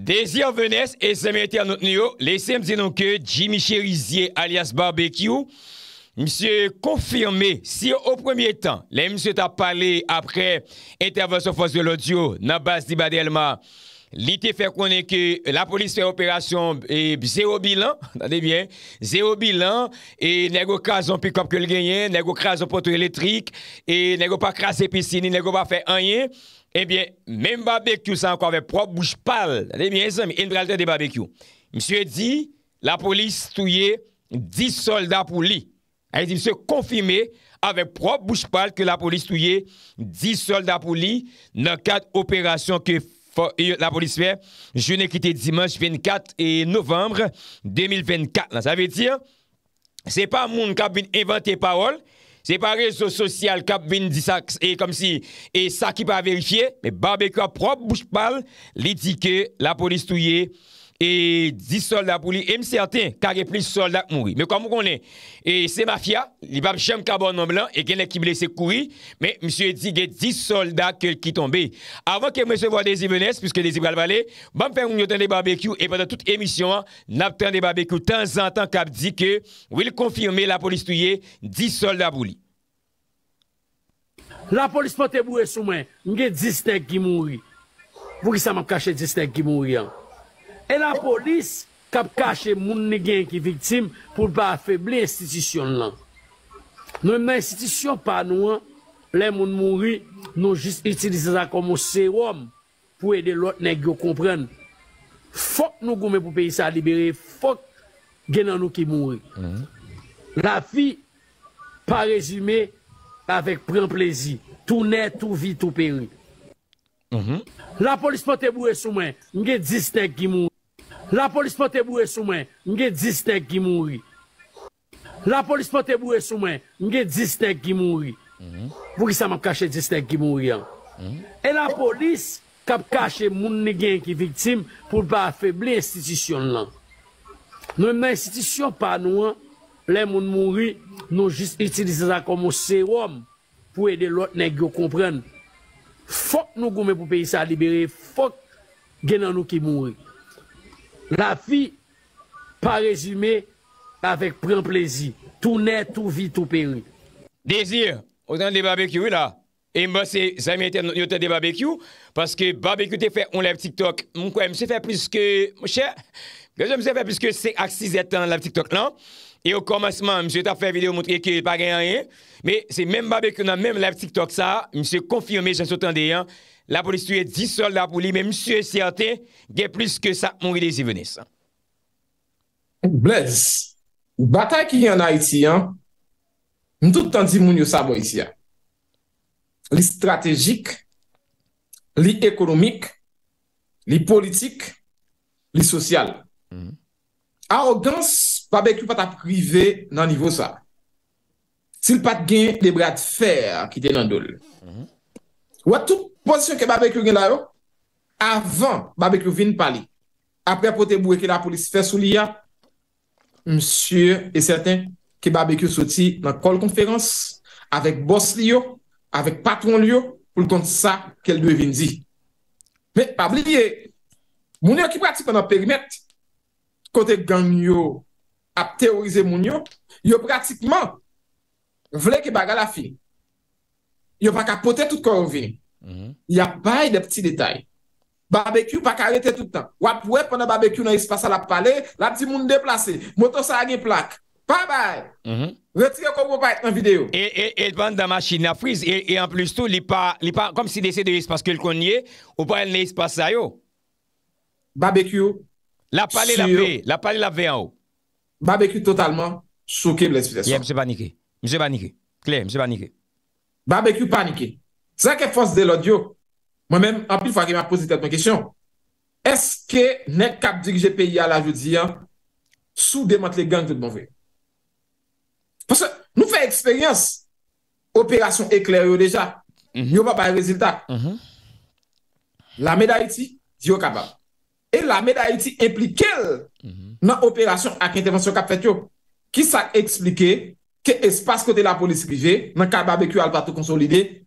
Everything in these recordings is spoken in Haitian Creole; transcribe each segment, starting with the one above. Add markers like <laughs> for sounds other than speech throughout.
Desi an venes, e zeme ete an nou tenyo, le se mzenon ke Jimmy Cherizier alias Barbecue. Mse konfirme, si yo o premiye tan, le mse ta pale apre Intervention Force de l'Audio, nan bas di badelman, li te fe konen ke la polis fe operasyon e zero bilan, <laughs> nade bien, zero bilan, e nego kras an pi kop ke l genyen, nego kras an poto elektrik, e nego pa kras epi sini, nego pa fe anyen, Ebyen, eh menm barbekyou sa anko avep prop bouche pal. Ebyen, semen, en realite de barbekyou. Mse di, la polis touye 10 soldat pou li. Ebyen, semen, konfime avep prop bouche pal ke la polis touye 10 soldat pou li nan kat operasyon ke euh, la polis fè. Je ne kite dimanche 24 et novembre 2024. Sa ve di, semen, semen, semen, semen, semen, semen, semen. Se pa reso sosyal kap vin disaks e kom si e sa ki pa verifiye, me barbekwa prop bouche pal, li tike, la polis touye, e 10 soldat pou li, e m certain kage pli soldat moui. Me kwa m w konen, e se mafya, li bab chem kabon nan blan, e genne ki blese koui, me m sè di ge 10 soldat ke ki tombe. Avan ke m mè se vwa desi vènes, pwiske desi bral valè, ban m fèm moun yotan de barbekyou, e padan tout emisyon an, nap tan de barbekyou, tan zan tan kap di ke, wèl konfirme la polis tou ye, 10 soldat pou li. La polis pote bou e sou men, nge 10 snèk ki moui. Wou ki sa m ap kache 10 snèk ki moui an E la polis kap kache moun negyen ki viktim pou pa feble institisyon lan. Nou men institisyon pa nou an, le moun mouri nou jist itilize la komo serum pou ede lot negyo kompren. Fok nou gome pou peyi sa libere, fok genan nou ki mouri. Mhm. La fi pa rezume avek pren plezi. Tou net, tou vi, tou peri. Mhm. La polis pote bou e soumen, nge disnek ki mouri. La polis potebou e soumen, nge disnek ki mouri. La polis potebou e soumen, nge disnek ki mouri. Pou ki sa man kache disnek ki mouri an. E la polis kap kache moun negyen ki viktim pou pa feble institisyon lan. Nou men institisyon pa nou an, le moun mouri nou jist itilize sa komo serum pou ede lot negyo kompren. Fok nou gome pou peyi sa libere, fok genan nou ki mouri. La fi, pa rezume, avèk pren plezi. Tou net, tou vi, tou peri. Dezir, ou nan de barbecue ou la. E mba se zami etè yotè de barbecue. Paske barbecue te fè ou la tiktok. Mwen kwen mse fè pwiske, mwen chè, mwen mse fè pwiske se aksizè tan la tiktok lan. E ou komasman mse fè fè video mwotre ke pa genyen rien. Me se mèm barbecue nan mèm la tiktok sa, mse konfirmè jan so tan deyan. la polis tuye di solda pou li, men msye siyate, ge plis ke sa moun ilè zi venè sa. Blez, ou batay ki yon ha iti, mtoutan di moun yo sa moun iti ya. Li strategik, li ekonomik, li politik, li sosyal. Mm-hmm. Arrogans, pa be kyou pata prive nan nivou sa. Sil pat gen de brad fer ki te nan dole. Mm-hmm. Ou atout, Pozisyon ke babekyo gen la yo, avan babekyo vin pali. Apre apote bou eke la polis fesou li ya, msye e seten ke babekyo soti nan kol konferans, avek bos li yo, avek patron li yo, pou l kont sa ke l dwe vin di. Men, pabliye, moun yo ki pratikman nan perimet, kote gang yo ap teorize moun yo, yo pratikman vle ke baga la fi. Yo pa kapote tout kon vin. Y ap paye de pti detay Barbekü pa karete toutan Wap wè pwè pwè nan barbekü nan y espasa la pale La pti moun de plase Motos a agen plak Pabay Et ban da machina friz Et en plus tout Kom si dese de y espase kel konye Ou pa el ne y espasa yo Barbekü La pale la ve an ou Barbekü totalman Mse panike Barbekü panike Sa ke fons de lodi yo, mwen men, anpil fwa ki mwen aposite ton kesyon, eske nen kap dirje peyi ala jodi an sou demant le ganj vèd moun vè. Pwese, nou fè eksperyans operasyon ekler yo deja, nyo pa pa yon reziltak. La mèd a iti, di yo kapab. E la mèd a iti implikel nan operasyon ak intervensyon kap fèt yo, ki sa eksplike, ke espas kote la polis prive, nan kapab e kyo al patou konsolide, ki sa eksplike,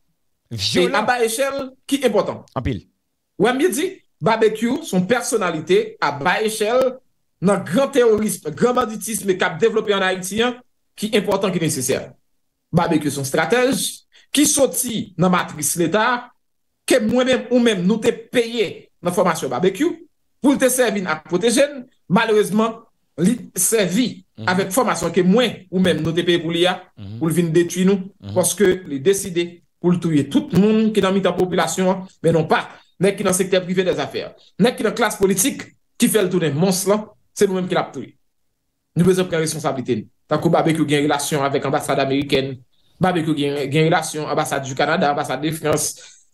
Je ou la? A ba echel ki important. A pil. Ou an mi di, barbecue son personalite a ba echel nan gran teorisme, gran banditisme kap devlopi an Haitien ki important ki nese ser. Barbecue son stratej ki soti nan matris l'Etat ke mwen mèm ou mèm nou te peye nan formasyon barbecue pou l te servin ak potè jen. Malouezman, li servi mhm. avèk formasyon ke mwen ou mèm nou te peye pou li ya pou l vin detwi nou poske li deside ki pou l'touye tout moun ki nan mitan populasyon, men non pa, nek ki nan sekte privé des afèr. Nek ki nan klas politik ki fèl tounen mons lan, se moun mèm ki l'aptouye. Nou bezè pren responsabilité. Takou Babekou gen relasyon avèk ambassade amerikèn, Babekou gen relasyon ambassade du Kanada, ambassade de France,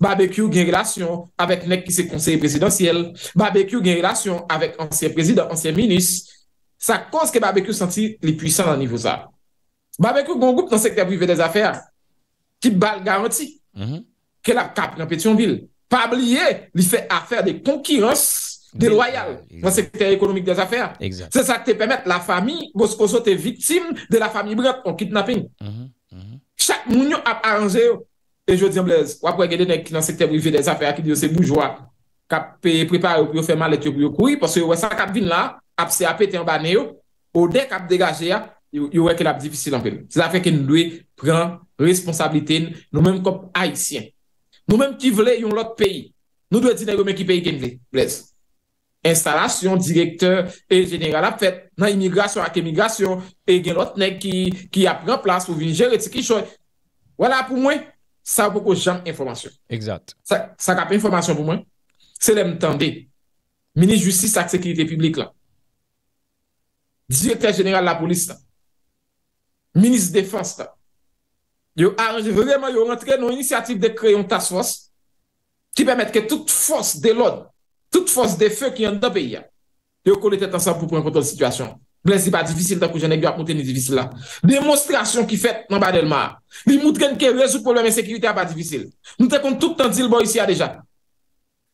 Babekou gen relasyon avèk nek ki se konseye presidansyèl, Babekou gen relasyon avèk ansye presidans, ansye minis, sa konz ke Babekou senti li pwisan nan nivou sa. Babekou bon goup nan sekte privé des afèr, ki bal garanti mm-hmm. ke la kap nan petyon vil. Pabliye li fe afèr de konkirans de loyal nan sekte ekonomik de zafèr. Se sa te pemet la fami gosko zo te viktim de la fami bret kon kitnaping. Chak moun yo ap aranje yo e jodi amblez. Wap wè gede nan sekte privil de zafèr ki diyo se boujwa kap pe prepar yo fèman let yo kouy pos yo wè sa kap vin la, kap se ap petyon bane yo, ou de kap degajè yo wè ke lap difisil. Se la fèr ki nou dwey pren responsabilite nou menm kop aisyen. Nou menm ki vle yon lot peyi. Nou dwe dine yon menm ki peyi gen vlez. Instalasyon, direkter, e genyera la pet. Nan imigrasyon ak emigrasyon, e gen lot nek ki apren plas pou vin jere ti ki choy. Wala pou mwen, sa wakou jan informasyon. Sa kap informasyon pou mwen, se lem tende, Ministre Justis Ak Sekirite Piblik la, Direkter Genyera La Polis la, Ministre Defens la, Yo aranje vreman yo rentre nou inisiatif de kreyon tasfos ki bemet ke tout fos bon, de lod, tout fos de fe ki yon dabeya. Yo kolete tan sa pou pou yon poto de situasyon. Blesi ba difisil tan kou jenèk yo aponte ni difisil la. Demonstrasyon ki fet nan ba del ma. Li moutren ke rezou probleme sekirite a ba difisil. Nou tekon toutan zilbo isi ya deja.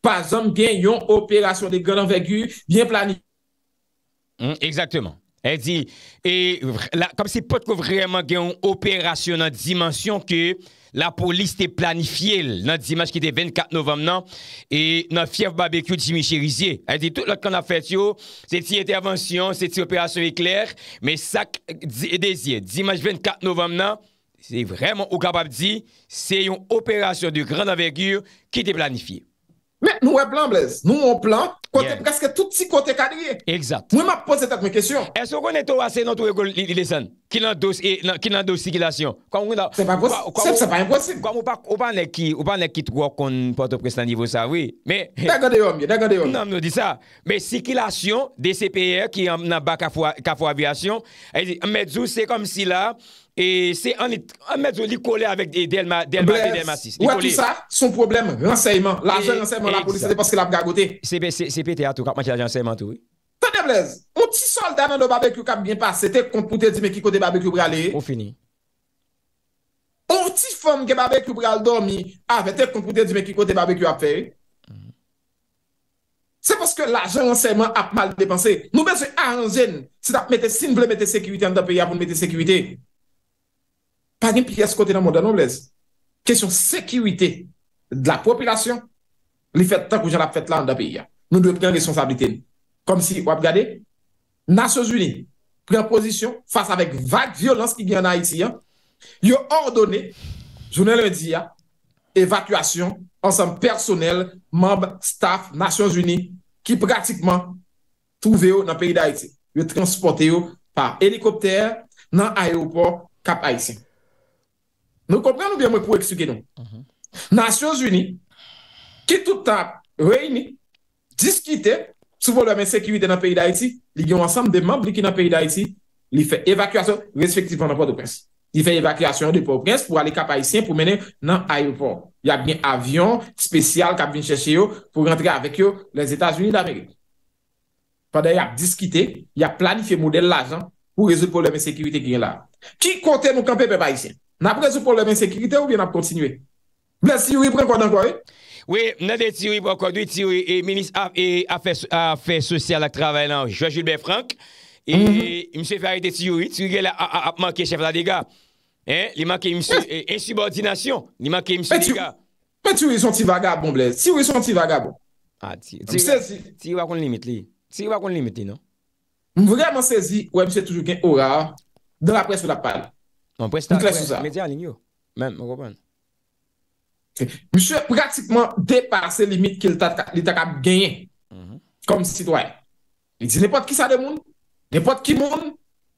Pazom gen yon operasyon de gran vegu, bien plani. Exactement. E di, kom se pot kou vreman gen yon operasyon nan dimansyon ke la polis te planifiye nan dimansyon ki te 24 novem nan, e nan fief barbecue jimichirizye. E di, tout lakon a fètyo, se ti intervensyon, se ti operasyon ekler, me sak deziye, dimansyon 24 novem nan, se vreman ou kapap di, se yon operasyon de grand avergure ki te planifiye. Mè nou wè blan blèz. Nou wè blan, kote mkaskè tout si kote kadriye. Exact. Mwen mè posè tak mè kèsyon. E so konè tou asè nan tou rekol li lèsen, ki nan dou sikilasyon. Se m se pa mwosib. Kwa m wopan lè ki, wopan lè ki tkou wakon poto prestan nivou sa, wè. Dè gade yon mwen, dè gade yon mwen. Mwen mwen nou di sa. Mè sikilasyon, D.C.P.R. ki nan baka kafo avyasyon, mè djou se kom si la, E se an met zo li kole avèk del mati, del mati. Ouè ki sa, son problem, renseyman. E, la jè renseyman la polis, sa te paske la vga gote. Se pe te atou, kapman ki la jè renseyman tou. Tante Blaise, ou ti soldan an nou babekyo kapbyen pa, se te kompoute di mekiko de babekyo brale. Ou fini. Ou ti fom ge babekyo brale do mi, avè te kompoute di mekiko de babekyo ap fè. Se paske la jè renseyman ap mal depanse. Nou bezè an anjen, se tap mette, si nou vle mette sekwite an do pe ya, pou nou mette sekwite. Se pa din piyes kote nan modern oblez, kesyon sekiwite d la popilasyon, li fet tan kou jan la fet lan an da peyi ya. Nou dwe preen resonsabilite ni. Kom si, wap gade, Nasyon Jouni preen posisyon fasa vek vat violans ki gen an Aiti ya, yo ordone jounen le di ya evakuasyon ansan personel, mab, staf, Nasyon Jouni, ki pratikman touve yo nan peyi da Aiti. Yo transporte yo pa helikopter nan aeroport kap Aiti ya. Nou kompren nou byan mwen pou eksyke nou. Mhm. Nasyon jouni ki toutan rey ni diskite sou volumen sekirite nan peyi da iti, li gen ansanm de mamb li ki nan peyi da iti, li fe evakyasyon respektifon nan po de prens. Li fe evakyasyon de po prens pou ale kapayisyen pou mene nan ayopor. Ya gen avyon spesyal kap ven cheshe yo pou rentre avek yo les Etats-Unis d'Amerik. Padè ya diskite, ya planife model lajan pou rezyl volumen sekirite gen la. Ki kote nou kampe pe payisyen? N apre sou probleme sekerite ou gen ap kontinue? Bles, si ou yi pren kwa dan kwa yi? Oui, nan de ti ou yi pren kwa dan kwa yi, ti ou yi, e menis a e fe sosyal ak travay nan, jou a jilbe Frank, e mhm. mse fere te ti ou yi, ti ou yi gel ap manke chef la de ga. Hein? Li manke mse, en subordination, li manke mse de ga. Pe ti ou yi son ti vagabon, Bles? Ah, ti ou yi son ti vagabon? A ti, ti ou yi wakon limit li? Ti ou yi wakon limit li, non? M vreman sezi, wè mse toujou gen ora, dan apre sou la Mwen presta, medya alinyo. Men, mwen gopan. Mwen se pratikman depase limit ki lita kap genye. Kom sitwaye. Nenpot ki sa demoun? Nenpot ki moun?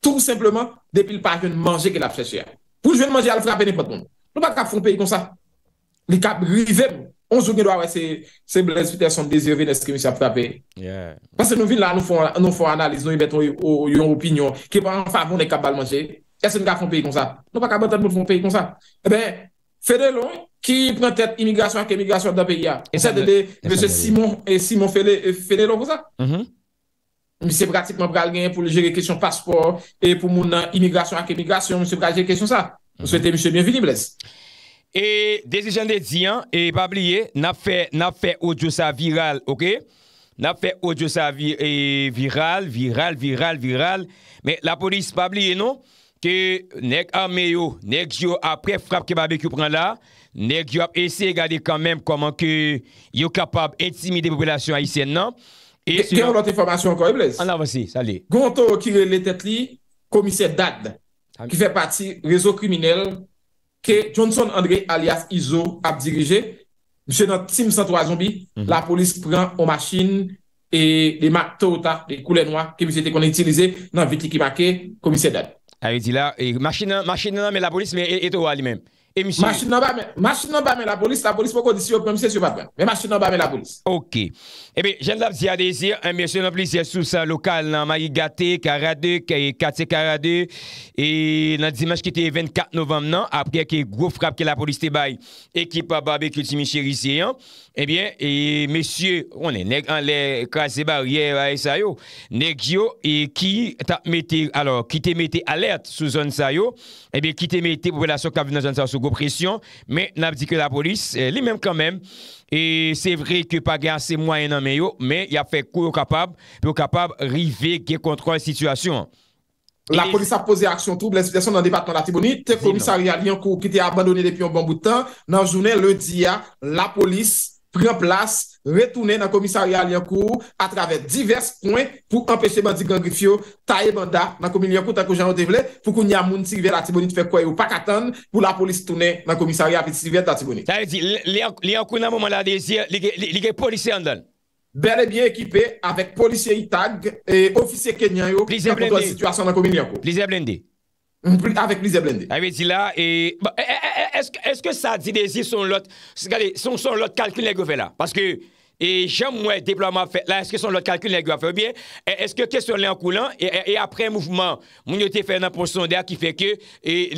Tout simplement, depil par yon manje ki la preche. Pou jwen manje al frape, nenpot moun. Mwen pat kap fon peyi kon sa. Li kap rivem. Onjou gen do a wè se bleswite son dezyo venes ki mwen se frape. Pase nou vin la, nou fon analize, nou yon opinion. Ki pa anfa avon le kap bal manje. Mwen se frape. E se mga foun peyi kon sa? Non pa kabote an moun foun peyi kon sa? E ben, fene lon ki pren tet imigrasyon ak emigrasyon da peyi ya? E sa dede, mese Simon fene lon kon sa? Mise pratikman pral gen pou jere kresyon paspor e pou moun imigrasyon ak emigrasyon mese pratikman jere kresyon sa? Mese mese mwen vini bles. E dese jan de di an, e babliye, nan fe odyo sa viral, ok? Nan fe odyo sa viral, viral, viral, viral, me la polis babliye nou? ke nek ame yo, nek yo apre frap kebabe ki yo pran la, nek yo ap ese gade kanmem koman ke yo kapab etimi de popolasyon a isen nan. E ke yon lote informasyon anko, Eblaise? An avansi, sali. Gwanto ki rele tete li, komise dad, ki fe pati rezo kriminel, ke Johnson André alias Iso ap dirije, mse nan Tim 103 Zambi, la polis pran o masin e de mak tota de koule noa ke misete konen itilize nan viti ki make komise dad. Ha re di la, machin nan pa men la polis, men eto wali men. E michi? Machin nan pa men la polis, eh la polis pou kon disi yo pwemise si yo patwen. Men machin nan pa men la polis. Ok. Epe, jen lap zi ade zi, mersi nan polis yasou sa lokal nan Mayigate, Karade, Kati Karade, e nan dimanj ki te 24 novem nan, apre ke gro frap ke la polis te bay, e ki pa babek yoti michi risi yon. Ebyen, e mesye, wone, neg an le kaseba ou ye vaye sa yo, neg yo e ki ta mette, alor, ki te mette alert sou zon sa yo, ebyen, ki te mette pou pelasok kabine zon sa yo sou go presyon, men, nan di ke la polis, eh, li menm kanmen, e se vre ke pa gen se mwanyan nan men yo, men, ya fek kou yo kapab, yo kapab rive gen kontran situasyon. La polis a pose bon a aksyon troub, la situasyon nan debatman la tibouni, te komisari a li an kou ki te abandoni depi yon bon boutan, nan jounen le di ya, la polis pren plas, retoune nan komisaryal liyankou, atrave divers kwen pou empese mandi gangrifyo, taye manda nan komilyankou tako janote vle, pou kou nyamoun sirve la tibouni te fek kwa yo pakatan pou la polis toune nan komisyari api sirve ta tibouni. Tare di, liyankou nan mouman la dezya, li gen polisye andan? Belè bie ekipe, avek polisye itag, ofisye kenyan yo, kakonto la situasyon nan komilyankou. Plize blendi. Avèk plize blendi. Avèk plize blendi. Bon, eh, eh, eh, Eske sa zidezi son lot kalkun legwe fe la? Paske jam mwen deploama fe la, eske son lot kalkun legwe fe ou bien? Eske kesyon le an koulan? E apre mouvment moun yo te fe nan ponson der ki fe ke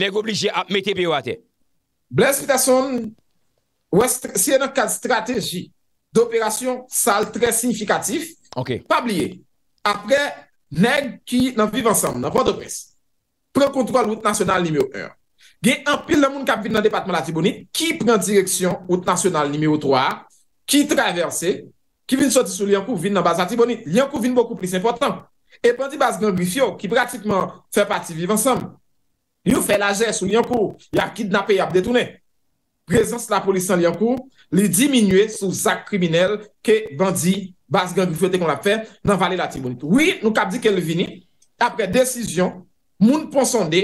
legwe obligye ap mette pe ou ate? Blaise, si an akal strategi d'operasyon sal tre signifikatif, pa blye, apre neg ki nan viv ansam, nan vodopres, prekontrol ou tnasyonal nime ou er, Ge anpil la moun kap vin nan depatman la Tibonit, ki pren direksyon out nasyonal nimi ou 3, ki traverse, ki vin soti sou liankou, vin nan baz la Tibonit. Liankou vin boku plis important. E bandi baz gangrifyo, ki pratikman fè pati viv ansam. You fè la jè sou liankou, ya kidnapè yap detounè. Prezons la polisan liankou, li diminuè sou zak kriminel ke bandi baz gangrifyo te kon la fè nan vali la Tibonit. Oui, nou kap di ke l vini, apre desisyon, moun pon sonde,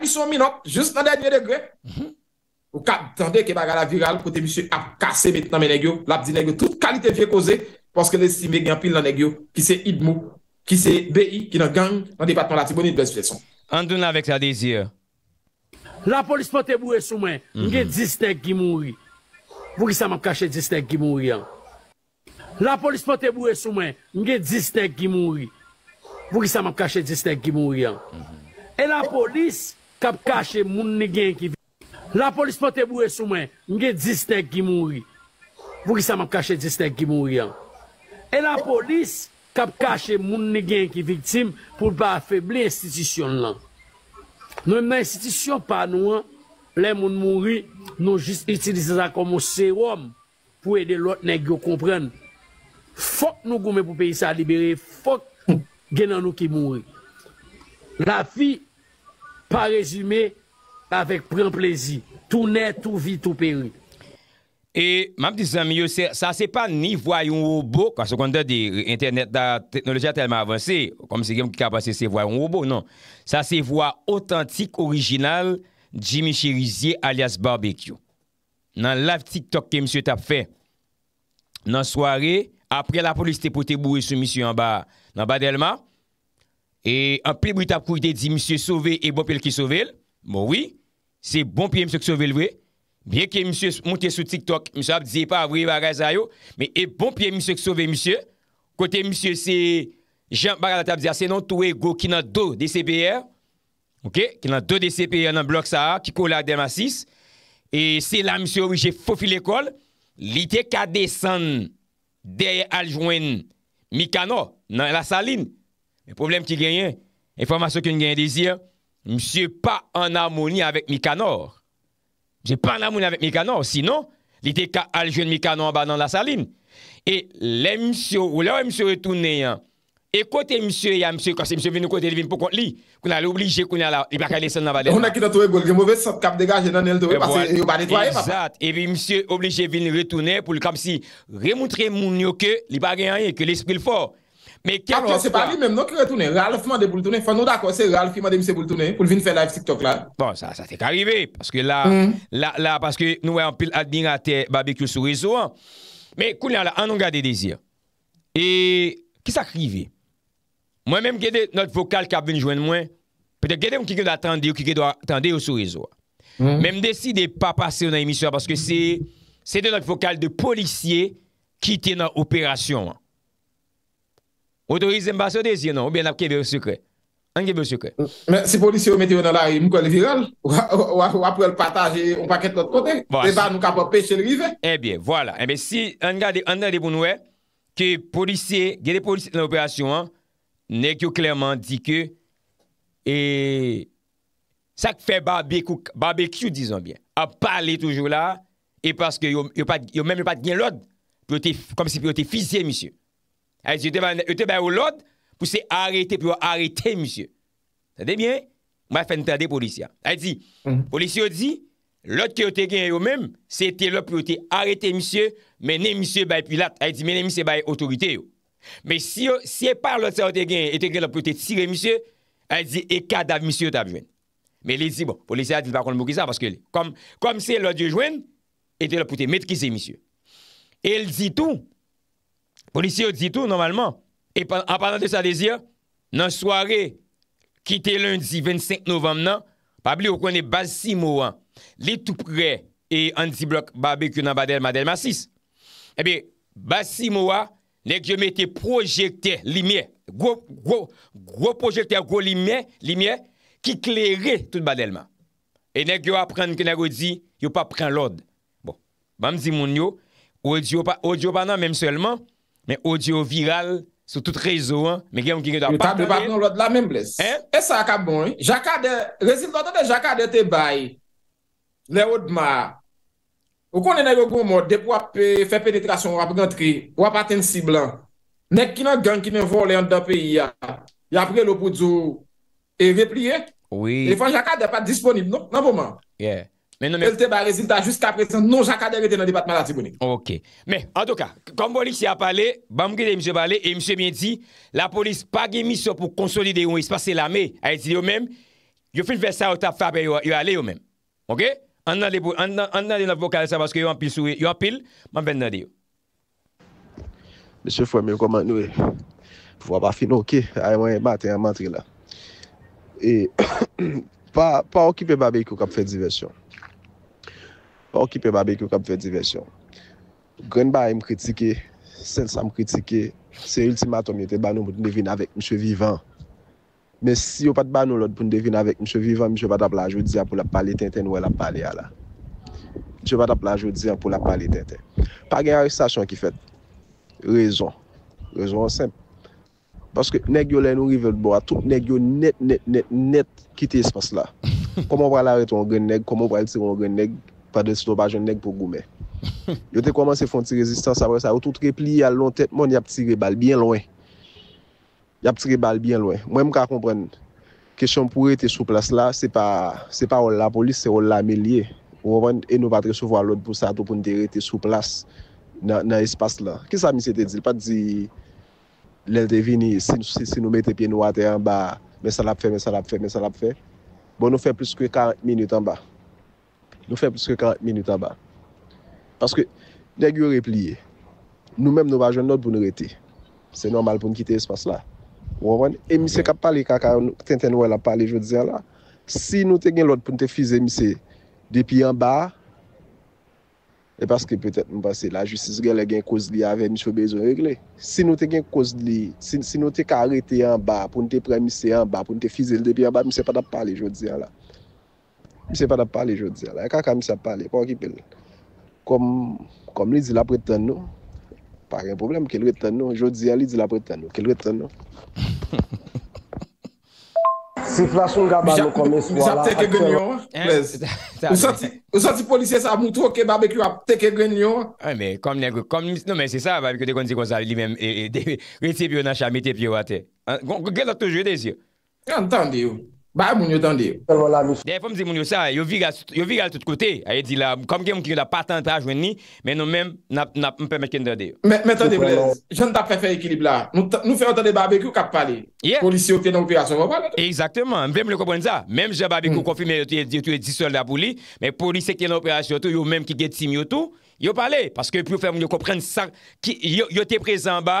misyon minot, jist nan denye degre, ou kate, tande ke bagara viral, kote misyon ap kase, met nan menegyo, lap di negyo, tout kalite vie koze, pwoske le simbe gyan pil nan negyo, ki se idmou, ki se beyi, ki nan gang, nan debatman la tibouni, dwen sujesson. Andoun la vek sa dizye. La polis pote bou e soumen, nge disnek gimou, vwou ki sa man kache disnek gimou yan. Mhm. La polis pote bou e soumen, nge disnek gimou, vwou ki sa man kache disnek gimou yan. E la polis, kap kache moun ne gen ki viktim. La polis pote bou e soumen, nge disnek ki moun ri. Vou ki sa map kache disnek ki moun ri an. E la polis, kap kache moun ne gen ki viktim, pou pa feble institisyon lan. Nou men institisyon pa nou an, le moun moun ri, nou jist itilize la komo serum, pou ede lot ne gen yo kompren. Fok nou gome pou peyi sa libere, fok gen nan nou ki moun ri. La fi moun, Pa rezume, avek pren plezi. Tou net, tou vi, tou peri. E mam dizan miyo, sa se pa ni voyon robo, kwa se kon de de internet da teknoloja telman avanse, kom se genm ki kapase se voyon robo, non. Sa se voya otantik, orijinal, Jimmy Chirizie alias Barbecue. Nan la TikTok ke msye tap fe, nan soare, apre la polisite pou te bouri sou msye yon ba, nan ba delman, E api mou itap kou ite di msye sove e bon pye l ki sove l. Bon wè, se bon pye msye kisove l wè. Mwenye ke msye monte sou TikTok, msye api dize pa avri va reza yo. Men e bon pye msye kisove msye. Kote msye se Jean Baradata bize ah, se non tou e go ki nan do DCPR. Ok, ki nan do DCPR nan blok sa a, ki kou la dema 6. E se la msye wè jè fofi l ekol. Li te ka desen de aljwen mikano nan la salin. E problem ki genyen, e formasyon ki genyen dezyen, msye pa an amouni avèk mi kanor. Jè pa an amouni avèk mi kanor, sinon, li te ka aljouni mi kanor ba nan la salin. E lè msye, ou lè wè msye retounen yan, e kote msye, ya msye, kase msye ven nou kote, li ven pou kont li, kou nan l'oblije kou nan la, li baka lè son nan ba den. Ou nan ki nan touè bol, gen mwove sot kap degaj, gen nan el touè, pasè yon ba netouè. E msye oblije ven nou retounen, pou lè kam si remoutre moun yo ke, Mwen se parli menm nou ki retounen. Ralf mande boul tounen. Fon nou dako se Ralf ki mande mse boul tounen. Poul vin fè live si ktok la. Bon, sa te karive. Paske hmm. nou wè an pil admira te babekyo sou rezo an. Men kounen la, an nou gade dezir. E, ki sa krive? Mwen menm gade not vokal kap vin jwen mwen. Pe te gade mwen ki gade atande ou ki gade atande ou sou rezo an. Menm deside pa pase ou nan emisyon. Paske se de not vokal de polisye ki te nan operasyon an. Otorize mbasa de si anon, ou bè an ap kebe ou sukre. An kebe ou sukre. Mè se polisye ou meti wè nan la mou kwen li viral, ou ap wè el pataje, ou mpa ket l'ot kote, mbè da nou kapopè chè li wè. E bè, wòla. Mè si an eh, nan de bon wè, ke polisye, gè de polisye nan operasyon an, nek yo klèrman di ke, e sa k fè barbekou, barbekou dizan bè, ap pale toujou la, e paske yo mbèm yo pat gè lòd, pou yo te fizye, misyè. El di, yote bay ou lout pou se arete mm-hmm. pou yo arete, misye. Sade bien? Mwa fèntade policia. El di, policia ou di, lout ki ou te gen yo men, se te lout pou yo te arete, misye, menen misye bay pilat. El di, menen misye bay otorite yo. Men si yo, si e par lout se ou te gen, ete gen lout pou yo te tire misye, el di, e kadav misye ou tab jwen. Men el di, bon, policia a di lout va kon mouki sa, parce ke, kom se lout yo jwen, ete lout pou yo te metkise misye. El di tou, Polisye yo di tou normalman. E apanante sa dezya, nan sware ki te lundi 25 novem nan, pabli eh yo konen basi mouan li tou pre e anzi blok babekyo nan badelman delmasis. Ebe, basi mouan, nek yo mette projekte limye, gro projekte gro limye limye, ki kleri tout badelman. E nek yo apren ke nek yo di, yo pa pren lode. Bon, bamzi moun yo, yo di yo banan, menm selman, Men audio viral sou tout rezo, men genm genm da pa ple. Yo tab de pap nou la men bles. E sa akab bon, jaka de, rezil lote de jaka de te bay, le ou d'ma. Ou kon ene yo gomot, dep wap fe penetrasyon wap gantri, wap aten si blan. Nek ki nan genk ki nan volen da peyi ya, ya pre lopou d'zou, e ve plie. Oui. E fan jaka de pa disponib nou, nan pouman. Yeh. Non, El te ba rezita jist apresen nou jankade reten nan dibatman ati gounen. Ok. Men, an do ka, konm boli si ap pale, bam gede mse pale, e mse mwen di, la polis pa gemi so pou konsolide yon, y se pase la me, ayeti yo men, yo fin vesa yo ta faben yo ale yo men. Eh? Ok? An nan de nou voka de sa, baske yo an pil sou, yo an pil, man ben nan de yo. Mese fwem yo koman nou e, pou waba fin oke, ayewan yon baten yon mantri la. E, pa okipe ba beiko kap fe diversyon. Ou kipe babek yo kap fe diversyon. Gren ba yon m kritike, sensan m kritike, se ultimatom yote ban nou moun devine avek mse vivan. Men si yo pat ban nou lout moun devine avek mse vivan, mse bat ap la joudia pou la pale tenten ou el ap pale ala. Mse bat ap la joudia pou la pale tenten. Pa gen yon restasyon ki fet, rezon, rezon semp. Paske neg yo lè nou rivel bo a, tout neg yo net net net net kite espos la. <laughs> Koman wala reton wongren neg, koman wala tiron wongren neg, pa de sito pa jen neg pou goume. Yo te koman se fon ti rezistans apre sa, ou tout repli ya lon tet, moun ya pti rebal bien lwen. Ya pti rebal bien lwen. Mwen m ka kompren, kesyon pou rete sou plas la, se pa, se pa ou la polis, se ou la melye. Ou mwen, e nou patre sou vwa loud pou sa tou pou nte rete sou plas nan espas la. Ki sa mi se te di? Pa di, lèl te vini, si nou mette pi nou atè an ba, mè sa lap fè, mè sa lap fè, mè sa lap fè. Bon nou fè plus kwe 40 minute an ba. Nou fe bliske 40 minuta ba. Paske, deg yo repliye, nou menm nou wajon not pou nou rete. Se normal pou nou kite espas la. Ou an, e misye kap pale kaka, ten ten woy la pale, jow dizen la. Si nou te gen lot pou nou te fiz e misye, depi an ba, e paske petet nou pase la, justice gen le gen kouz li ave, misyo bezo regle. Si nou te gen kouz li, si nou te ka rete an ba, pou nou te pre misye an ba, pou nou te fiz e depi an ba, misye pata pale, jow dizen la. Mi se pa da pale jodi ala. E kaka mi se pale. Kwa wakipel. Kom li di la preten nou. Pa gen problem ke li reten nou. Jodi ala li di la preten nou. Ke li reten nou. Siflasyon gaba nou komes wala. Misa teke gwen yon. Prez. Misa ti polisye sa moutro ke babek yon teke gwen yon. Ame, kom negro. Kom misi. Non men se sa babek yon de konzi kon sa li men. Reti pyo nan chami te pyo wate. Gon gwen lak tou jode si yo. Yon tande yon. Ba yon moun yo tande yo? Deye pou m zi moun yo sa, yo vi gal tout kote, haye di la, kom gen moun ki yon da patanta a jwen ni, men nou men, nan m pou me kende deyo. Men tande blè, jen ta prefer ekilib la, nou fè yon tande barbecue kap pale, polisi yo tene operasyon, mm. yo pale to? Eksaktèman, mwen moun yo kopwen za, menm jè barbecue konfime, yo tou e di sol da pou li, men polisi yo tene operasyon, yo menm ki get tim yo tou, yo pale, paske pou fè moun yo kopren sa, ki yo te prezen ba,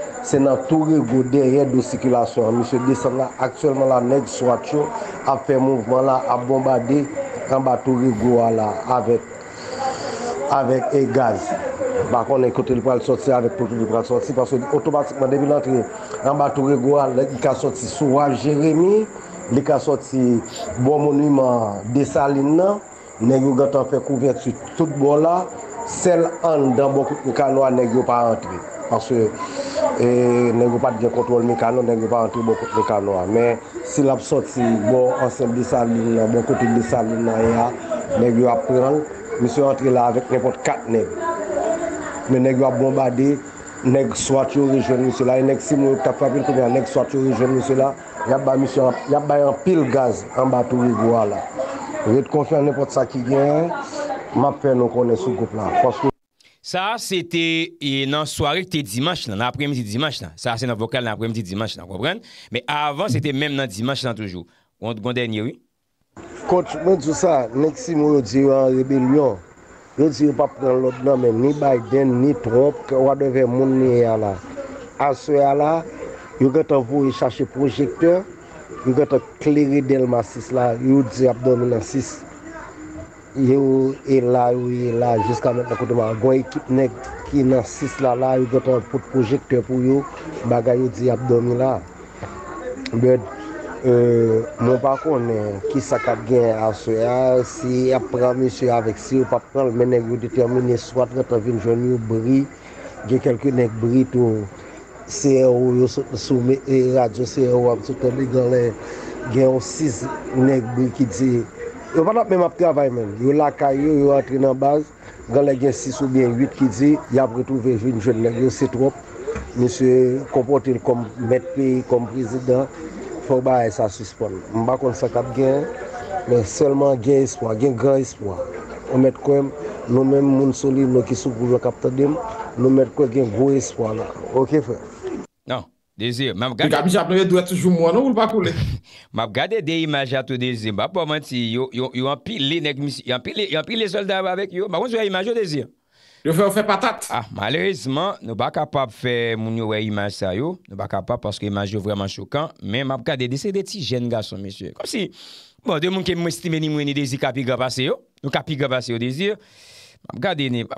c'est le Touré derrière de circulation. Monsieur descend là, actuellement la neige soit a fait mouvement là, a bombardé Kamba à là avec avec et gaz. Par contre, côté le sortir avec tout le pral sortir parce que automatiquement depuis l'entrée, bateau Touré Goa, il a sorti Soura Jérémy, il a sorti bon monument des Salines, nèg yo fait couverture tout bon là, celle en dans beaucoup de canaux nèg pas entrer parce que E negyo pat gen kontrol mikano, negyo pat antri bokot mikano a. Men sil bon bon e ap sot si bo ansem di salin la, bokot di salin la ya, negyo ap prang, misyo antri la avik nepot kat neg. Men negyo ap bombade, neg swat yo rejen misyo la, enek si mou tap ap intou gen, neg swat yo rejen misyo la, yap bayan pil gaz an batou wik wala. Ve te konfyan nepot sa ki gen, map pen an konen sou goup la. Sa, se te nan soarek te Dimash nan, nan apremdi Dimash nan. Sa, se nan vokal nan apremdi Dimash nan, wapren? Me avan, se te men nan Dimash nan toujou. Gonde, gonde, nye wou? Kote, mwen djousa, neksi mwen yon di yon, yon di yon pap nan lop nan men, ni bagden, ni trop, wadeve moun ni yala. Aswe yala, yon gote vou yon chache projekte, yon gote kleri del masis la, yon di apdomi nasis. ye ou e la e ou e la jiska mwen akoutouman gwen ekip nek ki nan 6 la la yu gotan pou projekte pou yu baga yu di abdomi la euh, mwen bakon ki sakat gen aswe si apra mwen shwe avek si yu pa pral menen yu ditemine swat neto vin joun yu bri gen kelke nek bri tou se ou yu soume e, radio se ou amsou gen yon 6 nek bri ki di Yo vat ap men mapte avay men. Yo laka yo, yo atri nan baz. Gan le gen 6 ou bien 8 ki di. Ya ap ritouve vin jen le. Yo se trop. Monsie kompote il kom met peyi, kom prezident. Fok ba a esa suspon. Mba kon sakap gen. Men selman gen espwa. Gen gen espwa. Ou met kwen nou men moun soli, nou ki sou koujwa kapta dem. Nou met kwen gen gwe espwa la. Ok fwe? Desir, m ap gade... M ap gade de imajat ou desir, m ap poman ti yo, yo anpile soldat ou avèk yo, m ap konjou a imajat ou desir? Yo fè patat. Ah, malerizman, nou pa kapap fè moun yo wè imaj sa yo, nou pa kapap porske imaj yo vreman chokan, men m ap gade desir de ti jen gason, mèsyè, kom si, m ap gade de, m ap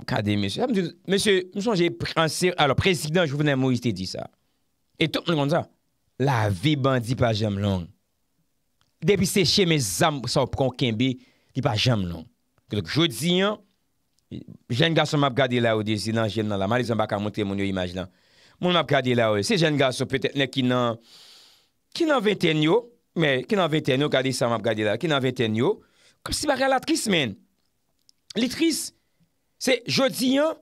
gade desir, mèsyè, m son jè prenser, alò, prezident, m son jè prenser, m son jè prenser, m son jè prenser, Et tout mwen kon za, la ve bandi pa jem long. Depi se chen men zam sa ou pron kenbe, di pa jem long. Klo jodi yon, jen gaso map gade la ou de zinan jen nan la. Man li zan baka mwote moun yo imaj lan. Moun map gade la ou, se jen gaso petet ne kinan, kinan venten yo. Men, kinan venten yo, gade sa map gade la. Kinan venten yo, kom si baka la tris men. Li tris, se jodi yon,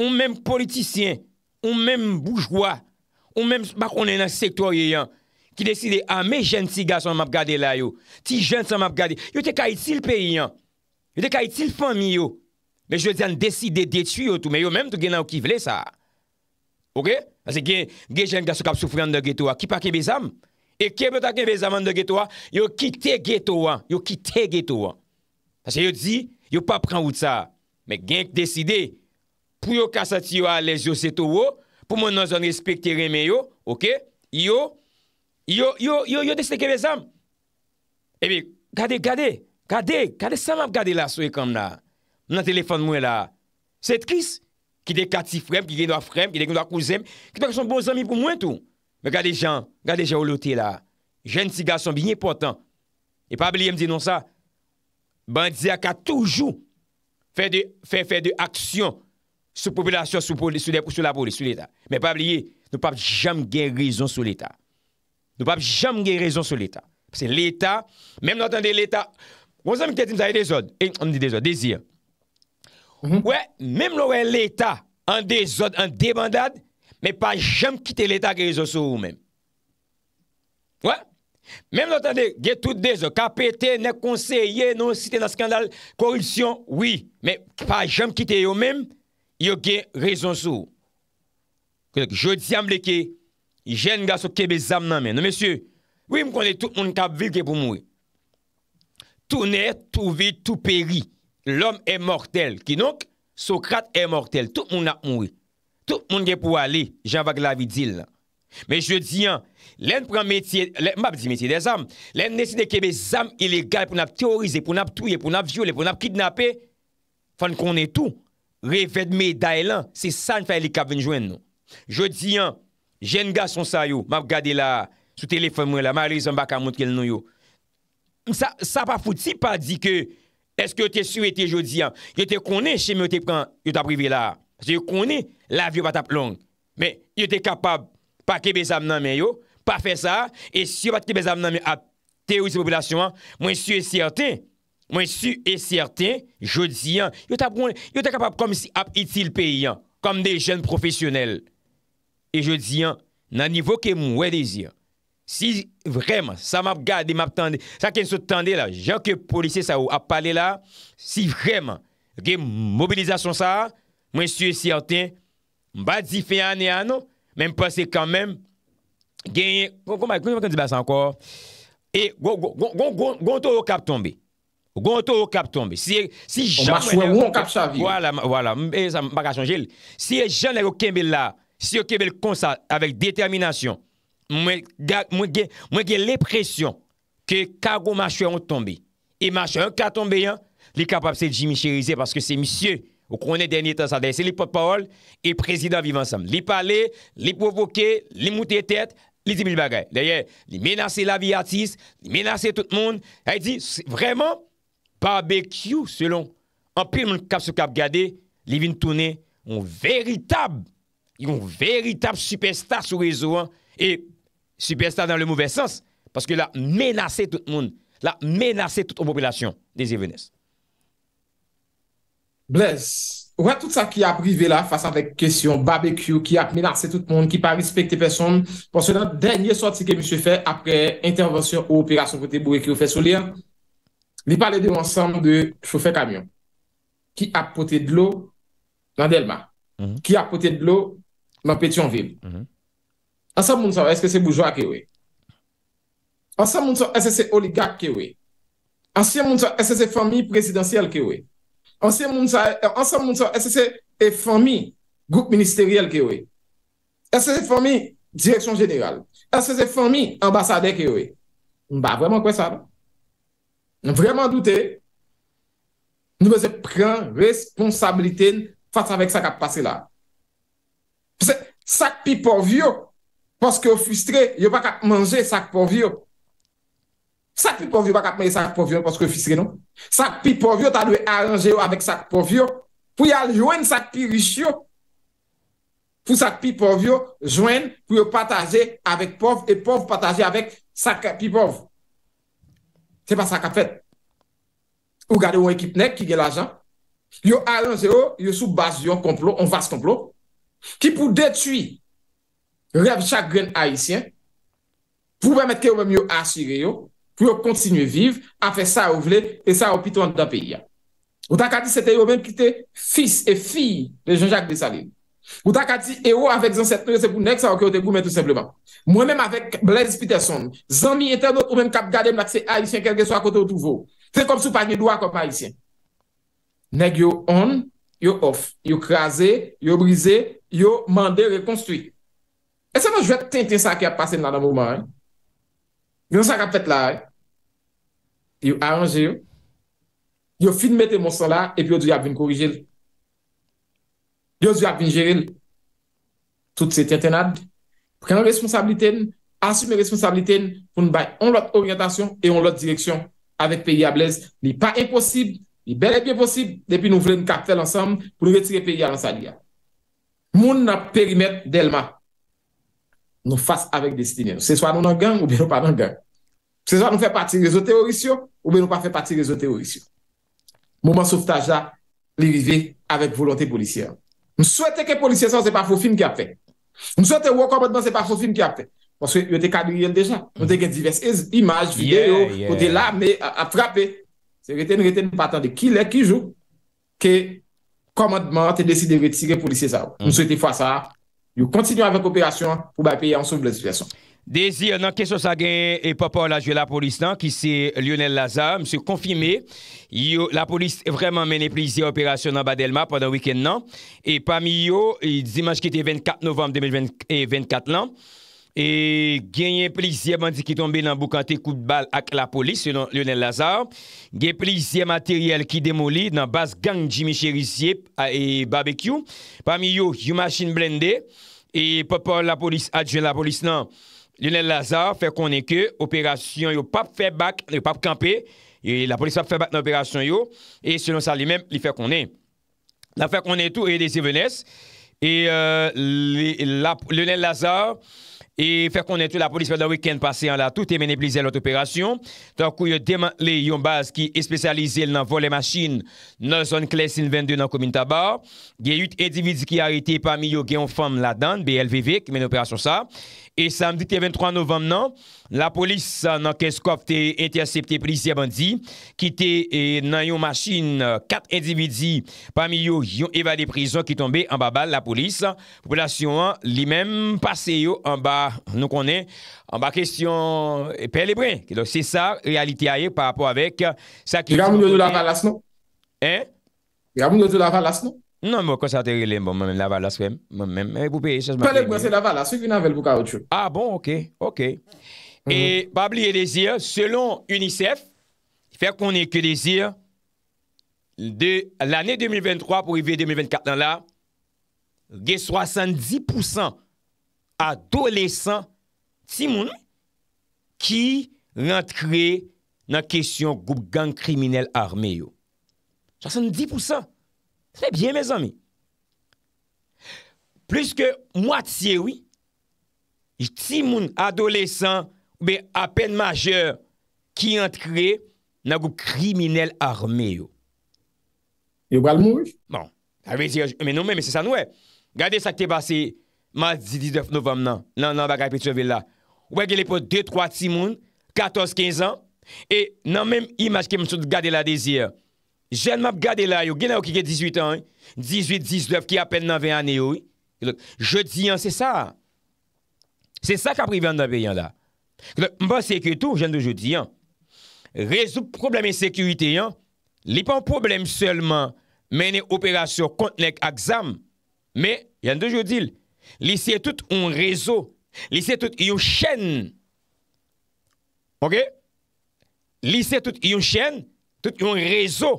ou men politisyen, ou men boujwa. Ou mèm bak onè nan sektor yè yon. Ki deside amè jen ti ga son map gade la yon. Ti jen son map gade. Yon te ka itil pe yon. Yon te ka itil fami yon. Mè jò diyan deside detu yon tou. Mè yon mèm tou gen nan wè ki vle sa. Ok? Asè gen gen ga sou kap soufri an de geto wè. Ki pa ke bezam. E kebe ta ke bezam an de geto wè. Yon kite geto wè. Yon kite geto wè. Asè yon di. Yon pa pran wè sa. Mè gen ki deside. Pou yon kasati yon alèz yon seto wè. pou moun nou zon respecte reme yo, yo, yo, yo, yo, yo, yo deste ke vezam, ebi, gade, gade, gade, gade, samam gade la sou ekam la, nan telefon mwen la, set kis, ki de kati frem, ki de ganda frem, ki de ganda kouzem, ki de kason bon zami pou mwen tou, me gade jan, gade jan ou lote la, jen si gason bine potan, e pa bilie mou zinon sa, bant zi ak a toujou, fe fe fe de aksyon, Sou populasyon, sou la poli, sou l'Etat. Mè pap liye, nou pap jam gen rezon sou l'Etat. Nou pap jam gen rezon sou l'Etat. Pse l'Etat, mèm nou atende l'Etat, mèm mhm. nou atende l'Etat en dezod, en debandade, mèm pa jam kite l'Etat gen rezon sou ou mèm. Mèm nou atende gen tout dezod, kapete, ne konseye, non site nan skandal, korulsyon, wè, mèm pa jam kite yo mèm, yo gen rezon sou, kwenek, jodi yam leke, jen ga sou kebe zam nan men, nou mesye, wè m konen tout moun kap vil ke pou moui, tou ner, tou vil, tou peri, lom e mortel, ki nounk, Sokrat e mortel, tout moun ap moui, tout moun ke pou wale, jan wak la vi dil, men jodi yam, lèn pran metye, lèn mab di metye de zam, lèn neside kebe zam ilegal, pou nap teorize, pou nap touye, pou nap viole, pou nap kidnapè, fan konen tou, Reved me day lan, se san fay li kab ven jwen nou. Jodi an, jen ga son sa yo, mab gade la, sou telefon mwen la, mary zan baka mwot ke l nou yo. Sa pa fouti pa di ke, eske yo te sou ete jodi an, yo te konen che me yo te pran, yo ta privi la. Se yo konen, la vyo patap long. Me, yo te kapab, pa kebe zan men yo, pa fe sa, e si yo pate kebe zan men yo, ap te ou se populasyon an, mwen sou e sierte. Mwen su e siertin, yo ta kapap kom si ap itil peyi an, kom de jen profesyonel. E yo di an, nan nivou ke mwen wè de zi an. Si vreman, sa m ap gade, sa ken sou tande la, jan ke polise sa ou ap pale la, si vreman, mobilizasyon sa, mwen su e siertin, mba di fey ane ano, men mpase kanmen, gen, konjou mwen konjou mwen di bas ankor, e gontou yo kap tombe. Ou gwo an tou ou kap tombe. Ou an kap sa vi. Wala, wala, mbè sa mba kachan jil. Si e jenè ou kembe la, si yo kembe l konsa avèk determinasyon, mwen gen lè presyon ke karou machè ou tombe, e machè ou ka tombe yan, li kapap se jimichirize paske se misye ou kounè denye tan sa desè li potpawol e prezident vivansam. Li pale, li provoke, li moutè tèt, li zimil bagay. Dèye, li menase la vi atis, li menase tout moun, hay di, vreman, Barbecue, selon Empirman Kapso Kapgade, Livin Touné, yon veritab, yon veritab superstars sou rezoan, superstars dan le mouve sens, paske la menase tout moun, la menase tout ou popilasyon de Zevenes. Blaise, ou an tout sa ki a prive la fasa vek kesyon Barbecue ki a menase tout moun, ki pa rispekte person, pwos se dan denye sorti ke mi se fè apre intervansyon ou operasyon pou te boye ki ou fè sou liyan? Li pale de monsan de choufe kamyon. Ki apote de l'o, nan del ma. Mhm. Ki apote de l'o, nan peti an vil. Mhm. Ansan monsan, eske se boujwa ki we. Ansan monsan, eske se oligak ki we. Ansan monsan, eske se fami presidansyel ki we. Ansan monsan, eske se e fami goup ministeriyel ki we. Eske se fami direksyon jeneral. Eske se fami ambasade ki we. Mba vwèman kwen sa la? Vreman doutè, nou mese pren responsabilite fats avèk sa kap pase la. Pse, sak pi povyo, pwoske yo fustre, yo pa kap manje sak povyo. Sak pi povyo pa kap manje sak povyo pwoske yo fustre nou. Sak pi povyo ta nou aranje yo avèk sak povyo pou yal jwen sak pi rishyo. Pou sak pi povyo jwen pou yo pataje avèk pov et pov pataje avèk sak pi povyo. Se pa sa ka fet, ou gade ou ekip nek ki ge la jan, yo alonze oh, yo, yo sou bas yon complot, yon vast complot, ki pou detui rep chagren haisyen, pou bemet ke ou bemyo asire yo, pou yo kontsine vive, afe sa ou vle, e sa ou pito an da peya. Ou takati se te yo men pite, fis e fi, le jean Jacques Bessaline. Gouta kati e ou eh, oh, avek zan setne, se pou nek sa okyo te koumen tout sepleman. Mwen menm avek Blaise Peterson, zan mi internet ou menm kap gade m lakse aisyen kelke so akote ou touvo. Ten kom sou pa gen lwa kom aisyen. Nek yo on, yo off, yo kreaze, yo brize, yo mande rekonstuit. E seman jwet ten ten sa ki ap pase nan an mouman. Yon sa ka pet la, yo aranje, yo filme te monsan la, epi yo di ap vin korije l. Yo zi ap vingeril tout se tentenad pou kenon responsabiliten, asume responsabiliten pou nou bay an lot oryentasyon e an lot direksyon avek peyi a blez. Ni pa imposib, ni bel e bien posib, depi nou vle nou kap tel ansam pou nou retire peyi a lan sa liya. Moun nan perimet del ma nou fase avek destinyen. Se swa nou nan gang ou be nou pa nan gang. Se swa nou fè pati rezote orisyon ou be nou pa fè pati rezote orisyon. Moun man souftaj la li vivek avek volante policiyan. M souwete ke policye sa ou se pa fwo film ki ap te. M souwete ou komadman se pa fwo film ki ap te. Pwoswe yote kadriye l dejan. Yote gen diverse imaj, video, kote la, me, ap frape. Se reten reten patan de ki lè ki jou. Ke komadman te desi de retire policye sa ou. M mm. souwete fwa sa. You kontinu avan k operasyon pou bay pe yon souv le situasyon. Dezi, nan kesyo sa genye e popor lajwe la polis nan, ki se Lionel Lazar, mse konfime, yo la polis vreman menen plizye operasyon nan Badelma pandan wikend nan, e pami yo, e dimanj ki te 24 novem 2024 nan, e genyen plizye bandi ki tombe nan boukante kout bal ak la polis, se non Lionel Lazar, genyen plizye materyel ki demoli nan bas gang Jimmy Cherisie a e barbekyou, pami yo yu masin blende, e popor la polis adjwe la polis nan, Lionel Lazar fè konen ke operasyon yo pap fè bak, yo pap kampe, la polis pap fè bak nan operasyon yo, e selon sa li men, li fè konen. La fè konen tou, e yon desi venes, e Lionel Lazar fè konen tou, la polis pa nan wikend pase an la tout, e men e plize lout operasyon, tan kou yo deman le yon baz ki espesyalize nan vol e machin nan zon klesin 22 nan komin tabar, gen yon individi ki a rete pa mi yo gen yon fam la dan, B.L.V.V. ki men operasyon sa, e yon bas ki espesyalize nan vol e machin nan zon klesin 22 nan komin tabar, E samdi te 23 novem nan, la polis nan keskof te intercepte polis yabandi, kite e, nan yon masjin 4 indi midi, pami yon yon evade prizon ki tombe an ba bal la polis, populasyon an li menm pase yon an ba nou konen an ba kesyon e, pellebre, ke do se sa realite ayek par apou avek sa kivyo. E gam nou do la valas nou? Hein? E gam nou do la valas nou? Nan mò konsate relèm bon mèmen laval la swen, mèmen mèmen mè, mèm mèm mèmen mèmen. Kolek mwen se laval la swen ki nan vel mwen ka ot chou. A ah bon, ok, ok. Mhm. Et Babliye de zir, selon UNICEF, fèr konèke de zir, de l'anè 2023 pou hivè 2024, nan la, de 70% adolescent timoun kè rentre nan kesyon goup gang kriminel arme yo. 70%! Se byen, me zanmi. Plis ke mwatiyewi, j timoun adolesan ou be apen majeur ki antre nan goup kriminel arme yo. E wal mouj? Non, me noume, me se sa noue. Gade sakte basi, ma 19 novem nan, nan nan baka epi tsevel la, wegele pou 2-3 timoun, 14-15 an, e nan men imaj ke msou gade la deziye, jen map gade la yo, gen la yo ki ke 18 an, 18-19, ki apen nan ve ane yo, jodi an, se sa, se sa kapri ven nan ve yon da, mba seke tou, jen do jodi an, rezu probleme sekurite an, li pan probleme selman, meni operasyon konten ek aksam, me, jen do jodi, lise tout yon rezo, lise tout yon chen, ok, lise tout yon chen, tout yon rezo,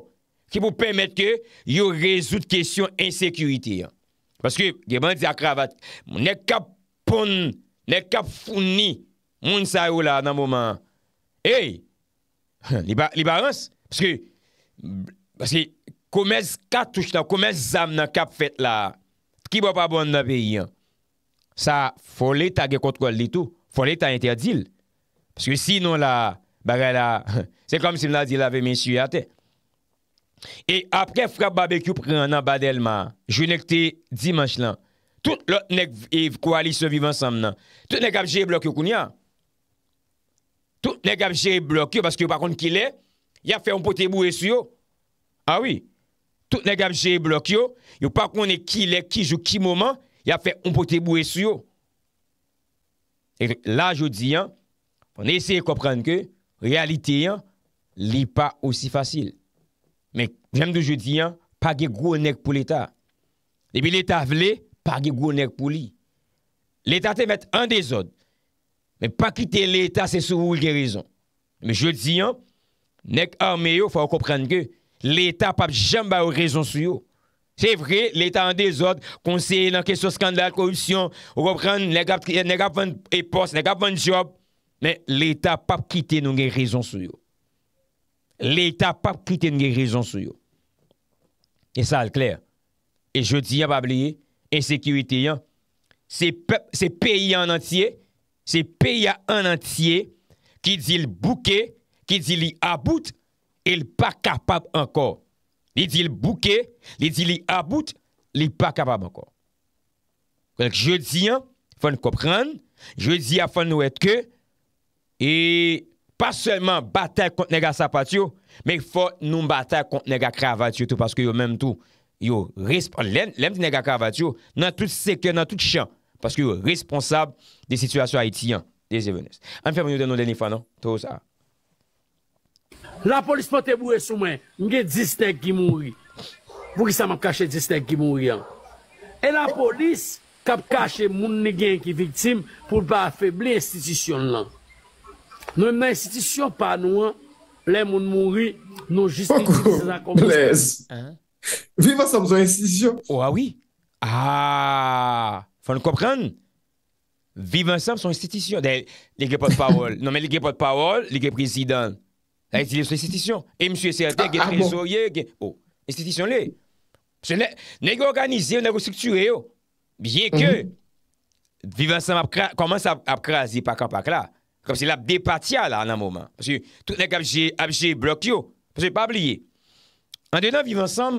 ki pou pwemet ke yo rezout kesyon insekurite yon. Paske, ge ban di akravat, mounen kap pon, mounen kap founi, mounen sa yo la nan mouman. Hey! Libarans? Paske, koumez katouche ta, koumez zam nan kap fet la, ki bo pa bon nan peyi yon. Sa, folet ta ge kontkol li tou, folet ta interdil. Paske, sino la, bagay la, se kom si mounan di la ve men suyate. E apre frap babek yo pre nan badel ma, jwen ek te dimanche lan, tout lot nek ko ali se vive ansam nan, tout nek apje blok yo koun ya. Tout nek apje blok yo, paske yo pa koun ki le, ya fe un pote bou esu yo. Awi, tout nek apje blok yo, yo pa koun ki le, ki jou, ki mouman, ya fe un pote bou esu yo. E la yo di, an, an eseye kopran ke, realite yan, li pa osi fasil. Jemde ou je diyan, pa ge gwo nek pou l'Etat. Debi l'Etat vle, pa ge gwo nek pou li. L'Etat te met an de zon. Men pa kite l'Etat se sou ou ge rezon. Men je diyan, nek arme yo fa ou kopren ge. L'Etat pap jemba ou rezon sou yo. Se vre, l'Etat an de zon, konseye nan keso skandal, korupsyon, ou kopren, nek ap ven epos, nek ap ven e job. Men l'Etat pap kite nou ge rezon sou yo. L'Etat pap kite nou ge rezon sou yo. E sa al kler. E je di yon babliye, e sekiwite yon. Se peyi an antye, se peyi an antye, ki di l bouke, ki di li about, e l pa kapab ankor. Li di l bouke, li di li about, li pa kapab ankor. Kwenk je di yon, fwenn kopran, je di yon fwenn nou etke, e pa selman batel kont nega sapatyo, Mèk fò nou mbata kont nega kravat yo tou Paske yo mèm tou Yo rispon Len, len ti nega kravat yo Nan tout seke, nan tout chan Paske yo risponsab De situasyon haitiyan De zevenes An fèm yo den nou deni fwa nan Tou sa La polis fote bou e soumen Nge diznek ki mouri Bou ki sa map kache diznek ki mouri an E la polis Kap kache moun negen ki viktim Poul pa feble institisyon lan Nou men institisyon pa nou an Lè moun moun ri, nou jist etitisyon akombe. Foko, blèz. Vivansam son estitisyon. Ou a wii. Aaaa. Fon nou kopren. Vivansam son estitisyon. Dè, lè gè pa d'pawol. Non mè lè gè pa d'pawol, lè gè prezidant. Dè, lè sou estitisyon. E msou eser dek, gè trezorye, gè. Ou, estitisyon lè. Pse nè, nè gè organize, nè gè strukture yo. Biè ke. Vivansam ap krasi, koman sa ap krasi pak an pak la. Kom se la bepatiya la nan mouman. Pwese tout nek apje blok yo. Pwese pa bliye. An denan viv ansam,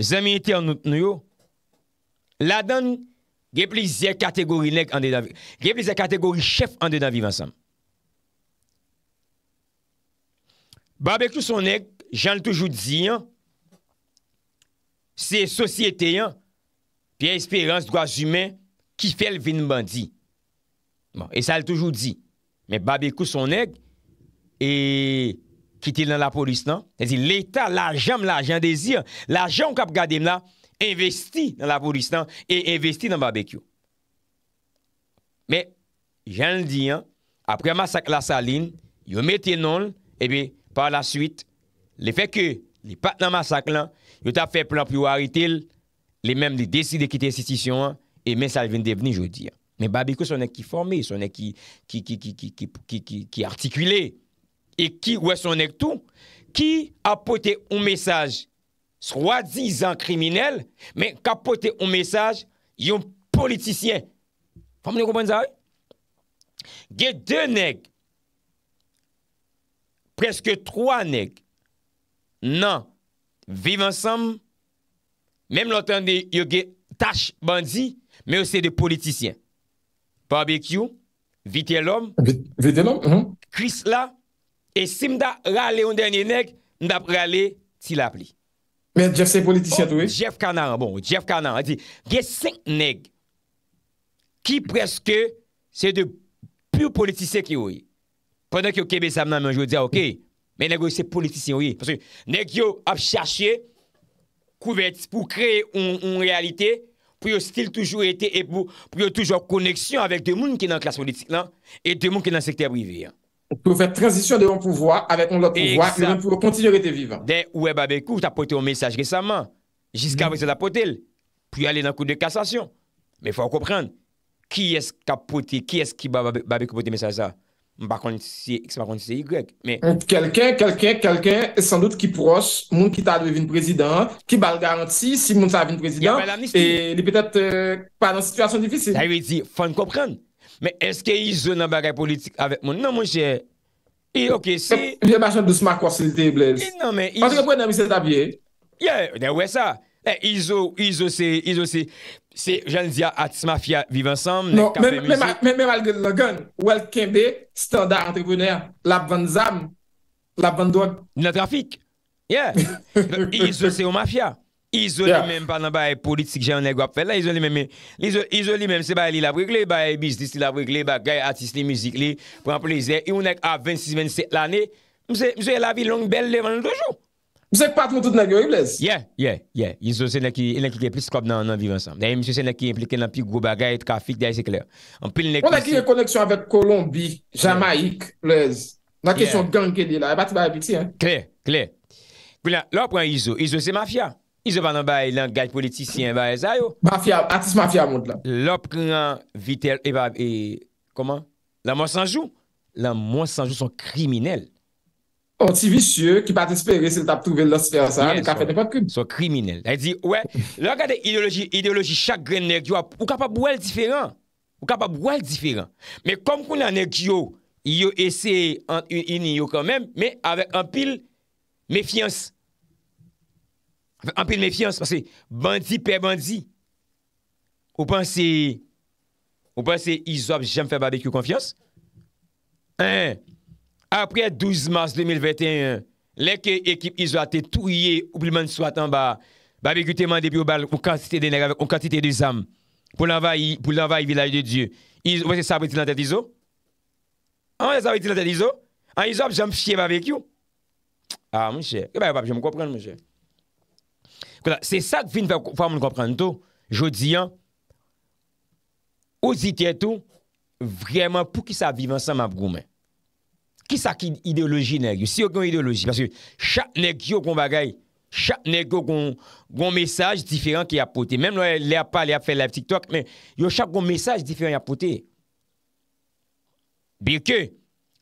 zami ete an nou yo, la dan ge plize kategori nek an denan viv ansam. Ge plize kategori chef an denan viv ansam. Ba be kou son nek, jan l toujou di, se sosyete, pi espirans, ki fèl vin bandi. Bon, e sal toujou di. Men babekyo son neg, e kitil nan la polis nan, se zi l'Etat, la non? jam la, jen dezir, la jam kap gade m la, investi nan la polis nan, e investi nan babekyo. Men, jen l di, apre masak la salin, yo meti l non, e be, pa la suite, le feke li pat nan masak lan, yo ta fe plan piwari til, li men li desi de kiti sitisyon, e men sal veni jodi an. Men babiko son ek ki formi, son ek ki ki ki ki ki ki ki ki ki ki ki artikule. E ki wè son ek tou. Ki apote ou mesaj. Swa dizan kriminel, men kapote ou mesaj yon politisyen. Fomne kou ban zay? Ge de neg. Preske troa neg. Nan. Viv ansam. Mem lantande yo ge tach bandzi men ou se de politisyen. Barbeque, Vitellon, mhm. Chrysla, et si mda rale yon denye neg, mda prale, ti la pli. Mè, Jeff se politisyat oh, ou e? Jeff Kanan, bon, Jeff Kanan, ge se neg, ki preske, se de pou politisyat ki ou e. Pwèdèk yo kebe sab nan mè, jwè diya, ok, mè neg wè se politisyat ou e, neg yo ap chachye, kouvet pou kre yon realite, pou kre yon realite, pou yo stil toujou ete, pou yo toujou koneksyon avèk de moun ki nan klas politik lan, et de moun ki nan sekte privé. Pou fèk transisyon de yon pouvoi, avèk yon lò pouvoi, pou yon pouvoi kontinyor ete vivan. Den ouè Babekou, ta pote yon mesaj resaman, jiska vèk mm. se ta pote lè, pou yon alè nan kou de kassasyon. Mè fò an komprende, ki esk ki Babekou pote mesaj sa? M pa konnit si x, m pa konnit si y. Kelken, mm, kelken, kelken, san dout ki proche, moun ki ta adwe vin prezident, ki bal garanti, si moun ta adwe vin prezident, e li petet euh, pa nan situasyon difisit. Ta yon yon di, fan kompren, men eske izo nan bagay politik avet moun, nan moun jè, e ok, se... Jè machan dousman korsilite, blèj. E nan men, izo... Yè, yon wè sa, izo, izo se, izo se... Se jan di a artist mafya vive ansam, nek non, kape musik. Men men mal gen lagon, ou el kembe, standa entreprener, lap van zam, lap van doan. Ne trafik, yeah. Izo se yo mafya. Izo li menm panan baye politik jan aneg wap fel la. Izo li menm se baye li lavwekle, baye bizdis li lavwekle, baye gaye artist li, musik li. Pwè anpou li ze, yon ek a 26-27 lane, mse yon lavi long bel le van an dojou. Yè, yè, yè Izo se nè ki, il nè ki ke plis krop nan viv ansam Dè yè, miso se nè ki implike nan pi gwo bagay Trafik dè, se kler On nè ki re koneksyon avèk Kolombi, Jamaik Lez, nan kesyon gang ke li la E batiba epiti, he Kler, kler Poulè, lò prèn Izo, Izo se mafya Izo pa nan bagay langaj politisyen Ba e zay yo Lò prèn Viter E, koman, la monsanjou La monsanjou son kriminel ontivisye, ki pat espere se te ap touve lòs fiyansan, ne ka fète pa koum. Sò kriminel. Lò gade ideologi chak gren nèk yo ap, ou kap ap wèl diferan. Ou kap ap wèl diferan. Mè kom koun anèk yo, yo esè an yon yo kan mèm, mè avèk anpil mefians. Anpil mefians, parce bandi pè bandi. Ou pan se ou pan se izop, jèm fè badek yo konfians. An, apre 12 mars 2021, leke ekip izo a te touye ou pli man sou atan ba ba be kute man depi ou bal ou kantite de nek ou kantite de zam, pou l'envay pou l'envay vilay de Diyo, wè se sape ti lan tete izo? An wè se sape ti lan tete izo? An izo ap jom fichye ba be kyou? Ah monsher, e bay wap jom koupran monsher. Koula, se sa k fin faw moun koupran tou, jodi an, ou zite tou, vreman pou ki sa vive ansan mabroumen. Ki sa ki ideoloji nè? Yo si yo kon ideoloji. Parce que chaque nèk yo kon bagay. Chaque nèk yo kon mèsage diferent ki apote. Mèm lè a pa lè a fè live TikTok, yo chaque kon mèsage diferent ki apote. Birke,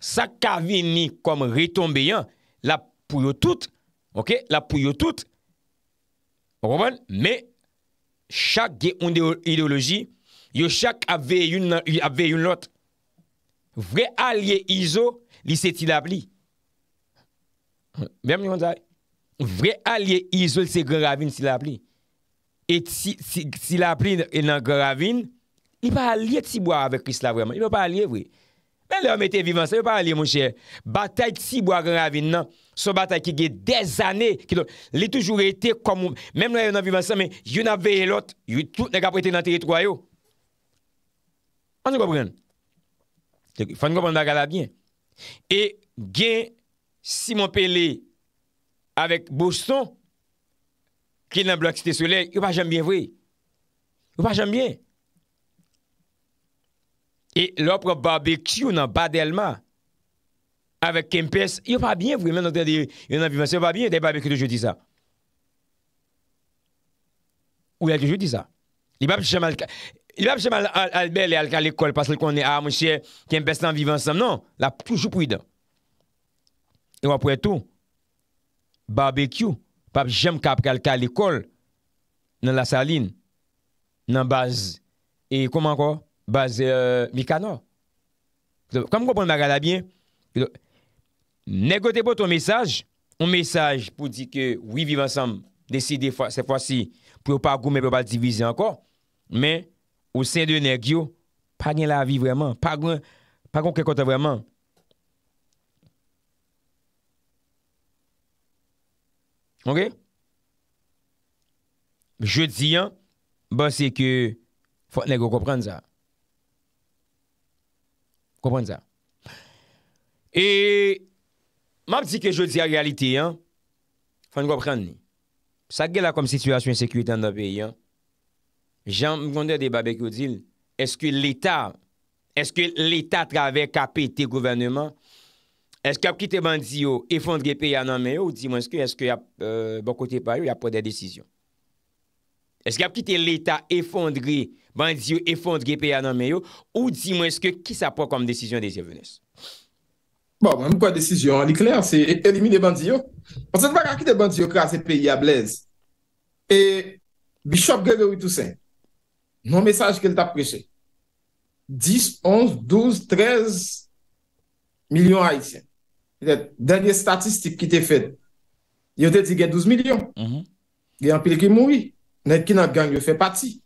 sa ka vini kom riton beyan, la pou yo tout. Ok? La pou yo tout. Ok? Mais, chaque yon ideoloji, yo chaque avè yon lot. Vre a liye izo, Li se ti la pli. Vre a liye izol se gen ravine si la pli. Et si la pli e nan gen ravine, li pa a liye ti bo a avek kris la vreman. Li pa a liye vwe. Ben le omete vivansan, li pa a liye moun chè. Batay ti bo a gen ravine nan, sou batay ki ge dez ane. Li toujou rete komou. Mem nou a yon nan vivansan, men yon ap veye lot, yon tout neg ap rete nan teri troyo. An se gopren? Fany gopren nan gen ravine? E gen Simon Pellé avèk Bousson ki nan Blanquisté-Soleil yo pa jenm byen vwe. Yo pa jenm byen. E lopre barbecue nan Badelma avèk Kempes yo pa byen vwe. Yo pa byen vwe nan Blanquisté-Soleil. Yo pa byen vwe. Yo pa byen vwe. Yo pa byen vwe. Yo pa byen vwe. I pap jem albe le al ka l'ekol pasel konen a monsye kem bestan vive ansam. Non. La poujou pou idan. E wap pou etou. Barbekyou. Pap jem kap kal ka l'ekol nan la salin. Nan baz e komanko baz vikanor. Euh, Kom kompon magal a bien. Negote pou ton mesaj. On mesaj pou di ke oui vive ansam deside se fwasi pou yo pa gome pou yo pa divize anko. Men Ou se de nek yo, pa gen la vi vreman. Pa kon ke konta vreman. Ok? Je di an, ba se ke fote nek yo kopran za. Kopran za. E, ma pti ke je di a realite an, fote nek yo pran ni. Sa ge la kom situasyon sekwete an da pe yon, Jean-Vendrede Babekoudil, eske l'Etat, eske l'Etat travè kapè te gouvernement, eske apkite bandi yo, efondre pe ya nanmen yo, ou di mwen eske, eske ya euh, bokote pari, ou ya pou de desisyon? Eske apkite l'Etat, efondre bandi yo, efondre pe ya nanmen yo, ou di mwen eske, ki sa pou kom desisyon de Zevenes? Bon, mwen mwen kwa desisyon, an li kler, se elimine bandi yo. On se dwa kakite bandi yo kwa se pe ya blez. E, Bichop Gevewi Toussaint, Non mesaj ke l t apreche. 10, 11, 12, 13 milyon haitien. Derye statistik ki te fed. Yo te di gen 12 milyon. Mm-hmm. Gen an pil ki mouri. Net ki nan gang yo fe pati.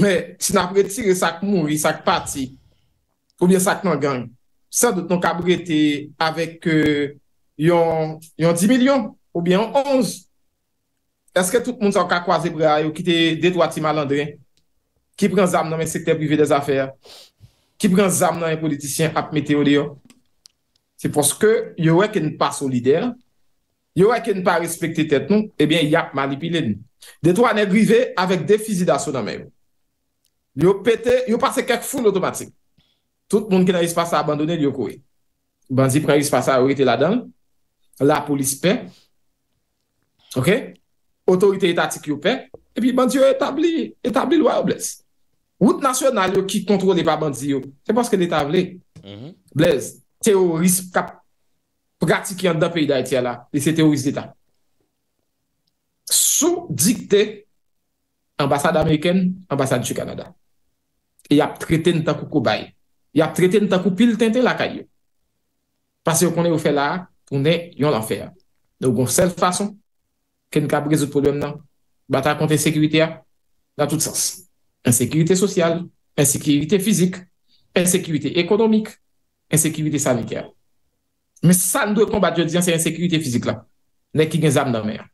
Me, si nan pre tire sak mouri, sak pati, koumye sak nan gang. Sa de ton kabre te avek yon 10 milyon ou bien 11. Non, euh, Moun. Eske tout moun sa wak kwa zebra yo ki te detwati malandren? Ki pren zam nan men sekte prive de zafere? Ki pren zam nan men politisyen ap meteo de yo? Se pwoske yo weke n pa solider, yo weke n pa respekte tet nou, ebyen eh yap manipile nou. Detwane prive avek defizi da sou nan men yo. Yo pete, yo pase kek foun otomatik. Tout moun ki nan ispasa abandone, yo kowe. Ban zi pre ispasa, yo ite la dan, la polis pe. Okè? Otorite etatik yo pe, epi bandyo etabli, etabli lwa yo bles. Wout nasyonal yo ki kontrole pa bandyo, mhm. se poske detabli. Blez, teoris kap pratik yon da peyda eti ala, li se teoris ditan. Sou dikte ambasade Ameriken, ambasade chou Kanada. E yap treten takou kou baye. Yap treten takou pil tenten lakay yo. Pas yo konen yo fe la, ou ne yon lan fe. Nou gon sel fason, Ken ka brezout problem nan? Bata konten sekwite ya? Nan tout sens. Ensekwite sosyal, ensekwite fizik, ensekwite ekonomik, ensekwite sanik ya. Men sa nou kon bat yo diyan, se ensekwite fizik la. Ne ki gen zam nan mè ya.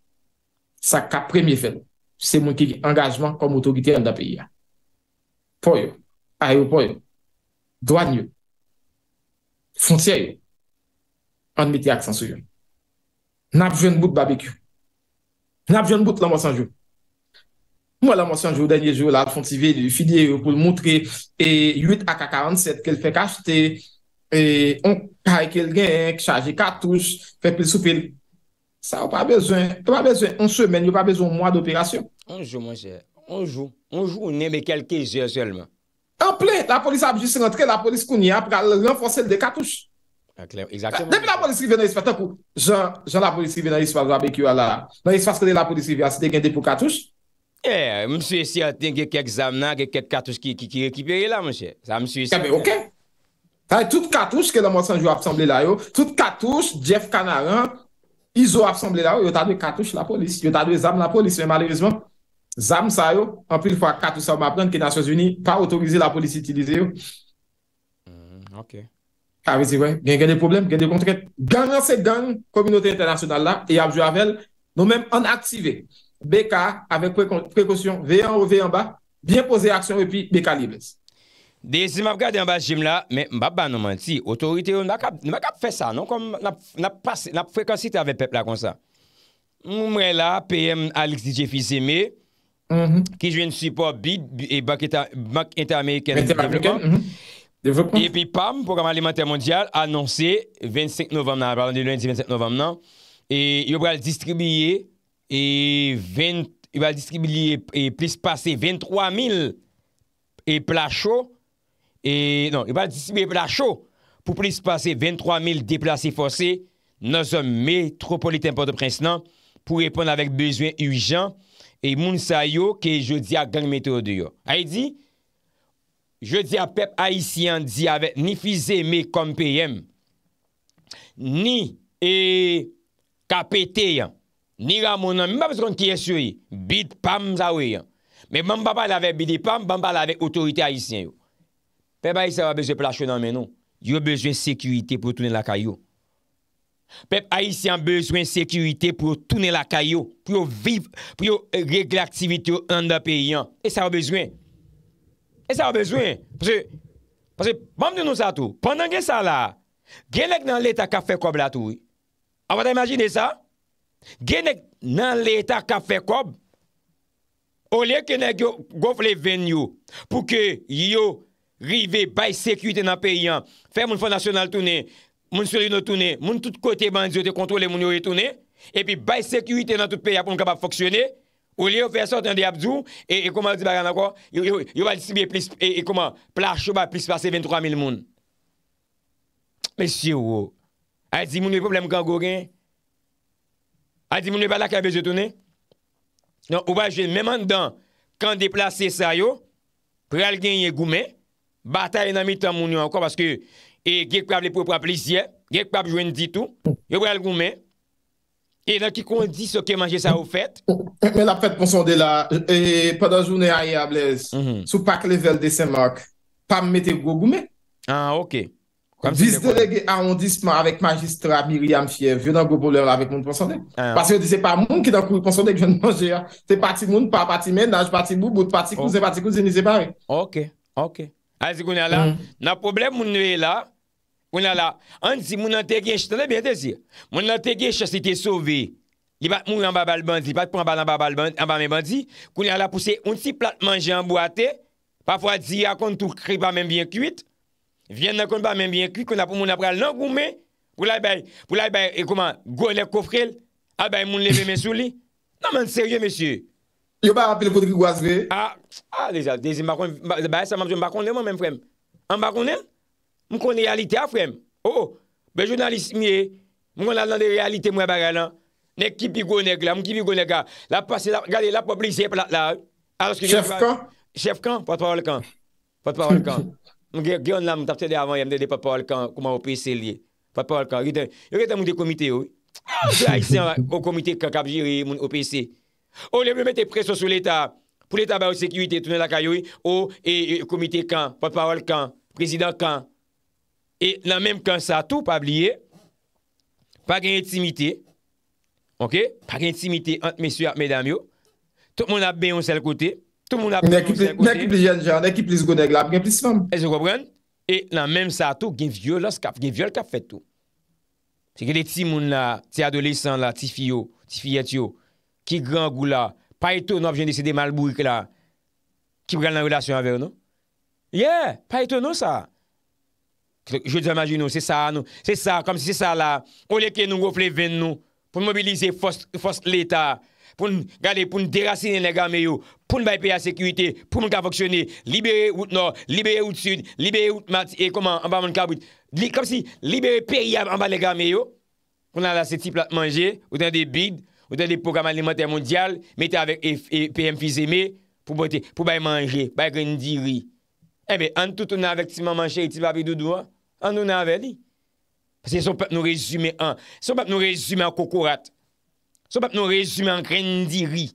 Sa ka premye fen, se moun ki engajman kom otorite yon da peyi ya. Po yo, a yo po yo, doan yo, fontye yo, an meti aksan sou yo. Nap jen gout babek yo. N ap joun bout la monsanjou. Mwen la monsanjou, denye jou, la fondsivil, fidye pou l moutre, 8 AK-47 ke l fèk achete, e, on kare ke l gen, ki chaje katouj, fèk pil sou pil. Sa w pa bezwen, an semen, yon pa bezwen mwa d operasyon. Anjou monsen, anjou, anjou nebe kelke zè zèlman. An ple, la polis ap jous rentre, la polis kouni ap ral renfonse l de katouj. Depi la polis kive nan ispa, jen la polis kive nan ispa nan ispa sko de la polis kive, aside gen de pou katouche? E, moun sou esi atin gen kek zam nan, gen kek katouche ki rekipere la, moun chè. E, moun sou esi atin gen kek katouche ke nan moun sanjou apsamble la yo. Tout katouche, Jeff Kanaran, izou apsamble la yo, yo ta de katouche la polis. Yo ta de zam la polis, men malerizman, zam sa yo, anpil fwa katouche sa ou ma pranke na Sos Unis, pa otorize la polis itilize yo. Hmm, ok. Awe zi wè, gen gen de problem, gen de kontrek, gang an se gang, kominote internasyonal la, e apjou avèl, nou mèm an aktive, beka, avè prekosyon, vey an ou vey an ba, bien pose aksyon, epi, beka libez. De zi map gade an ba jim la, mè mbaba nou man ti, otorite ou mbaka fè sa, nou kom nap frekansite avè pep la kon sa. Mou mwen la, PM Alex Dijefi Zeme, ki jwen support bid, et bank inter-amèyken, et bank inter-amèyken, Epi PAM, Poukama Alimenter Mondial, anonsé 25 novem nan, pardon, 19-25 novem nan, e yo pral distribuyye, e pral distribuyye, e plis pase 23 mil e plasho, e non, e pral distribuyye plasho pou plis pase 23 mil deplase fosè, nozom metropolitèmpote prins nan, pou repon avèk bezwen yu jan, e moun sa yo ke yo di a gang metodo yo. A yi di, Je di a pep haisyen di avek ni fizeme kompeyem, ni e kapete yon, ni ramonan, non, mba bezwen ki esye yon, bid pam zawe yon. Men mba mba lavek bidi pam, mba mba lavek otorite haisyen yon. Pep haisyen wap bezwen plashe nan menon. Yo wap bezwen sekurite pou toune lakay yo. Pep haisyen wap bezwen sekurite pou toune lakay yo. Pou yo vive, pou yo regle aktivite yo an da pey yon. E sa wap bezwen. E sa wè bezwen, pwese pamnen bon, nou sa tou, pandan gen sa la, genèk nan l'Etat ka fè kob la tou, a wè ta imagine sa, genèk nan l'Etat ka fè kob, ou lè genèk yo gof le ven yo, pou ke yo rive bay sekwite nan peyi an, fè moun Fondationnal toune, moun Suryno toune, moun tout kote banjote kontrole moun yo re toune, e pi bay sekwite nan tout peyi apon kapap foksyone, Ou li yo fè sot an de Abdou, e, e koman di bagan an kwa, yo val disibye plis, e, e koman plasho val plis pase 23 mil moun. Mèsyè wò, a di moun yo e pouplem kanko gen? A di moun yo pala kaveze tounen? Non, ou val jè mèman dan, kan deplase sa yo, pral gen ye goumen, batay nan mi tan moun yo an kwa, paske, e gek pwab le pou pwa plis ye, gek pwab jwen di tou, yo pral goumen, yo pral gen, E nan ki kon di soke manje sa ou fèt? Men ap fèt pon sonde e, e, la, e padan jounen a ye a blèz, mhm. sou pak level de Saint-Marc, pa m mette gwo gume. Ah, ok. Vis delege a on disman avèk magistra Miriam Fier, vè nan gwo bo lèr la avèk moun pon sonde. Pasè yo di se pa moun ki nan kon sonde ek jen manje ya. Te pati moun, pa pati men, nan j pati mou, bout pati kouzè, pati kouzè, ni se pari. Ok, ok. A zi gounen la, mm. nan problem moun nou e la, Koun ala, an zi moun an te gen, chan se te sove, li bat moun an babal bandi, li bat moun an babal bandi, an bame bandi, koun ala puse un si plat manje an boate, pafwa zi akon tou kri bame bien kuit, vyen akon bame bien kuit, koun apon moun apra lankoume, pou lai baye, pou lai baye, e kouman, gounen kofrel, a baye moun leve men souli, nan moun serye mesye. Yo ba apil kou tri gwasve? A, a, deja, deja, mba konen, mba konen, mba konen, mba konen, mba konen? Mwen kon reyalite a fwem. O, oh, be jounalist miye. Mwen kon la lan de reyalite mwen baga nan. Mwen ki pi gwenek la. Mwen ki pi gwenek la. La pase la, gade la publise. Chef kan? Chef kan? Patpawal kan? Patpawal kan? <laughs> Mwen gen nan mwen tapte de avan yamde de patpawal kan kouman OPC liye. Patpawal kan? Yon gen nan mwen de komite yo. Yon gen nan mwen de komite kakab jiri mwen OPC. O, oh, lè mwen mwen te preso sou l'Etat. Pou l'Etat ba ou sekwite, tout nan la kayo yo. O, komite kan? Pat E nan menm kan sa tou pa bliye, pa gen intimite, ok, pa gen intimite ant mesu ap medam yo, tout moun ap ben yon sel kote, tout moun ap ben yon sel kote, ne ki plis gen jan, ne ki plis go neg lap, gen plis fam. E se wap ren, e nan menm sa tou gen vyo lans kap, gen vyo l kap fet tou. Se gen de ti moun la, ti adolescent la, ti fiyo, ti fiyet yo, ki gran gou la, pa etou nou ap jen desede malbou yon ke la, ki brel nan relasyon ave nou. Yeah, pa etou nou sa. Je diwa maji nou, se sa nou. Se sa, kom se se sa la. O leke nou, go fle ven nou. Poun mobilize fos l'Etat. Poun gade, poun derasine le gameyo. Poun bay peye a sekwite. Poun moun ka foksyone. Libere out nor, libere out sud. Libere out mat, e koman, an ba moun kabwit. Kom si, libere peri an ba le gameyo. Poun ala se ti plat manje. Ou ten de bid. Ou ten de program alimenter mondial. Mete avek PM Fizeme. Poun bay manje. Bay gen diwi. Ebe, eh an toutou nan avek ti man manje, ti babi doudou an. an nou nan ve li. Se sou pep nou rezume an, se sou pep nou rezume an kokorat, se sou pep nou rezume an gren diri.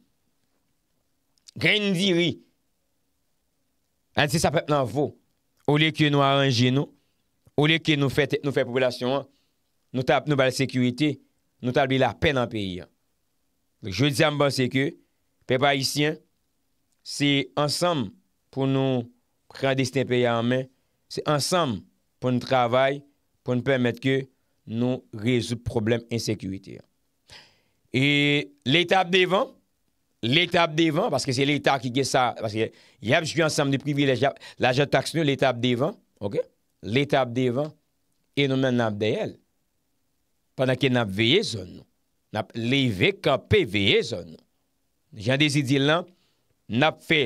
Gren diri. An se sa pep nan vo, ou li ke nou aranje nou, ou li ke nou fe population an, nou tab nou bal sekurite, nou tab li la pen an peyi an. Jou diyan mba sekur, pe pa isyen, se ansam pou nou kran destin peyi an men, se ansam pou nou travay, pou nou pwemmet ke nou rezout problem insekurite. E l'etap devan, l'etap devan, paske se l'etap ki ge sa, paske yap jwi ansam di privilej, l'ajat taks nou l'etap devan, l'etap devan, e nou nan ap deyel, padan ke nap veye zon nou, nap leve kap pe veye zon nou. Jan desi di lan, nap fe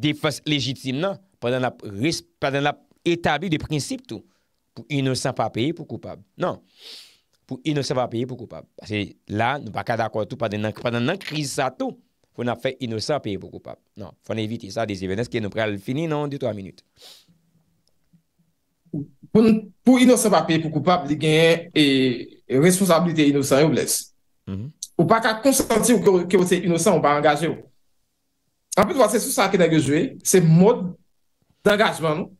defas lejitim nan, padan nap res, padan nap etabli de prinsip tou pou inosan pa peyi pou koupab. Non, pou inosan pa peyi pou koupab. Pase la, nou pa ka dakwa tou padan nan krizi sa tou, pou nan fe inosan peyi pou koupab. Non, pou nan eviti sa desi. Ben, eske nou prel fini nan di 3 minute. Pou inosan pa peyi pou koupab, li genye responsabilite inosan e mm-hmm. ou bles. Ou pa ka konsenti ou ke ou se inosan ou pa angaje ou. An pou dwa se sou sa ke nagejwe, se mod d'engajman nou,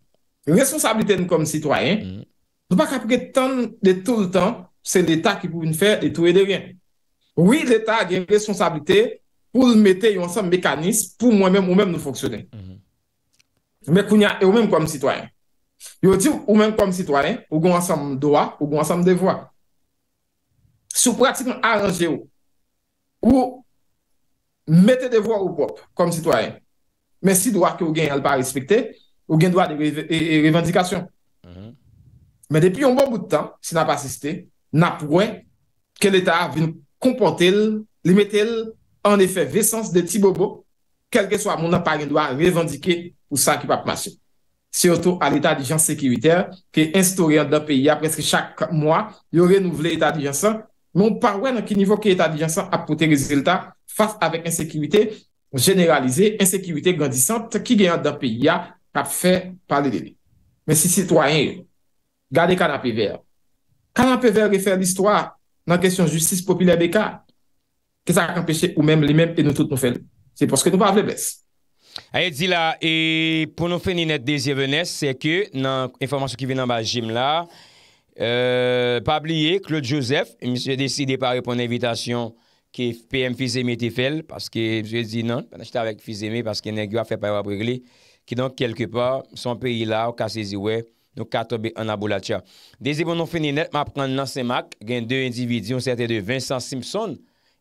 Ressonsabilite nou kom sitwayen, mm. nou pa kapike tan de tout le tan, se l'Etat ki pou bin fè, etou e devyen. Oui, l'Etat gen responsabilite pou l'mete yon sam mekanisme pou mwen mèm ou mèm nou foksyone. Mè mm-hmm. kounya, e ou mèm kom sitwayen. Yo ti ou mèm kom sitwayen, ou goun an sam doa, ou goun an sam devwa. Si ou pratikman aranje ou, ou mette devwa ou pop, kom sitwayen, mè si doa ki ou gen yon pa respikte, mè si doa ki ou gen yon pa respikte, ou gen doa de e, e, revendikasyon. Men mm-hmm. depi yon bon bout de tan, si nan pa asiste, nan pouwen ke l'Etat vin kompote, limitel, an efè vèsans de ti bobo, kelke so a moun nan pa gen doa revendike ou sa ki pa pmasye. Siyoto a l'Etat di jan sekiriter ki instoryan dan peyi apreske chak mwa, yo renouvle Eta di jan san, men ou parwen an ki nivou ki Eta di jan san apote rezultat, fap avèk ensekirite generalize, ensekirite grandisante ki gen dan peyi apre pa fè pali li li. Men si sitwayen yo, gade kan api ver. Kan api ver ge fè l'istwa nan kesyon justice popi lè beka, ke sa kan peche ou mèm li mèm e nou tout nou fè li. Se pwoske nou pa api le bès. A ye di la, e pou nou fè ni net dèziye venè, se ke nan informasyon ki ven nan ba jim la, euh, pa bliye, Claude Joseph, mi se deside pa repon evitasyon ki fè m fizè mi te fèl, paske mi se di nan, pan achta vek fizè mi, paske nè gwa fè pa api li li, ki don kelke pa, son peyi la, ou kasezi we, nou katobe an abou la tcha. Dezi bon nou feni net, ma pran nan Semak, gen dè individyon, sè te de Vincent Simpson,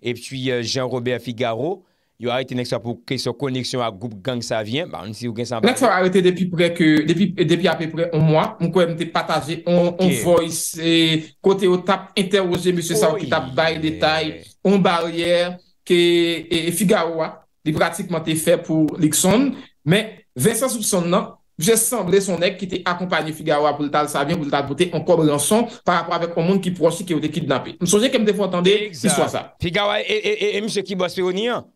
epi chwi euh, Jean-Robert Figaro, yo a ete nek sa pou kèy so koneksyon a goup gang sa vyen, ba an si ou gen sa... Nek sa a ete depi apè pre, an mwa, mwen kwen mte pataje, an voice, kote yo tap interwoze mè se sa wè ki tap bay detay, an barrièr, ke Figaro a, di pratikman te fè pou Nixon, mè Vincent soup non? son nan, jè san blè son ek ki te akompany figawa pou l'tal savyan, pou l'tal bote, an kobre lanson par rapport avèk o moun ki prosi ki ou dekid nan pi. M souje ke m devon tande, mi swa sa. Figawa, e mse ki bwase pe ou ni an?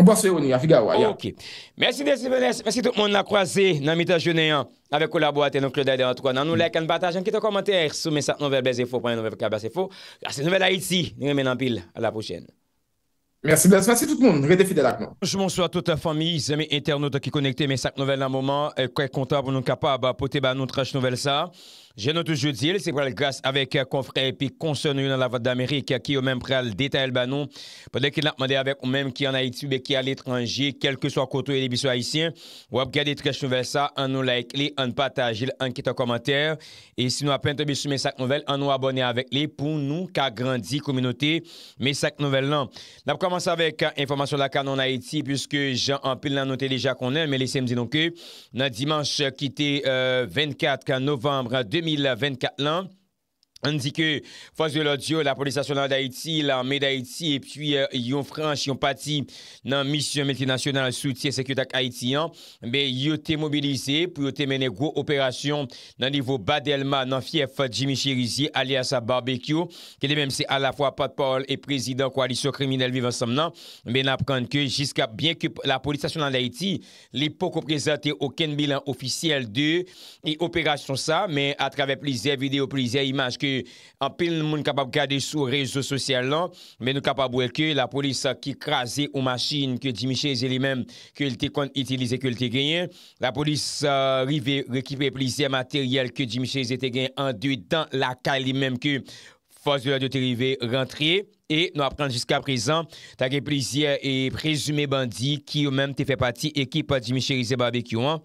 M bwase pe ou ni an, figawa, ya. Ok. Mèsi desi mènes, mèsi tout moun la kwaze nan mita jounen an, avèk ou la boate nou klo daye de an tout kwa nan nou lèk an bataj, an kit an komantè, soume sa nouvel bezè fo, ponye nouvel kabè se fo. Asè nouvel a iti, nou men an pil, ala pou chèn. Merci, Merci tout le monde. Restez fidèles avec nous. Je bonsoir à toute la famille, les amis internautes qui connectés, mes sacs nouvelles à un moment. Quoi content pour bah, nous capables de porter notre nouvelle ça. Je note dit, c'est pour le grâce avec euh, confrère et puis concerné dans la voie d'Amérique qui au même le détail le Peut-être qu'il a demandé avec nous même qui en Haïti ou qui à l'étranger, quel que soit côté et les haïtiens, ou à regarder très nouvelle ça, en nous like, en partage, en quitte en commentaire. Et si nous apprenons à sur mes sacs nouvelles, en nous abonner avec les pour nous qu'à grandir communauté, mes sacs nouvelles là. On commencé avec euh, information de la canon Haïti puisque Jean pile l'a noté déjà qu'on aime, mais laissez-moi dire que, dans dimanche qui était 24 euh, novembre 2020, 2024 l'an an di ke fòs de lò diyo, oh, la polisasyon euh, nan Daïti, la Medaïti, epi yon frans, yon pati nan misyon multinasyon nan soutien sekyotak Daïti an, be yote mobilize pou yote mène gwo operasyon nan nivou Badelma nan fief Jimmy Chirizi alias Barbecue ke non? de mèm se al la fò a pat paol e prezidant kwa alisyon kriminelle vivan sam nan be nan pran ke jiska bien ke la polisasyon nan Daïti, l'epo ko prezente oken bilan ofisyel de operasyon sa, men a travè plizè video, plizè imaj ke Anpil nou moun kapab gade sou rezo sosyal lan Men nou kapab wè ke la polis ki krasè ou machin Ke di michè zè li mèm ke lte kon itilize ke lte genyen La polis rive rekipe plizè materyèl ke di michè zè te genyen An du dan la kal li mèm ke fòs vè la diote rive rentre E nou apren jiska prezan Takè plizè e prezume bandi ki ou mèm te fè pati E ki pa di michè zè ba bekyou an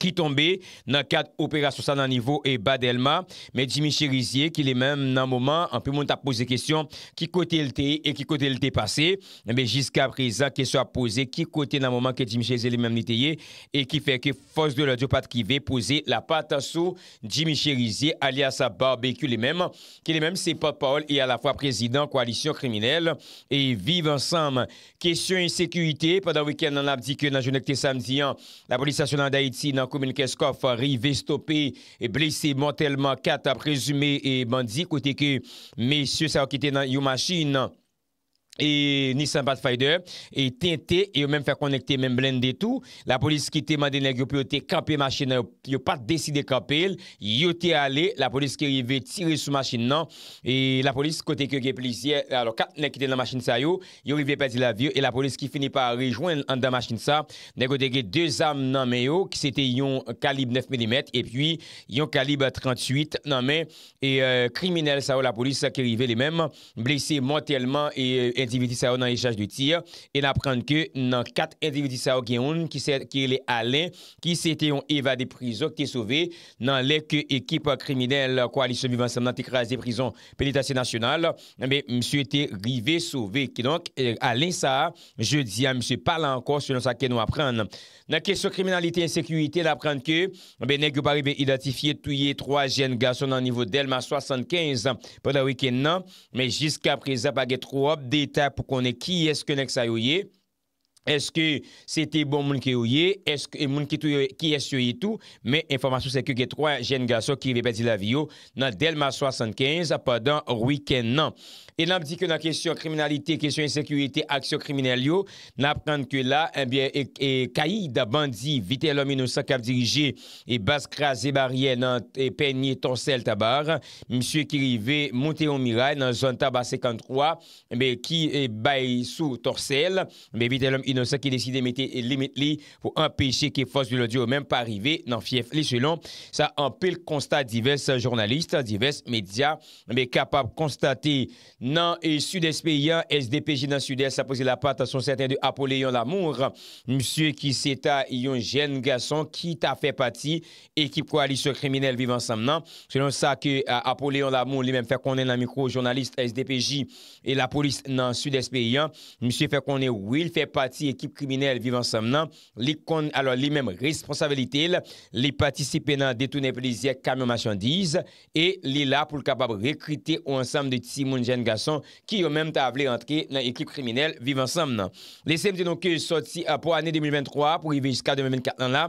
qui tombait dans cadre sur ça dans niveau et Badelma mais Jimmy Chérizier, qui est même dans moment en peu monde a posé question qui côté le et qui côté le passé mais jusqu'à présent question a posé qui côté dans moment que Jimmy Chérizier le même était et qui fait que force de l'audio pas qui poser la patte sous Jimmy Cherizier alias barbecue les mêmes qui les mêmes c'est Paul et à la fois président coalition criminelle et vivent ensemble question insécurité pendant le week-end on a dit que dans la journée samedi hein, la police nationale d'Haïti nan koumen keskof a rivestope e blise montelman kat a prezume e mandi kote ke mesye sa wakite nan yu machine. E ni sempat fayder, e tente, e yo menm fè konekte menm blende de tou, la polis ki te mande nèk yo pou yo te kape machin, yo pat deside kape, yo te ale, la polis ki rive tire sou machin nan, e la polis koteke ge plisiè, alo kat nèk ki te nan machin sa yo, yo rive peti la vie, e la polis ki fini pa rejouen an dan machin sa, nèk koteke de zame nan men yo, ki se te yon kalib 9 mm, e pi yon kalib 38 nan men, e kriminel euh, sa yo la polis ki rive le menm, blese mentalman, e individi sa ou nan rejage euh, eh eh non? de tir, e naprand ke nan kat individi sa ou genoun ki se kele alen, ki se te yon evade prizo, ki se sove nan lek ekip kriminell koalisyon vivansan nan te krease de prizon penitasyon nasyonal, msye te rive sove, ki donk alen sa, je diyan msye pala ankon selon sa ke nou aprand. Nan kesyon kriminalite ensekunite, naprand ke, nek yo pari be identifiye touye 3 jen gason nan nivou del ma 75 an poda wikenn nan, me jiska prese pa ge tro obdete pou konen ki eske next ayoye, eske sete bon moun ki ouye, eske moun ki esye ouye tou, men informasyon sekyo ke 3, jen gaso ki ve pe di la vi yo, nan del mas 75, apadan wiken nan. E nan di ke nan kesyon kriminalite, kesyon sekyo ete aksyon kriminal yo, nan aprende ke la, eh e, e kai da bandi, vite lom ino sa kap dirije, e bas kra ze barye nan e pe nye torsel tabar, msye ki ve monte ou miray, nan zon taba 53, e be ki eh, bay sou torsel, e vite lom ino sa kap dirije, qui décide de mettre limite pour empêcher que force de l'audio même pas arriver dans fief li selon ça en pile constat divers journalistes, divers médias mais capables de constater dans le sud-est SDPJ dans le sud-est a posé la patte son certains de Apolléon Lamour monsieur qui s'est un jeune garçon qui t'a fait partie équipe coalition criminelle vivant ensemble selon ça que euh, Apolléon Lamour lui-même fait est dans micro journaliste SDPJ et la police dans le sud-est hein. monsieur fait est oui il fait partie ekip kriminelle viv ansam nan, li kon alwa li men responsabilite, li patisipe nan detounen pleziye kamyon machandise, e li la pou l kapab rekrite ou ansam de Timon Jen Gasson ki yo men ta avle antre nan ekip kriminelle viv ansam nan. Li semte nou ke soti apwa ane 2023 pou i vejiska 2024 nan la,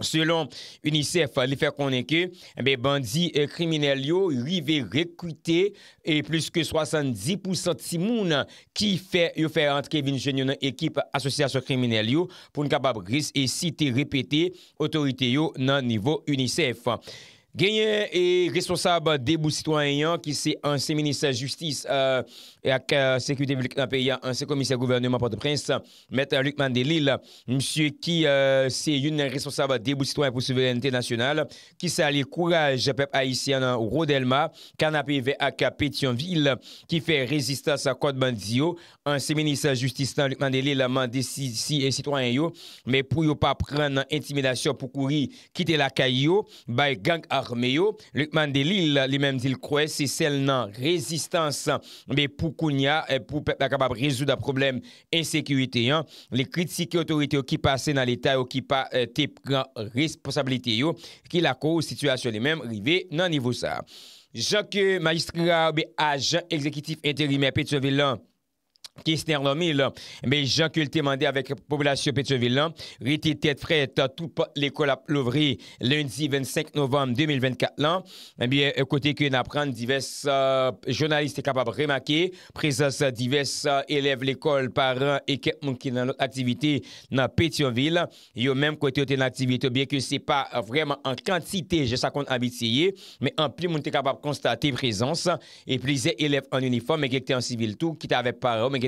Selon UNICEF, li fè konen ke, eh be bandi krimine li yo rive rekwite e plus ke 70% si moun ki fè yo fè rentre ke vinjen yo nan ekip asosyasyon krimine li yo pou nkabab ris e site repete otorite yo nan nivou UNICEF. genyen e responsab debout sitwanyan ki se anse minister justice euh, euh, anse komisyen gouvernement Port-de-Prince, metan Luc Mandelil msye ki euh, se yon responsab debout sitwanyan pou souveranite nasyonal, ki se ale koulaj pep Aisyen Rodelma kan apive akapet yon vil ki fe rezistans akot bandzio anse minister justice tan Luc Mandelil mande si sitwanyan yo me pou yo pa pran intimidasyon pou kouri kite la kay yo, bay gang a Mè yo, lèkman eh, de lè, lè mèm zil kwe, se sel nan rezistansan be pou koun ya, pou pep la kapap rezou da problem ensekirite yo. Lè kritike otorite yo ki pase nan l'Etat yo ki pa te pran responsabilite yo, ki la kou ou situasyon lè mèm rive nan nivou sa. Jok magistra ou be ajan, ekzekitif enteri mè pe tsevelan. Kisner Nomi, jankul te mande avek populasyon Petionville. Riti tet fred tou pot l'ekol ap louvri lundi 25 novem 2024 lan. Kote eh kwen ap rande, divese euh, jounaliste kapab remake. Prezese divese eleve euh, l'ekol, paran, eket moun ki nan aktivite nan Petionville. Yo menm kote ten aktivite, bieke se pa vreman an kantite, jesa kon an bityeye, me an pli moun te kapab konstate prezense. Eplize eleve an uniform ekete an sivil tou, kita avek paran, ekete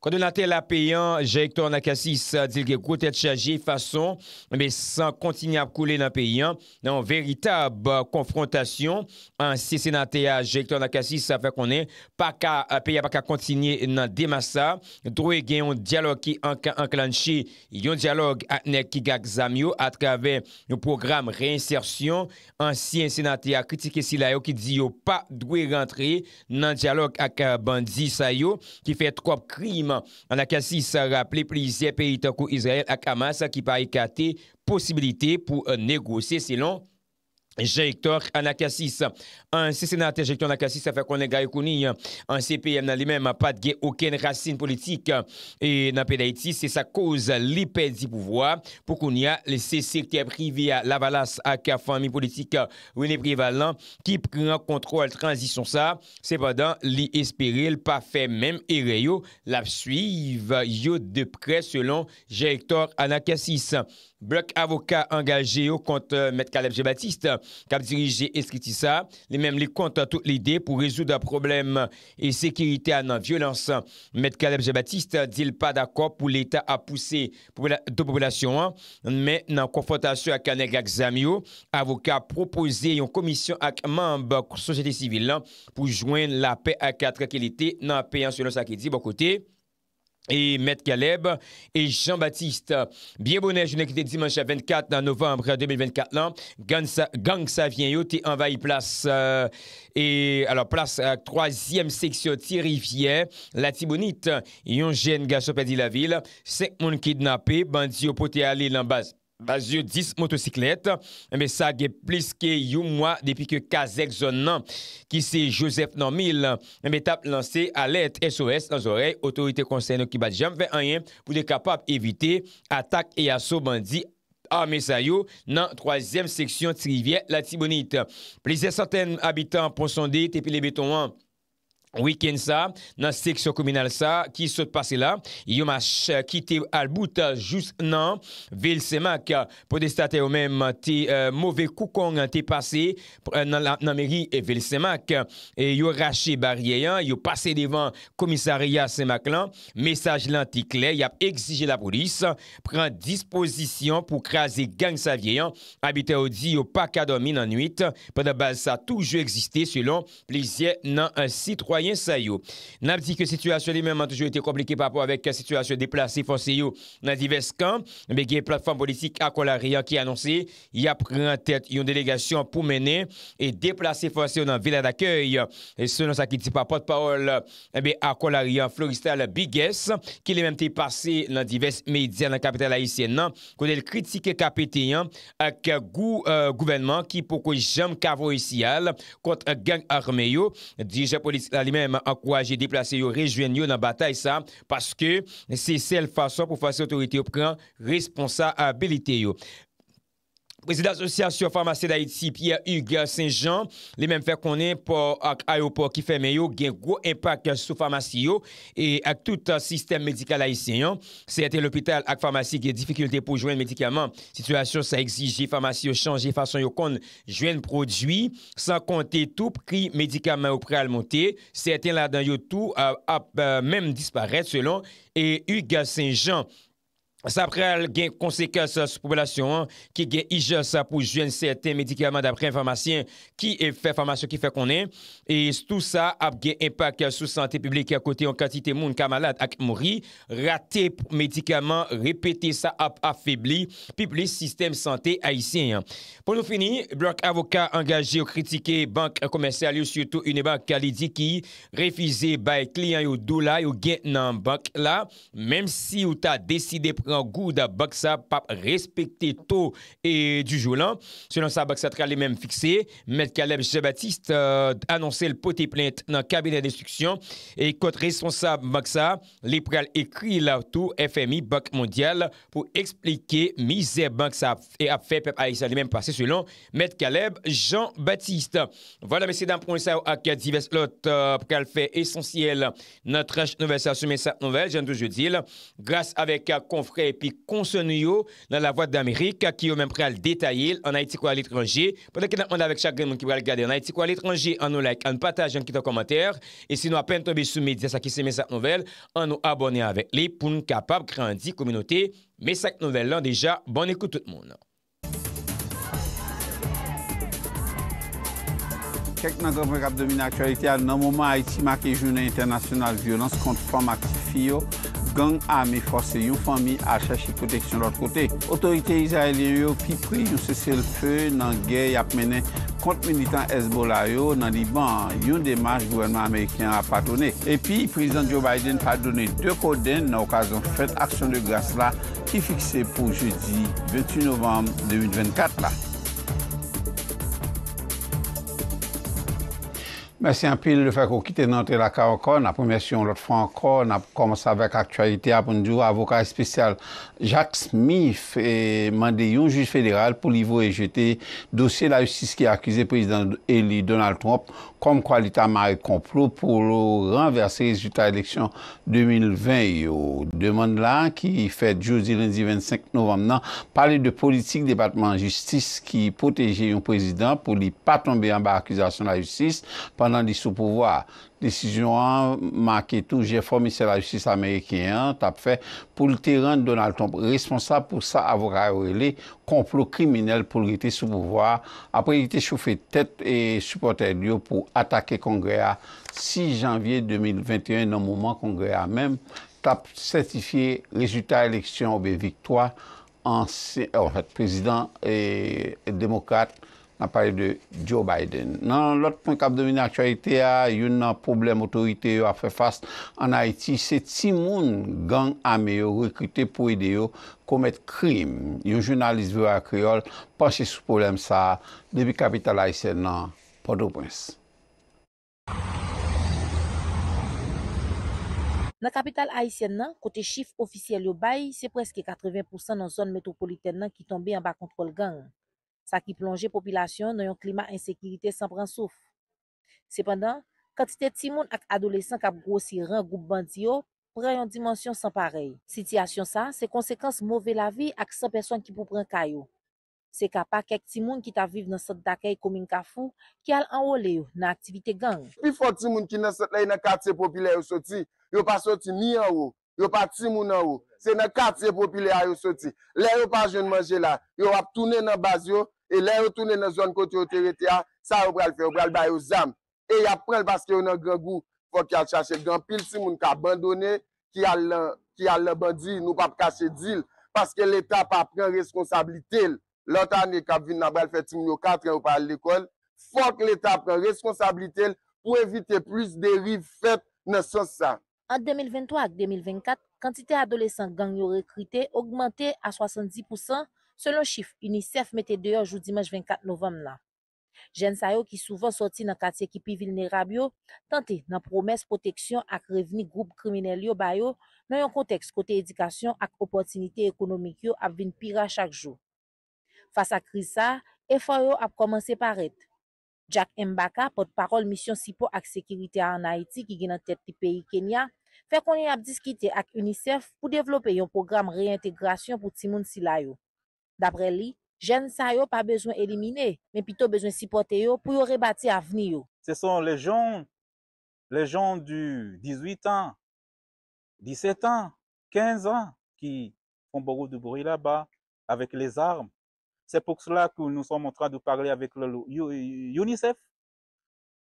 Kwa do nan te la peyan, jayektor nan kasi sa dilge koutet chaje fason, me san kontinye ap koule nan peyan, nan veritab konfrontasyon, ansi senate a jayektor nan kasi sa fek konen, pa ka peyan pa ka kontinye nan demasa, drouye genyon diyalog ki anklanchi yon diyalog atnek ki gag zamyo atkave yon program reinsersyon, ansi senate a kritike sila yo ki diyo pa drouye rentre nan diyalog ak bandi sayo ki fek krop krim Anakasi sa raple plizye pe itakou Israel akamasa ki pare kate posibilite pou euh, negose selon. J. Hector Anakasis, an se senate J. Hector Anakasis a fe konen gaye koni an CPM nan li mem apat gen oken rasin politik. E nan pedaiti se sa koz li pedi pouvoi pou koni a le se sektia privi a la valas a ka fami politik ou ne privalan ki pren kontrol transisyon sa. Se padan li espere l pa fe menm e reyo la psuiv yo depre selon J. Hector Anakasis. Blok avokat angaje yo kont euh, Medkaleb Jebattist, kap dirije eskritisa, li menm li kont an tout li de pou rezou da probleme e sekirite an an violansan. Medkaleb Jebattist dil pa d'akor pou l'Etat apouse do populasyon an, nan men nan konfrontasyon ak an ek ak zami yo. Avokat propose yon komisyon ak mambak soujete sivil an pou jwenn la pe ak atre ke li te nan pe yon soujete ak edi bon kote. E Met Galeb et Jean-Baptiste, biye bonè, jounèkite dimanche 24 nan novembre 2024 lan, non? gang sa vyen yo, te envaye plas troasyem seksyon ti rivyen, la ti bonite, yon jen gaso pedi la vil, sek moun kidnapè, bandi yo pote ale lanbaz. Bas yo dis motosiklet, anbe sa ge plis ke yu mwa depi ke kazek zon nan. Ki se Joseph Nanmil, anbe tap lanse alet SOS nan zorey, otorite konseyne ki badjam ve anyen pou de kapap evite atak e aso bandi anbe sa yo nan troazem seksyon trivye la tibonite. Pleze saten abitan pon sonde tepe lebeton an. wikend sa, nan seksyon kouminal sa, ki sot pase la, yon mas kite al bouta jous nan vel semak, pou destate ou menm te mouve koukong te pase nan meri vel semak, yon rache bar yeyan, yon pase devan komisariya semak lan, mesaj lan te kle, yon ap exige la polis, pren disposisyon pou krasi gang sa vieyan, habite ou di, yon pa kadomi nan nwit, pou de base sa toujou eksiste selon plizye nan ansi 3 yon sa yon. N ap di ke situasyon li menman toujou ete komplike papou avek ke situasyon deplase fonse yon nan divers kan be gen platform politik Akolaryan ki anonsi, y ap pren tet yon delegasyon pou mene e deplase fonse yon nan vila d'akyey se non sa ki ti papou. Patpawol eh be Akolaryan, Floristal Bigues ki le menmte pase nan divers medyan nan kapital aisyen nan kou del kritike kapiteyan ak gou euh, gouvenman ki pokou jem kavou isyal kont gang armeyo, dirje politik la mèm akwaje deplase yo, rejwen yo nan batay sa, paske se sel fason pou fase otorite yo pran responsa abilite yo. Prezident asosyasyon farmase d'Haïti, Pierre-Hugues Saint-Jean, lè mèm fè konè ak ayopò ki fèmè yo gen gwo impak sou farmase yo e ak tout sistem medikal haïsè yon. Sè etè l'opital ak farmase yon gen difikultè pou jwen medikaman. Situasyon sa exige farmase yo chanje fason yo kon jwen prodwi san kontè tou pri medikaman yo preal montè. Sè etè lè dan yo tou euh, ap euh, mèm disparèt selon. Et Hugues Saint-Jean. sa prel gen konsekans sou popolasyon an, ki gen hijan sa pou jwen seten medikaman dapre informasyen ki e fè informasyon ki fè konen e tout sa ap gen impak sou sante publik ya kote yon katite moun ka malat ak mori, rate medikaman, repete sa ap afibli, pip li sistem sante aisyen an. Pon nou fini, blok avoka angaje ou kritike bank komensal yo syoutou unibank kalidiki, refize bay klien yo dou la, yo gen nan bank la mem si ou ta deside pou goût goud baksa pas respecter tout et du jour-là. Selon sa baksa tra li M. Caleb Jean-Baptiste a euh, annoncé le poté plainte dans le cabinet d'instruction et contre responsable Baxa. les pral écrit la tout FMI boc Mondial pour expliquer misère baksa et affaire à pep Aïssa même même selon M. Caleb Jean-Baptiste. Voilà, messieurs, dames, point ça, à divers lots pral fait essentiel. Notre nouvelle, ce semaine, nouvelle, j'aime toujours dire, grâce avec euh, confrère epi konsenuyo nan la voat d'Amerika ki yo men pre al detayil an Aiti kwa l'etranje. Pwede ki nan manda vek chakrenman ki wale gade an Aiti kwa l'etranje an nou like, an nou pataj, an nou kitan komentèr e si nou apen tobe sou medya sa ki se mesak nouvel an nou abone avèk li pou nou kapab kre an di kominote mesak nouvel lan deja, bon ekout tout moun. Kek nan grouf mwen kap domine akwalite an nan mouman Aiti ma ke jounen internasyonal violans konti fan makifiyo gang a mi force yon fami a chache proteksyon lot kote. Otorite Izae Lye yo pi pri yon se sel fe nan gey ap menen kont militant Esbola yo nan liban yon demaj gouvenman Ameriken a patone. E pi, Prezident Joe Biden pa done de koden nan okazon fèt aksyon de glas la ki fikse pou je di 28 Nov 2024 la. Merci un peu, le qu'on quitte notre te encore. la première ankon, l'autre fois encore, on a commencé avec l'actualité. Après, aponjou spécial spécial Jacques Smith et un juge fédéral pour pour livrer jeter dossier dossier la justice qui a accusé le président Eli Donald Trump kom kwa l'Ita Marek Komplo pou lou renverser rejuta eleksyon 2020. Ou deman la ki fèd jouzilanzi 25 novem nan, pale de politik debatman jistis ki poteje yon prezident pou li pa tombe an ba akizasyon la jistis panan li sou pouvoar. décision a marqué tout. J'ai formé la justice américaine, t'as fait pour le terrain de Donald Trump responsable pour ça, avocat relé complot criminel pour rester sous pouvoir. Après, il était chauffé tête et supporter Dieu pour attaquer Congrès 6 janvier 2021, dans le moment Congrès même, t'as certifié résultat élection ou ben, victoire en fait, président et démocrate nan pari de Joe Biden. Nan lot ponk ap devine aktualite ya, yon nan problem otorite yo a fe fast an Haiti, se ti moun gang ame yo rekrite pou ide yo komet krim. Yo jounalist vyo akriol, panche sou problem sa, debi Kapital Aïsien nan, Poto Prince. Nan Kapital Aïsien nan, kote chif ofisyel yo bay, se preske 80% nan zon metropolite nan ki tombe an ba kontrol gang. sa ki plonje popilasyon nan yon klima insekiritè san pran souf. Sependan, katite timoun ak adolesan kap grossi ran goup bandiyo, pran yon dimensyon san parey. Sityasyon sa, se konsekans mouve la vi ak san person ki pou pran kayo. Se kapak ek timoun ki ta vive nan sot dakey kominka fou, ki al anwo leyo nan aktivite gang. Pi fote timoun ki nan sot leyo nan kateye popilè yo soti, yo pa soti ni anwo, yo pa timoun anwo, se nan kateye popilè yo soti, leyo pa jen manje la, yo ap toune nan baz yo, E lè yon toune nan zyon konti otorite a, sa ou pral fe ou pral baye ou zam. E yon pral baske yon nan gen gou pou ki a chache gen pil si moun ka bandone ki a lè bandi nou pap kache dil. Paske l'Etat pa pran responsabili tel. Lantan yon ka vin nan pral fe ti moun yo katre ou pral l'ekol. Fok l'Etat pran responsabili tel pou evite plus derive fet nan son sa. An 2023-2024, kantite adolesan gang yo rekrite augmente a 70%. Selon chif, UNICEF mette deyo jou dimanj 24 novem la. Jen sa yo ki souvan soti nan kati ekipi vilnerab yo, tante nan promes proteksyon ak reveni groub krimine liyo bayo nan yon konteks kote edikasyon ak opotinite ekonomik yo ap vin pira chak jou. Fasa kri sa, efo yo ap komanse paret. Jack Mbaka, pot parol misyon sipo ak sekirite an Haiti ki genan tet li peyi Kenya, fe konye ap diskite ak UNICEF pou devlope yon program reintegrasyon pou timoun si la yo. D'après lui, jen pas yo pas besoin plutôt mais plutôt besoin sipote yo pour yo rebâtir Ce yo. les sont les gens du 18 ans, 17 ans, 15 ans qui font beaucoup de bruit là-bas avec les armes. C'est pour cela que nous sommes en train de parler avec le UNICEF,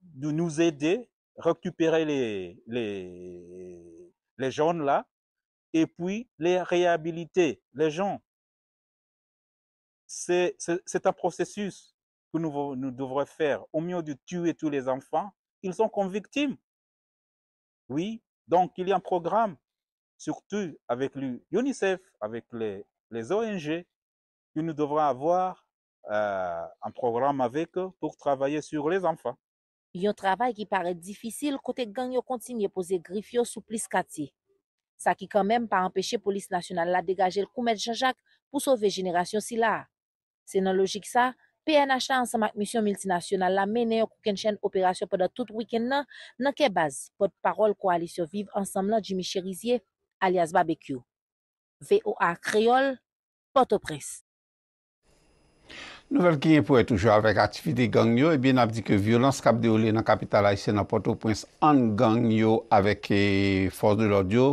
de nous aider, récupérer les, les, les jeunes là, et puis les réhabiliter, les gens, c'est un processus que nous, nous faire. Au mieux de tuer tous les enfants, ils sont comme victimes. Oui, donc il y a un programme, surtout avec l'UNICEF, avec les, les, ONG, que nous devrons avoir euh, un programme avec eux pour travailler sur les enfants. Il Un travail qui paraît difficile côté gang yo kontinye pose griffio sous plis plis ça qui quand même pas police police empêché la le coup de Jean-Jacques pour sauver génération si Se nan logik sa, PNHT ansem ak misyon multinasyonal la mene yo kouken chen operasyon poda tout wiken nan, nan ke baz pod parol ko alisyo viv ansem nan Jimmy Cherizier alias BBQ. VOA Kreyol, Port-au-Prince. Nouvel kine pou etoujou avek atifi de gang yo, e eh bin ap di ke violans kap de ouli nan kapital a isen na Port-au-Prince an gang yo avek eh, force de l'audio,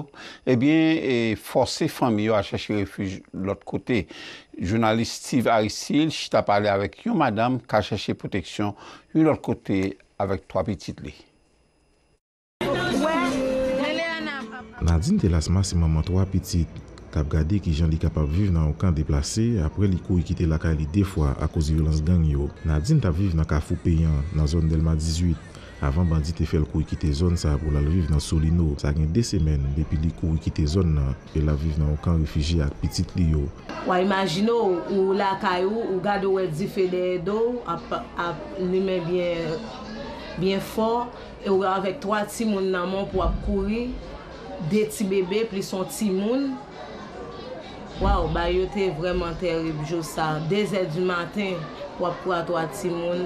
e eh bin force fami yo a cheshi refuj l'ot kotey. Jounalist Steve Arisil chita pale avek yon madame ka chache proteksyon yon lor kote avek 3 pitit li. Nadine telas masi maman 3 pitit. Kap gade ki jan li kapap vive nan w kan deplase apre li kou yi kite lakali defwa akouzi yon lans gang yo. Nadine tap vive nan kafou peyan nan zon delman 18. avan bandi te fel kouy ki te zon sa pou la viv nan soli nou. Sa gen de semen depi li kouy ki te zon nan, pe la viv nan w kan refiji ak pitit li yo. Wa imagino ou la kayou, ou gado ou edzi fede edo, ap li men bien, bien for, e ou avek 3 timoun nan moun pou ap kouy, de ti bebe pli son timoun. Waou, bayote vreman terib jous sa. De zè di maten pou ap kouy a 3 timoun.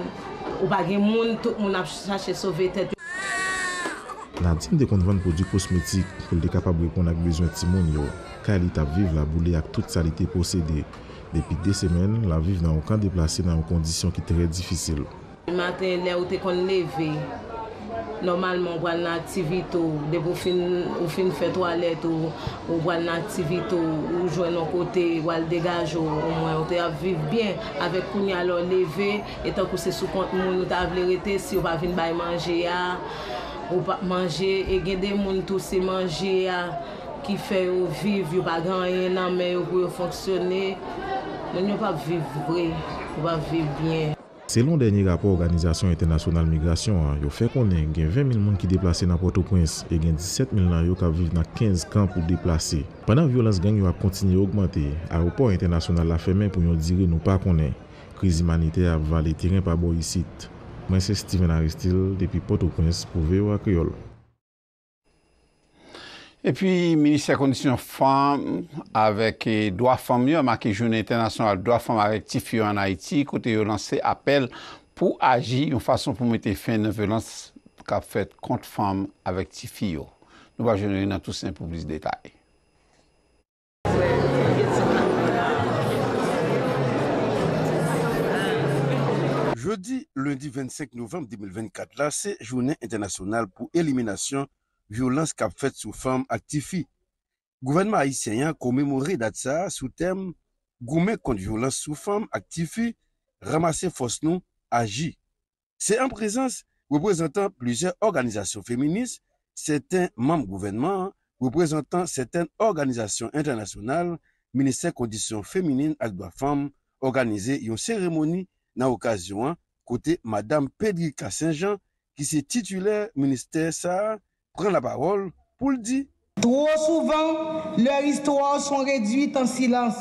Ou bagye moun, tout moun ap chache sove tet. Nan din de kon vande prodik kosmetik, pou li de kapabwe kon ak bejwen ti moun yo, Kylie tap vive la boule ak tout salite posede. Depi de semen, la vive nan ou kan deplase nan ou kondisyon ki tre difícil. Maten le ou te kon leve. Nomalman ou wale nan aktivit ou debou fin fè toalet ou wale nan aktivit ou jwen nou kote, wale degaj ou mwen. Ou te ap viv bien avek koun ya lor leve etan kouse sou kont moun ou ta avlerete si ou pa vin bay manje ya, ou pa manje e gen de moun tousi manje ya ki fè ou viv, ou pa ganye nan men, ou kou yo fonksyone. Non yo pa viv bre, ou pa viv bien. Selon denye rapor Organizasyon Internasyonal Migrasyon, yo fe konen gen 20.000 moun ki deplase nan Port-au-Prince e gen 17.000 nan yo ka vive nan 15 kan pou deplase. Panan violans gen yo a kontinye augmante, aropor Internasyonal la fe men pou yon dire nou pa konen. Kriz imanite a vali teren pa bo yisit. Mwen se Steven Aristil depi Port-au-Prince pou veyo a Kriol. Et puis, Ministère Condition Femme, avec Droit Femme, il y a marqué Journée Internationale Droit Femme avec Tifio en Haïti, côté violence, c'est appel pour agir, une façon pour mettre fin à la violence qu'a fait Contre Femme avec Tifio. Nous voyons dans tous un peu plus de détails. Jeudi, lundi 25 novembre 2024, c'est Journée Internationale pour élimination violans kap fèt sou fèm aktifi. Gouvenman ayisyen yon komemori dat sa sou tem goumen konti violans sou fèm aktifi ramase fòs nou agi. Se an prezans wè prezantan plizè organizasyon fèminis, seten mam gouvenman, wè prezantan seten organizasyon internasyonal Ministè Kondisyon Fèminin Akba Fèm organize yon sèremoni nan okasyon kote Madame Pédrica Saint-Jean ki se titule Ministè sa a prend la parole pour le dire. Trop souvent, leurs histoires sont réduites en silence.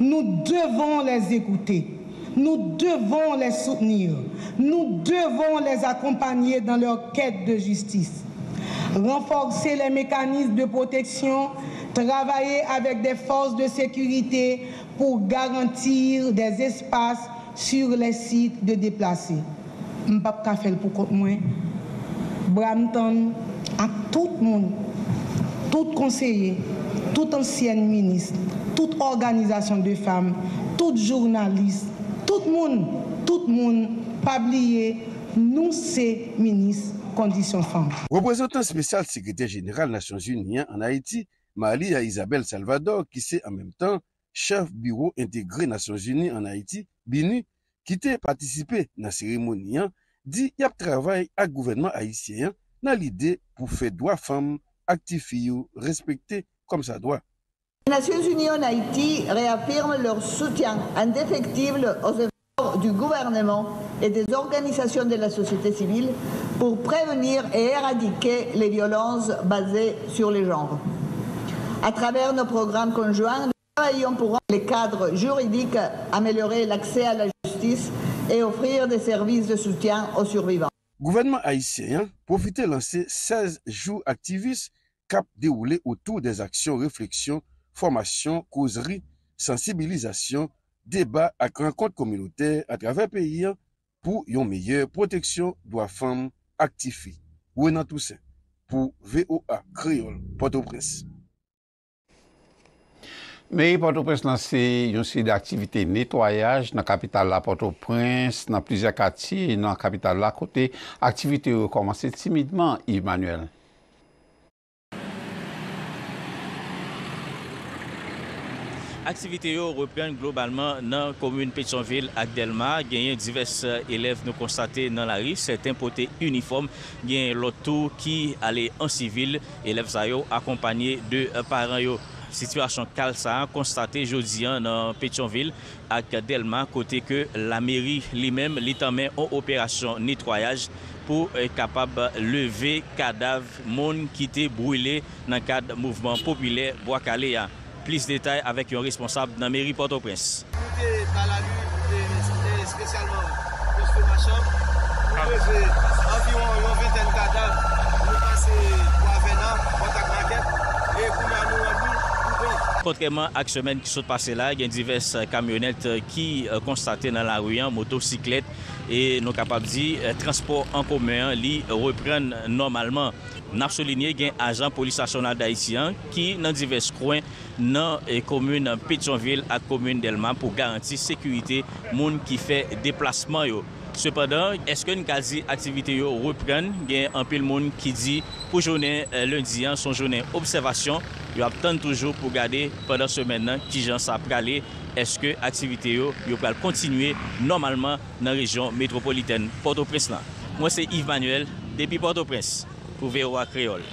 Nous devons les écouter. Nous devons les soutenir. Nous devons les accompagner dans leur quête de justice. Renforcer les mécanismes de protection, travailler avec des forces de sécurité pour garantir des espaces sur les sites de déplacés. Je moi. Brampton, A tout moun, tout conseiller, tout ancien ministre, tout organisation de femmes, tout journaliste, tout moun, tout moun, pablier nous ces ministres conditions femmes. Representant spesial sekretèr général Nations Unien en Haïti, Mali Aizabel Salvador, ki se en mèm tan chef bureau intégré Nations Unien en Haïti, binu ki te patisipe nan sérémonien, di yap travay ak gouvernement haïtien, nan l'idée pour faire droit femmes, aktifi yo respekte comme ça doit. Les Nations Unies en Haïti réaffirment leur soutien indéfectible aux efforts du gouvernement et des organisations de la société civile pour prévenir et éradiquer les violences basées sur les genres. À travers nos programmes conjoints, nous travaillons pour rendre les cadres juridiques améliorer l'accès à la justice et offrir des services de soutien aux survivants. Gouvernement haïsiyen profite lanse 16 jou aktivis kap dehoulé outou des aksyon, refleksyon, formasyon, kozri, sensibilizasyon, debat ak an kont komilote atrave peyi an pou yon meyèr proteksyon do a fam aktifi. Ouè nan tousè. Pou VOA, Kriol, Port-au-Prince. Meri Port-au-Prince nan se, yon se yon aktivite netoyaj nan kapital la Port-au-Prince, nan plizakati, nan kapital la kote, aktivite yon komanse timidman, Immanuel. Aktivite yon repren globalman nan komoun Petionville ak Delmar, gen yon divers elef nou konstate nan la ris, ten poten uniform gen lotou ki ale an sivil, elef zayon akompanyen de paran yon. Situasyon kalsan, konstate jodi an nan Pechonville ak delman kote ke la meri li menm li tanmen an operasyon nitroyaj pou e kapab leve kadav moun ki te brule nan kad mouvman popile Boakale ya. Plis detay avek yon responsab nan meri Port-au-Prince. Moute ta la lune, moute espesyalman, mouche pe ma chanm, mouche pe zi, mouche pe zi, mouche pe zi. Kontreman ak semen ki sot pase la, gen diverse eh, kamyonet eh, ki eh, konstate nan la ouyan motosiklet e nou kapab di transport an komeyan li repren normalman. Nan solinye gen ajan polisasyonan da iti an ki nan diverse kwen nan komune Petionville ak komune delman pou garanti sekuite moun ki fe deplasman yo. Se pedan, eske nou gazi aktivite yo repren, gen anpe l moun ki di pou jounen eh, lundi an, son jounen observation, yo ap tante toujou pou gade pedan semen nan ki jan sa prale eske aktivite yo yo pral kontinue normalman nan rejon metropoliten Port-au-Prince nan. Mwen se Yves Manuel, Depi Port-au-Prince, pou veyo ak reol.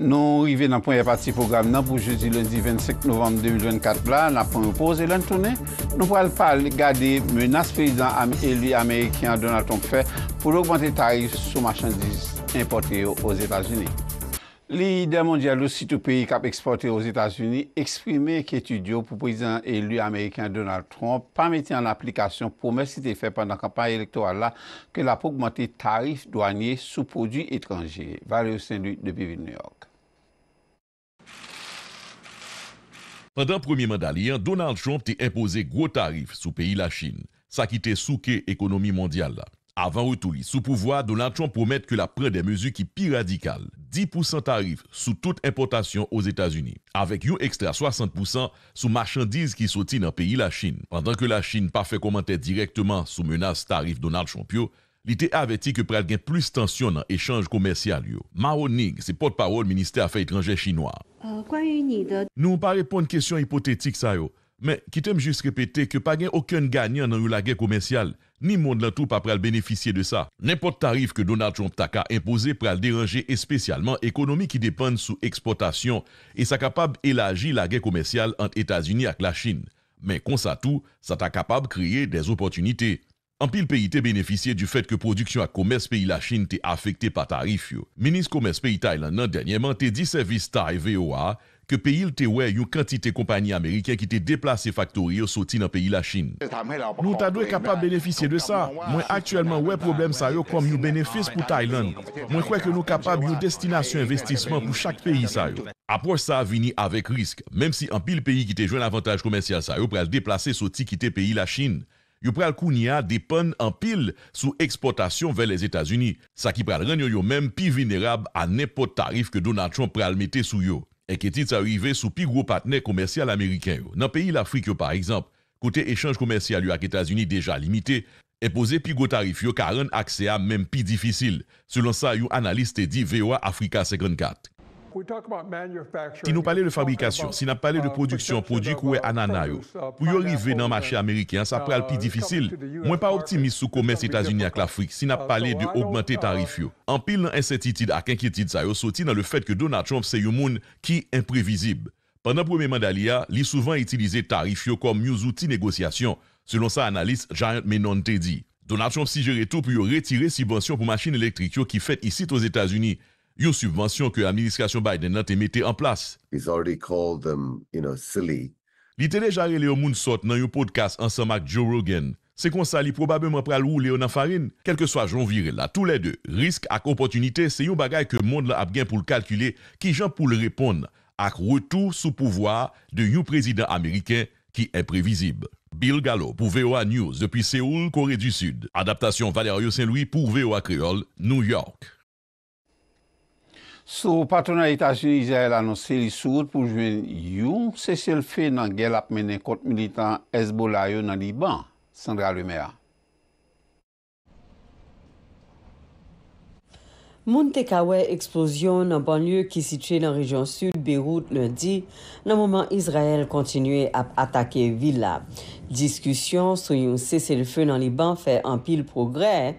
Nou rive nan pwenye pati program nan pou jezi londi 25 novembe 2024 bla, nan pwenye poze londi tounen, nou pwenye pal gade menas prezant elu Amerikyan Donald Trump fe pou l'augmente tarif sou machandise importe yo o Zeta Zuni. Li de mondialou sitou peyi kap exporte yo o Zeta Zuni eksprime ki etudyo pou prezant elu Amerikyan Donald Trump pa meti an aplikasyon pou mersi te fe pandan kampanye elektor la ke la pou augmente tarif douanye sou poudu etranje. Valerio Sendi, Depevi, New York. Pendant premier mandalien, Donald Trump te impose gros tarif sou peyi la Chine. Sa ki te souke ekonomi mondial la. Avan retou li sou pouvoi, Donald Trump promette ke la pren de mezou ki pi radikal. 10% tarif sou tout importasyon ouz Etats-Unis. Avek yo ekstra 60% sou machandiz ki sou ti nan peyi la Chine. Pendant ke la Chine pa fe komante direktman sou menas tarif Donald Chompio, Li te aveti ke pral gen plus tansyon nan echange komersyal yo. Mao Ning, se potpawol Ministè euh, a fè itranjè chinois. Nou ou pa repon kèsyon hipotètik sa yo, men ki tem jist repete ke pa gen okyon ganyan nan yo la gen komersyal, ni moun lantou pa pral beneficye de sa. Nèmpot tarif ke Donald Trump taka impose pral deranje espesyalman ekonomi ki depan sou eksportasyon e sa kapab elaji la gen komersyal ant Etasuni ak la Chin. Men konsa tou, sa ta kapab kriye des opotunitey. An pil peyi te benefisye du fèt ke prodüksyon ak komers peyi la chine te afekte pa tarif yo. Minis komers peyi Taylan nan dènyèman te di servis ta e VOA ke peyi te wè yon kantite kompanyi Ameriken ki te deplase faktori yo sotin an peyi la chine. Nou ta dwe kapab benefisye de sa. Mwen aktuellement wè problem sa yo kom yon benefis pou Taylan. Mwen kwek yo nou kapab yon destinasyon investisman pou chak peyi sa yo. Apoch sa vini avèk risk. Mem si an pil peyi ki te jwen avantaj komersyal sa yo pre al deplase sotin ki te peyi la chine, yo pral koun ya depan an pil sou eksportasyon ven les Etats-Unis, sa ki pral renyo yo menm pi vinerab an nepot tarif ke Donald Trump pral mette sou yo, e ke tit arive sou pi gro patne komersyal Ameriken yo. Nan peyi l'Afrique yo par exemple, kote echange komersyal yo ak Etats-Unis deja limité, e pose pi go tarif yo ka ren akse a menm pi difisil, selon sa yo analiste di VOA Afrika 54. Ti nou pale de fabrikasyon, si na pale de produksyon, produk ou e ananayou. Pou yo rive nan machè Amerikyan, sa pral pi difisil. Mwen pa optimist sou komens Etasunye ak l'Afrik, si na pale de augmente tarif yo. An pil nan insentitid ak enkietid zayou, soti nan le fèt ke Donald Trump se yo moun ki imprevizib. Pendan pou eme mandalia, li souvan itilize tarif yo kom myou zouti negosyasyon, selon sa analist Giant Menon Teddy. Donald Trump si jere tou pou yo retire subansyon pou machin elektrik yo ki fèt isit os Etasunye. Yo subwansyon ke amiliskasyon Biden nan te mette an plas. He's already called them, you know, silly. Li tene jare le o moun sot nan yo podcast ansan mak Joe Rogan. Se kon sa li probabem ap pral ou le o nan farin. Kelke swa janvire la, tou le de, risk ak opotunite se yo bagay ke moun la ap gen pou l kalkile ki jan pou l repon ak retou sou pouvoa de yo prezident Ameriken ki imprevizib. Bill Gallo pou VOA News depi Seoul, Kore du Sud. Adaptasyon Valerio Saint-Louis pou VOA Creole, New York. Sou patronalitasyon lisa el anonseri soud pou jwen yon se sel fe nan gel ap menen kote militan esbola yo nan liban, Sandra Lemeya. Moun te kawe eksplosyon nan banlye ki sitye nan rejyon sud Beyrout lundi, nan mouman Israel kontinue ap atake villa. Diskusyon sou yon sese lfe nan Liban fe an pil progre.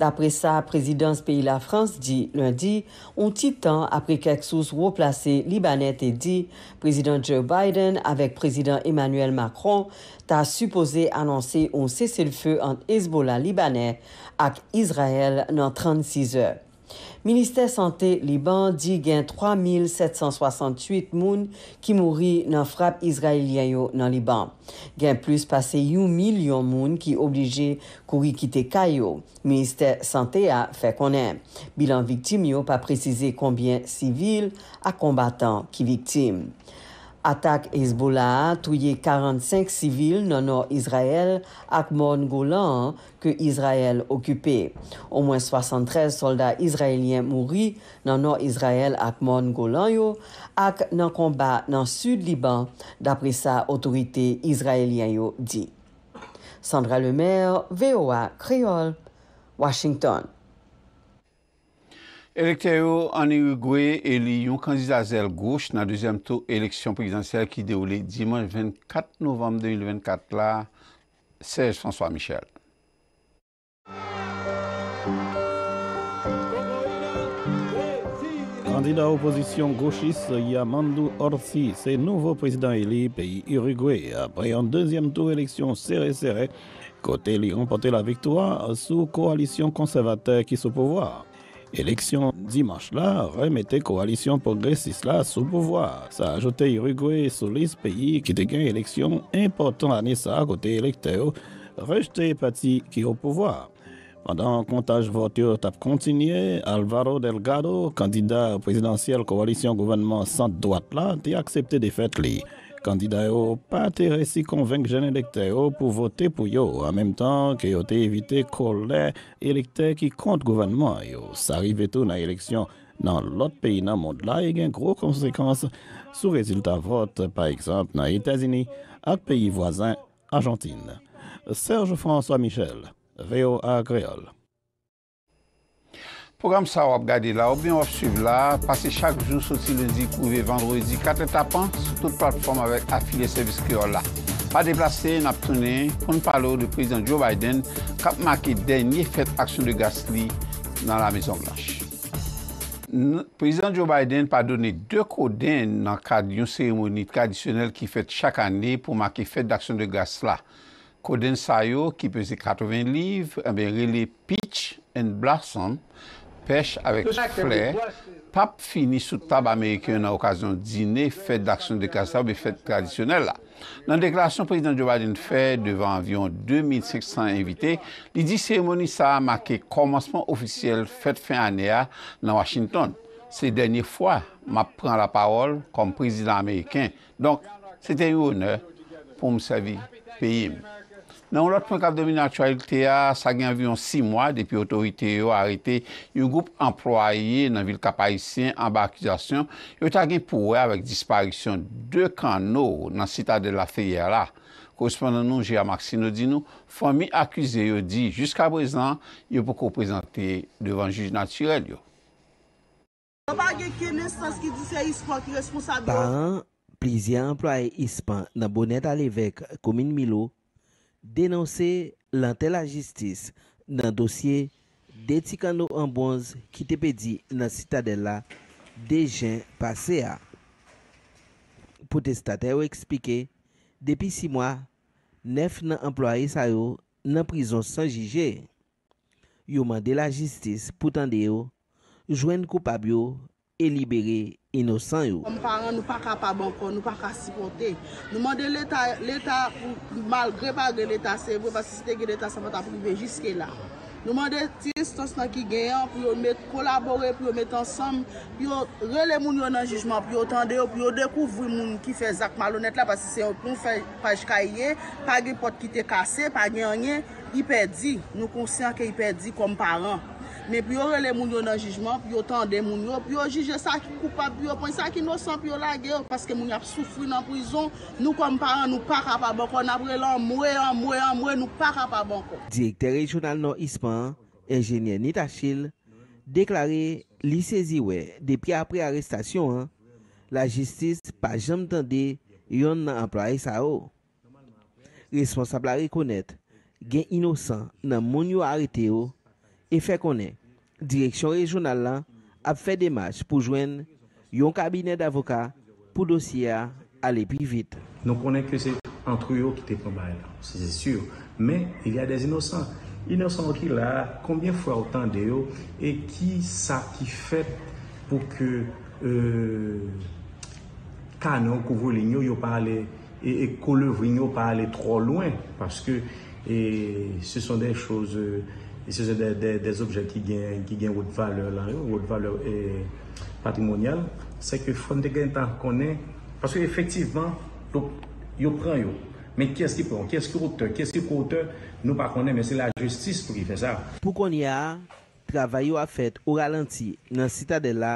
Dapre sa, prezidans peyi la Frans di lundi, ou titan apre keksous woplase Libanet e di, prezident Joe Biden avek prezident Emmanuel Macron ta supose anonse ou sese lfe ant Hezbollah Libanet ak Israel nan 36 eur. Ministè Santè Liban di gen 3.768 moun ki mouri nan frap Israelien yo nan Liban. Gen plus pase yon milyon moun ki oblije kouri kite kay yo. Ministè Santè a fè konen. Bilan viktim yo pa prezize konbyen sivil a kombatan ki viktim. Atak Hezbollah touye 45 sivil nanon Israel ak moun Golan ke Israel okype. Ou mwen 73 soldat Israelien mouri nanon Israel ak moun Golan yo ak nan kombat nan sud Liban dapre sa otorite Israelien yo di. Sandra Lemaire, VOA, Kriol, Washington. Électeur en Uruguay candidat à kandida gauche dans le deuxième tour élection présidentielle qui déroule dimanche 24 novembre 2024 là, Serge François Michel. candidat opposition gauchiste Yamandou Orsi, c'est nouveau président élu, pays Uruguay Après un deuxième tour élection serré-serré, côté lui porté la victoire sous coalition conservateur qui se pouvoir élection. Dimanche-là, remettait coalition progressiste-là sous pouvoir. Ça ajouté Uruguay sur liste pays qui une élection importante à ça côté électeur, rejeté parti qui au pouvoir. Pendant comptage voiture tape continué, Alvaro Delgado, candidat présidentiel coalition gouvernement centre droite là, a accepté des fêtes Kandida yo pa te resi konvenk jen elektè yo pou vote pou yo, an menm tan ke yo te evite kolè elektè ki kont gouvenman yo. Sa rive tou nan eleksyon nan lot peyi nan mond la, e gen gro konsekans sou rezultat vot par eksemp nan Etasini ak peyi wazan Argentine. Serge François Michel, VOA Creole. Program sa wap gade la ou bin wap suive la, pase chak jou sot si lounzi pouve vandrouzi kat leta pan sou tout platform avek afile servis ki yo la. Pa deplase, nap tounen, pou nou palo de prezident Joe Biden kap make denye fèt aksyon de gas li nan la Mezon Blanche. Prezident Joe Biden pa donen de koden nan kade yon seremoni kadisyonel ki fèt chak ane pou make fèt d'aksyon de gas la. Koden sayo ki pese 80 liv, enbe rele pitch en blason, Pèche avèk flè, pap fini sou tab Amerikè nan okazyon djinè fèt d'aksyon de kastav bè fèt tradisyonel la. Nan deklarasyon, prezident Joe Biden fè devan avyon 2,600 invité. Li di sèmoni sa a makè komansman ofisyel fèt fèn anè a nan Washington. Se denye fwa, map pran la parol kom prezident Amerikè. Donk, sè te yonè pou mè sèvi peyèm. Nan ou lot prekade de minatualite ya, sa gen avyon 6 mwa depi otorite yo arete yo goup emploaye nan vil kapayisyen an bakizasyon yo ta gen pouwe avèk disparisyon 2 kan nou nan sita de la feyè la. Korrespondan nou, G.A. Maxine o di nou, fòmi akize yo di, jiska brezan, yo pou ko prezante devan juj naturel yo. Pan, plizye emploaye ispan nan bonet alevek komin milo, Denonse lan te la jistis nan dosye detikano an bonz ki te pedi nan sitadel la dejen pase a. Po testate ou ekspike, depi si mwa, nef nan employe sa yo nan prison san jige. Yo man de la jistis pou tan de yo, jwen koupab yo e libere yon. Inosanyo. Koum paran nou pa ka pa bon kon, nou pa ka sipote. Nou mande leta mal gre pa gre leta se vwe, pasi se te gre leta sa vwa ta prive jiske la. Nou mande tiye sitos nan ki genyan, pou yo met kolabore, pou yo met ansam, pou yo rele moun yo nan jejman, pou yo tende yo, pou yo dekouvri moun ki fe zak malonet la, pasi se yo pou fayj kaye, pa gre pot ki te kase, pa gnen gnen, i pe di, nou konsyant ki i pe di koum paran. Men pyo rele moun yo nan jijman, pyo tande moun yo, pyo jije sa ki koupa, pyo pon sa ki nosan, pyo lage yo. Paske moun yo ap soufri nan prizon, nou kom paran nou pa kapabanko, napre lan mwe, mwe, mwe, nou pa kapabanko. Direkter rejonal nan Ispan, enjenyen Nita Chil, deklare lisezi we depi apri arrestasyon an, la jistis pa jem tande yon nan employe sa yo. Responsable a rekonet, gen inosan nan moun yo arete yo. E fè konen, direksyon rejonal lan ap fè demaj pou jwen yon kabinet d'avokat pou dosye a alepi vit. Non konen ke se antrou yo ki te pombaye lan, se se sur. Men, il y a des inosant. Inosant ki la, konbyen fwa otan de euh, yo, e ki sa ki fèt pou ke kanon kouvou linyo yo pa ale, e kouvou linyo pa ale tro lwen, paske se son den chouze... Se se euh, de des obje ki gen wot vale lan yo, wot vale patrimonial, se ke fonde gen tan konen, paske efektivman yo pran yo, men kyes ki pran, kyes ki wote, kyes ki wote, nou pa konen, men se la justice pou ki fe sa. Pou konye a, travay yo a fet ou ralenti nan sita de la,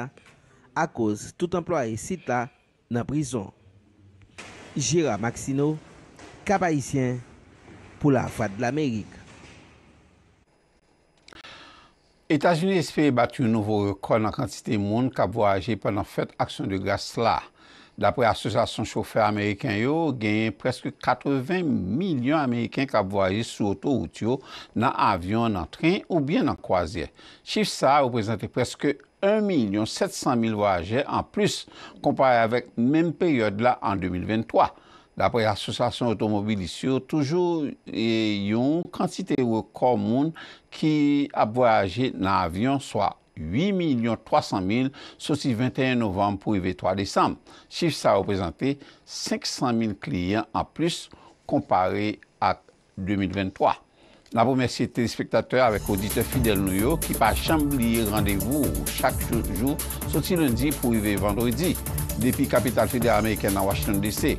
a koz tout employe sita nan prison. Jira Maxino, kabayisyen pou la fwa de l'Amerik. Etats-Unis espere bati ou nouvo rekord nan kantite moun kab voaje penan fet aksyon de gas la. Dapre asosyasyon chofer Ameriken yo, genye preske 80 milyon Ameriken kab voaje sou auto ou tiyo nan avyon, nan tren ou bien nan kwazye. Chif sa represente preske 1 milyon 700 mil voaje en plus kompare avek menm peryode la an 2023. Dapre asosasyon automobilisyo, toujou e, yon kantite ou komoun ki ap voyaje nan avyon soa 8.300.000 sosi 21 novem pou yve 3 desam. Chif sa reprezenté 500.000 kliyen an plus kompare ak 2023. Na pou mersi telespektatoy avèk audite Fidel Nuyo ki pa chanm liye randevou chak jout jout soti londi pou yve vendredi depi Kapital Fidel Ameriken nan Washington DC.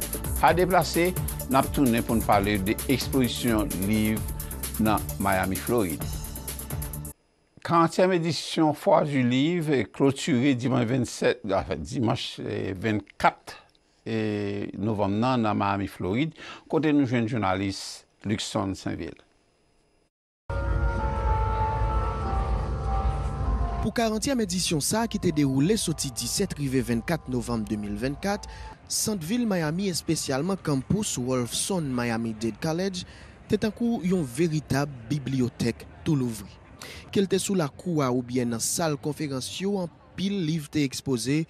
Ha deplase, na pou toune pou n'pale de eksplosyon liv nan Miami, Floride. Kantyèm edisyon fwa jy liv kloture dimanche 24 ah, eh, eh, novem nan nan Miami, Floride kote nou jwen jounalist Luxon Saint-Viel. Pou karantiam edisyon sa ki te deroule soti 17 rive 24 novem 2024, Sandville, Miami, espesyalman campus Wolfson Miami Dade College, te tankou yon veritab bibliotek tou louvri. Kel te sou la kou a oubyen nan sal konferansyo, an pil liv te ekspose,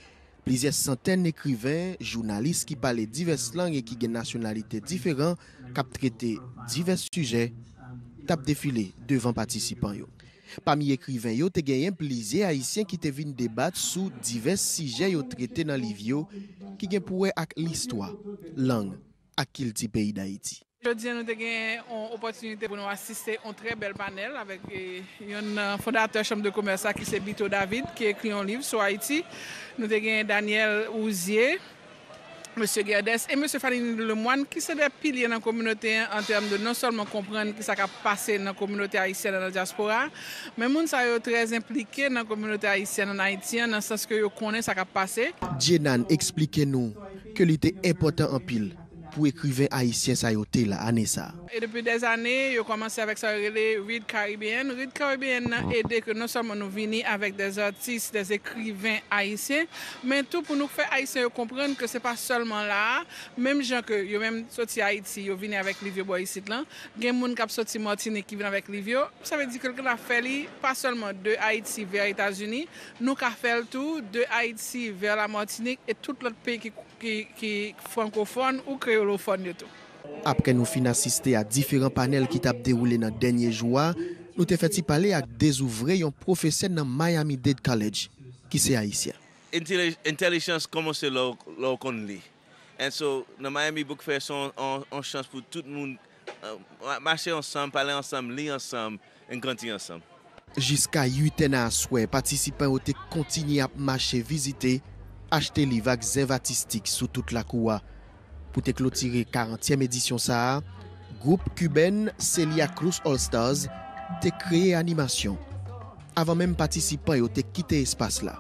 plizye santen ekriven, jounalist ki pale divers lang e ki gen nasyonalite diferan, kap trete divers suje tap defile devan patisipan yon. Pamye ekriven yo te gen yon plizye haisyen ki te vin debat sou divers sijen yo treten nan liv yo ki gen pouwe ak listwa, lang, ak kil ti peyi da iti. Je diyen nou te gen yon opotunite pou nou asiste yon tre bel panel avèk yon eh, euh, fondateur chanm de komersak ki se Bito David ki ekriyon liv sou haiti. Nou te gen Daniel Ouzier. M. Guedes et M. Fanny Lemoine, qui sont des piliers dans la communauté en termes de non seulement comprendre ce qui s'est passé dans la communauté haïtienne dans la diaspora, mais de sont très impliqués dans la communauté haïtienne en Haïti, dans le sens que ils connaissent ce qui s'est passé. Jenan, expliquez-nous que était important en pile pou ekriven Haitien sa yote la, ane sa. Depi dez ane, yo komanse avèk sa yote Rid Karibien. Rid Karibien nan ah. ede ke non somon nou vini avèk dez artist, dez ekriven Haitien. Men tout pou nou fè Haitien yo komprèn ke se pa solman la. Mem jan ke yo mèm soti Haiti, yo vini avèk Livio Boisit lan. Gen moun kap soti Martinique ki vini avèk Livio. Sa vè di kelke la fè li, pa solman de Haiti vè a Etats-Unis. Nou ka fè l'tou, de Haiti vè la Martinique et tout l'otre pays ki kou ki francofon ou kreolofon yetou. Apre nou finasiste a diferent panel ki tap deroule nan denye joua, nou te feti pale ak dezouvre yon profesen nan Miami Dade College ki se a isya. Intellijans koman se lò kon li. En so nan Miami Book Fair son an chans pou tout moun euh, mache ansam, pale ansam, li ansam en konti ansam. Jiska yu tena aswe, patisipan ou te kontini ap mache vizite Ache te li vak zevatistik sou tout la kouwa. Pou te klotire 40èm edisyon sa, group kuben Celia Cruz All Stars te kreye animasyon. Avan menm patisipan yo te kite espas la.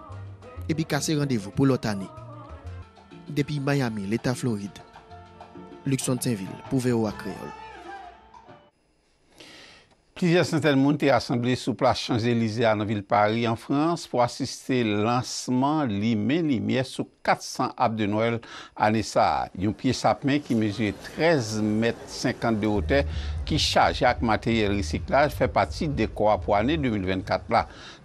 Ebi kase randevou pou lot ane. Depi Miami, l'Etat Floride. Luxon Tenville pou Veo Akreol. Plusieurs centaines de monde étaient assemblés sur place Champs-Élysées ville de Paris en France pour assister au lancement men de 400 arbres de Noël à y pièce à main qui mesure 13 mètres 50 de qui qui avec matériel recyclage fait partie des dekora pour l'année 2024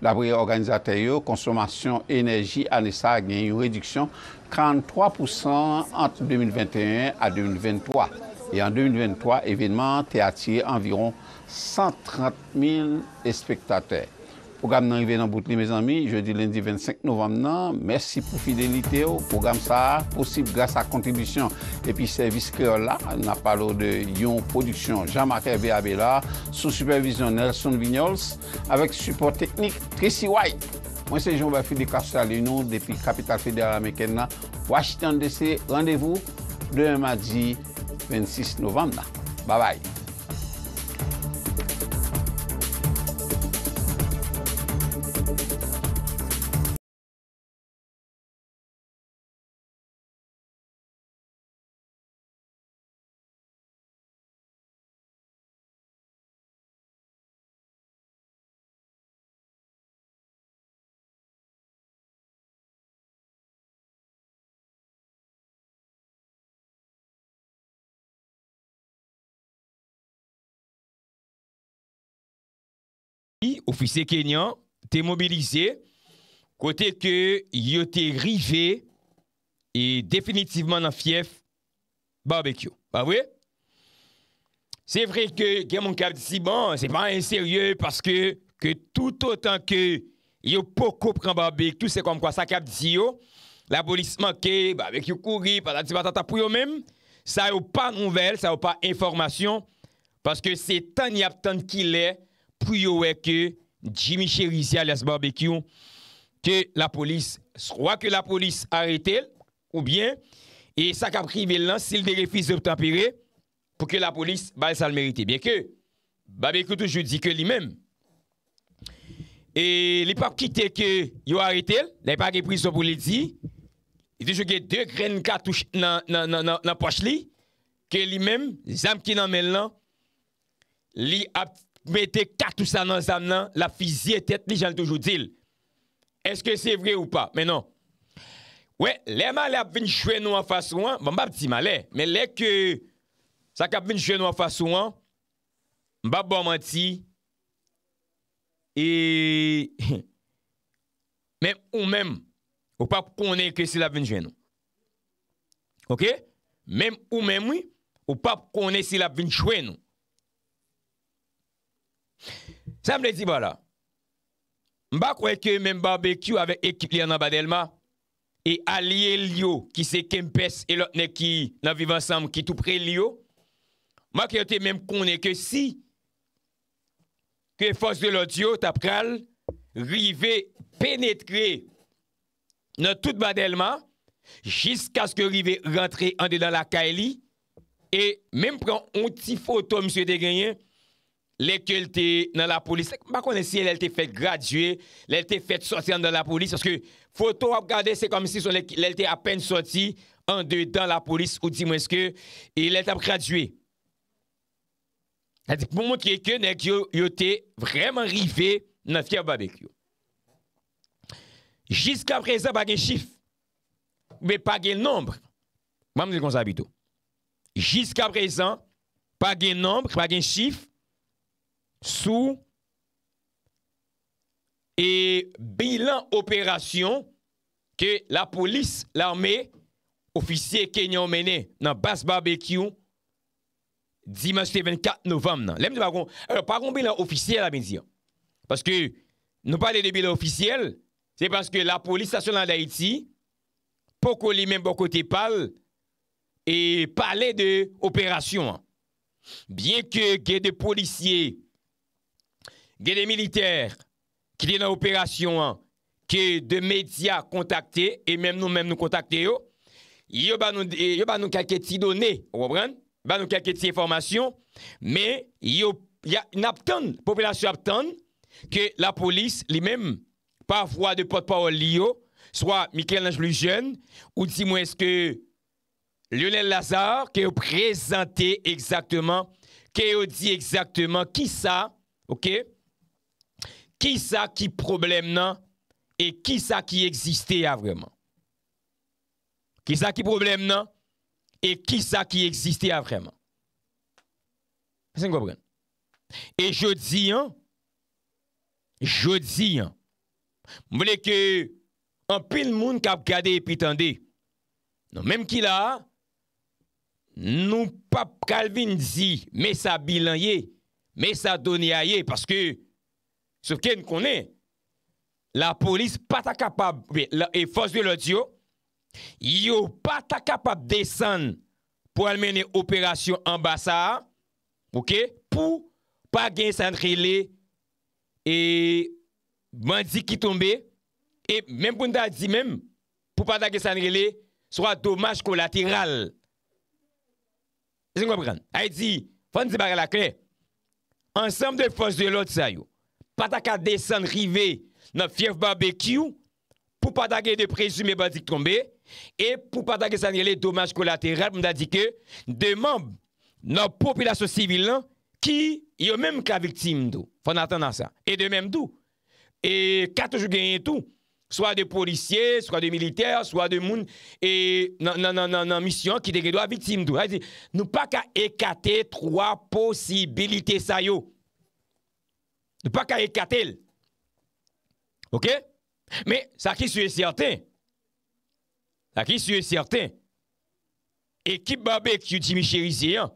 la. consommation énergie à énergie a gagné une réduction de 43% entre 2021 à 2023. Et en 2023, événement a environ 130 000 spectateurs. Programme arrivé dans bout mes amis, jeudi lundi 25 novembre. Merci pour fidélité au programme ça possible grâce à la contribution et puis service créole là, on a parlé de Yon Production, Jean-Marc Béabéla, sous supervision Nelson Vignols avec support technique Tracy White. Moi c'est Jean-Baptiste de Castellino depuis capitale fédérale américaine Washington DC. Rendez-vous demain mardi 26 novembre. Bye bye. Ou fise kenyan, te mobilize, kote ke yo te rive, e definitivman an fief, barbek yo, ba vwe? Se vre ke gen moun kap disi, bon, se pa inserye, paske ke tout otan ke yo poko pren barbek, tout se kom kwa sa kap disi yo, la boli se manke, barbek yo kouri, pata ti pata ta pou yo mem, sa yo pa nouvel, sa yo pa informasyon, paske se tan yap tan ki le, pou yo weke Jimmy Cherizia alias Barbecue ke la polis, swa ke la polis arete ou bien e sa kaprivel nan, sil de refis obtapire pou ke la polis ba sal merite. Bien ke, ba bekoutou jodi ke li men. E li pa kite ke yo arete, la pa geprizo pou li di, di jogue de gren katouche nan poch li, ke li men, zam ki nan men lan, li aprivel mwete katousa nan zam nan, la fizye tet li jan toujou dil. Eske se vre ou pa? Menon, we, lèman lè ap vinjwen nou an fasyon, mbap ti ma lè, men lè ke sak ap vinjwen nou an fasyon, mbap bom an ti, e, men ou men, ou pa pou konen ke si lè ap vinjwen nou. Ok? Men ou men wè, ou pa pou konen se lè ap vinjwen nou. Sam le zi wala, mba kwe ke men barbekyou ave ekip li anan badelman, e alye li yo ki se kempes e lotne ki nan vive ansam ki tou pre li yo, mba kwe te men konen ke si, ke fos de lot yo tapral, rive penetre nan tout badelman, jiska sko rive rentre an de dan la kaeli, e menm pran onti foto mse de genyen, Lèkèl tè nan la polis. Mpa konensi lèkèl tè fèt gradué. Lèkèl tè fèt sorti an nan la polis. Aske foto ap gade se komisi lèkèl tè apen sorti an de dan la polis ou di mwenske. E lèkèl tè ap gradué. Adik pou mwen ki ekèl lèkèl tè vreman rivè nan fèy ap babèk yo. Jiska prezant pa gen chif. Mbe pa gen nombre. Mman mwen se konzabito. Jiska prezant pa gen nombre, pa gen chif. sou e bilan operasyon ke la polis, l'armè, ofisyè kenyon menè nan Bas Barbecue dimansi 24 novem nan. Lem di bagon, alo bagon bilan ofisyè la men ziyan. Paske nou pale de bilan ofisyèl, se paske la polis sasyon nan Daïti, poko li men bokote pal e pale de operasyon. Bien ke gen de polisyè gen de militer, ki li nan operasyon an, ki de media kontakte, e menm nou menm nou kontakte yo, yo ban nou kaketi donen, ban nou kaketi informasyon, men, yo, popelasyon aptan, ki la polis li menm, pa vwa de pot paol li yo, swa Mikel Lange plus jen, ou di mwen eske, Lionel Lazare, ki yo prezante ekzaktman, ki yo di ekzaktman, ki sa, oké, ki sa ki problem nan, e ki sa ki eksiste avreman. Ki sa ki problem nan, e ki sa ki eksiste avreman. E jodi an, jodi an, mwenè ke, an pil moun kap gade epi tende, nan menm ki la, nou pap Calvin zi, me sa bilan ye, me sa doni a ye, paske, Sopke nou konen, la polis pata kapab, e fos de lodi yo, yo pata kapab desan pou almeni operasyon ambasa, pou pa gen sanrile, e mandi ki tombe, e menbounda di menm pou pa da gen sanrile, swa domaj kolatiral. A yi di, fons di baga la kene, ansam de fos de lodi sa yo, patak a desen rive nan fief barbekyou pou patak e de prezume basik trombe e pou patak e sanyele domaj kolateral mdadi ke de mamb nan populasyon sivil nan ki yo menm ka vitim do fwa natan nan sa e de menm do e katoj genye tou swa de polisye, swa de militer, swa de moun e nan nan nan nan mission ki de genye do a vitim do nou pa ka ekate 3 posibilite sayo Nou pa ka ekatel. Ok? Me, sa ki sou e sierten. Sa ki sou e sierten. Ekip ba be ki yo di mi cheri ziyan,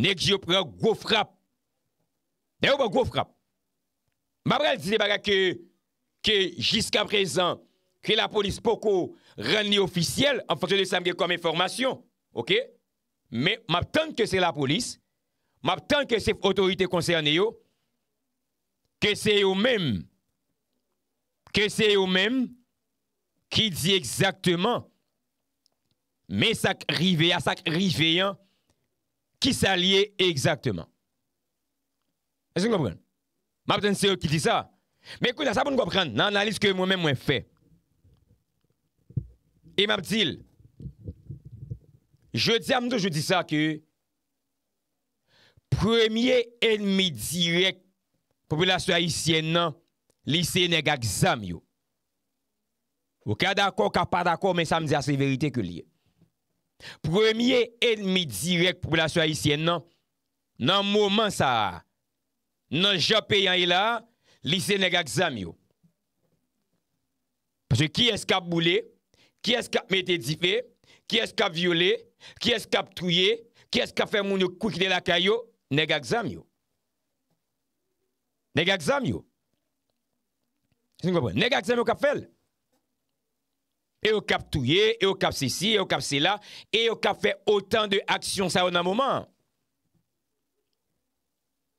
nek yo pre go frap. De ou ba go frap. Ma brel, zile baga ke, ke jiska prezan, ke la polis poko ren li ofisyel, an fok yo de samge kwa men formasyon. Ok? Me, map tanke se la polis, map tanke se otorite konsey ane yo, Kese yo menm, kese yo menm, ki di ekzaktman, men sak riveyan, sak riveyan, ki sa liye ekzaktman. Ese yo kwa pran? Mabden se yo ki di sa? Mekou, sa pou nou kwa pran, nan analis ke mwen men mwen fe. E mabdil, je di amdo, je di sa ki, ki yo kwa pran, premye enmi direk populasyon ayisyen nan, lisey nega gzam yo. Ou ka dako, ka pa dako, men sa mdia se verite ke liye. Premye elmi direk populasyon ayisyen nan, nan mouman sa, nan jope yan ila, lisey nega gzam yo. Pwese ki eskap boule, ki eskap metedife, ki eskap viole, ki eskap truye, ki eskap fe moun yo kouk de la kayo, nega gzam yo. Neg aksam yo. Neg aksam yo kap fel. E yo kap touye, e yo kap sisi, e yo kap sela, e yo kap fe otan de aksyon sa yo nan mouman.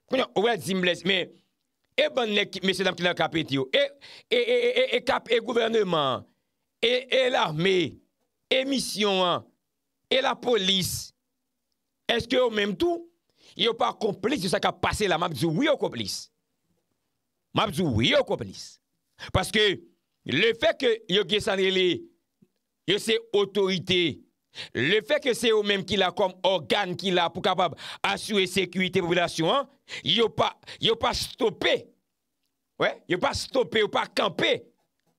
Kwenye, ouwe zimbles, men, e ban nek mese dam ki la kap et yo, e, e, e, e kap e gouvernement, e l'arme, e misyon, e la polis, eske yo menm tou, yo pa komplis yo sa kap pase la map, zou yo komplis. Mabzou, yo kwa pelis. Paske, le fek yo gyesan ele, yo se otorite, le fek yo se yo menm ki la kom organ ki la pou kapab asye sekwite popilasyon, yo pa stoppe, yo pa stoppe, yo pa kampe,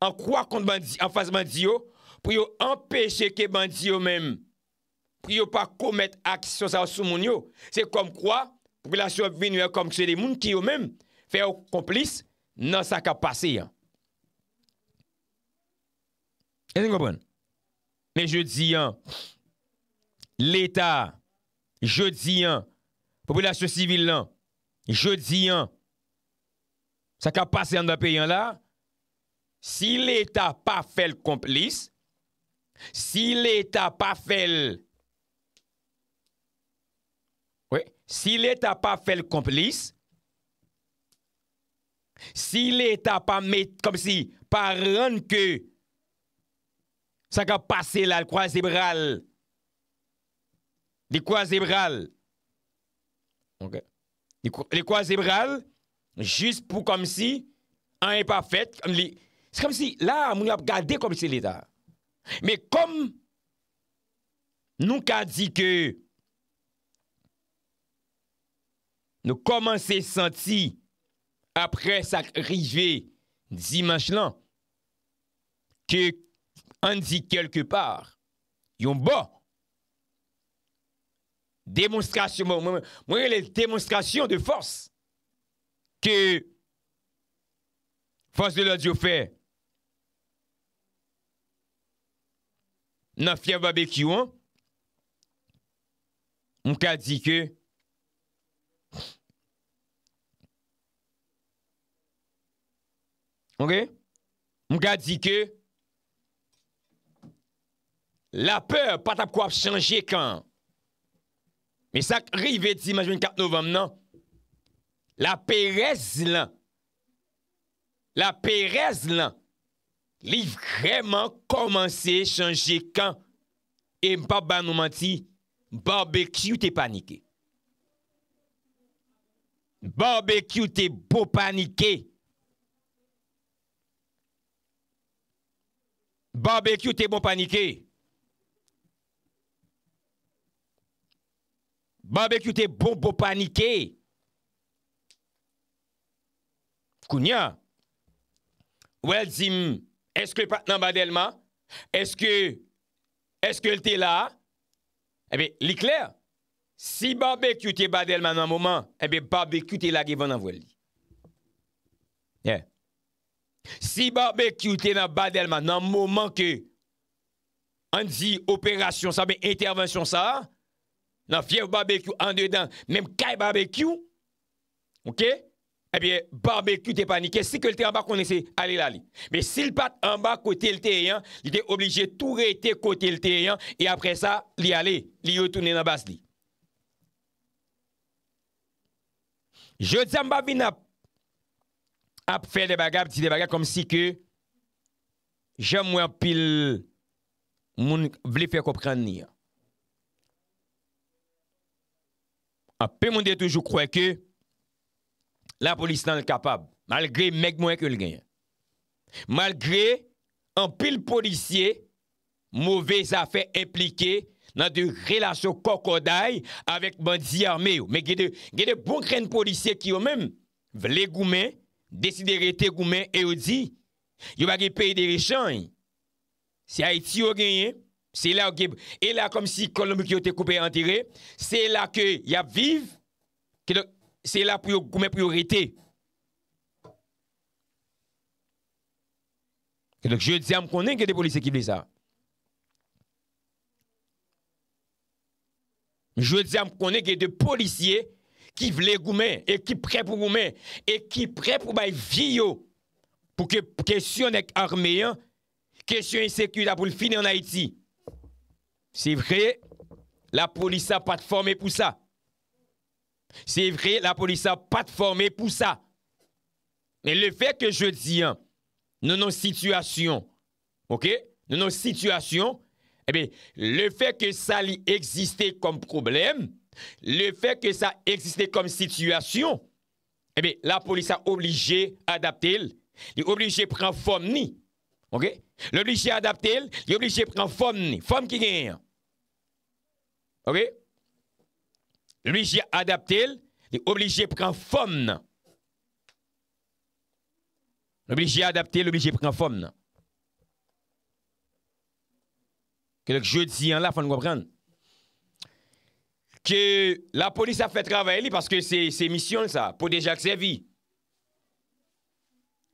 an kwa kont bandi, an faz bandi yo, pou yo empeshe ke bandi yo menm, pou yo pa komet aksyon sa sou moun yo, se kom kwa, popilasyon ap venye kom se de moun ki yo menm, Fè ou komplis, nan sa ka pase yon. Ese kwa bon? Men je di yon, l'Etat, je di yon, populasyon sivil lan, je di yon, sa ka pase yon da pe yon la, si l'Etat pa fè l'komplis, si l'Etat pa fè l... Si l'Etat pa fè l'komplis, si l'Etat pa fè l'komplis, Si l'Etat pa met, kom si, pa renn ke, sa ka pase la l'kwa zebral, l'kwa zebral, l'kwa zebral, jist pou kom si, an e pa fet, se kom si, la, moun la pa gade kom si l'Etat. Me kom, nou ka di ke, nou koman se senti, apre sa rive di manch lan ke an di kelke par yon bo demonstrasyon mwenye le demonstrasyon de fos ke fos de la diofè nan fyev abek yon mwen ka di ke Mwen ka di ke, la pe pat ap kwa chanje kan. Me sak rive di majwen 4 novem nan, la pe rez lan. La pe rez lan. Li vreman komanse chanje kan. E mpa ban nouman ti, barbekyou te panike. Barbekyou te bo panike. E mpa ban nouman ti, barbekyou te bo panike. Barbekyou te bon panike. Barbekyou te bon bon panike. Kounya. Ou el zim, eske nan badelman? Eske, eske el te la? Ebe, li kler. Si barbekyou te badelman nan mouman, ebe barbekyou te la ge bon nan wou el di. Ye. Si barbekyou te nan badelman, nan mou manke, an di operasyon sa, men intervensyon sa, nan fyev barbekyou an dedan, menm kaj barbekyou, ok, ebyen eh barbekyou te panike, si ke lte an ba konese, ale lale. Men si l pat an ba kote lte eyan, lte oblije tou reyte kote lte eyan, e apre sa, li ale, li yo toune nan bas li. Je djam babi nap. ap fè debagab, ti debagab, kom si ke, jèm mwen pil, moun vle fè kopran ni ya. Ape moun de toujou kwen ke, la polis nan l kapab, malgre mèk mwen ke l gen. Malgre, an pil polisye, mouvè zafè implike, nan de relasyon kokoday, avèk mwen zi arme yo. Mè gè de bon kren polisye ki yo mèm, vle goumen, Desi de rete goumen e o di. Yo bagi pey de rechany. Se a eti yo genye, se la o genye, e la kom si Kolombik yo te koupe an tire, se la ke yap viv, se la pou men priorite. Je di am konen genye de polisye ki blisa. Je di am konen genye de polisye qui voulait goumer et qui prêt pour goumer et qui prêt pour bail vie pour que question avec armée hein, question insécurité pour le finir en Haïti c'est vrai la police a pas de formé pour ça c'est vrai la police a pas de formé pour ça mais le fait que je dis hein, nous nos situation OK nous nos situations, eh le fait que ça existait comme problème Le fèk ke sa eksiste kom situasyon, ebe, eh la polis sa oblige adapte el, li oblige pren fom ni. Ok? Li oblige adapte el, li oblige pren fom ni. Fom ki genyen. Ok? Li oblige adapte el, li oblige pren fom nan. Li oblige adapte el, li oblige pren fom nan. Kèdèk jodi an la fòn nou aprenn. ke la polis a fè travè li, paske se misyon sa, pou deja ksevi,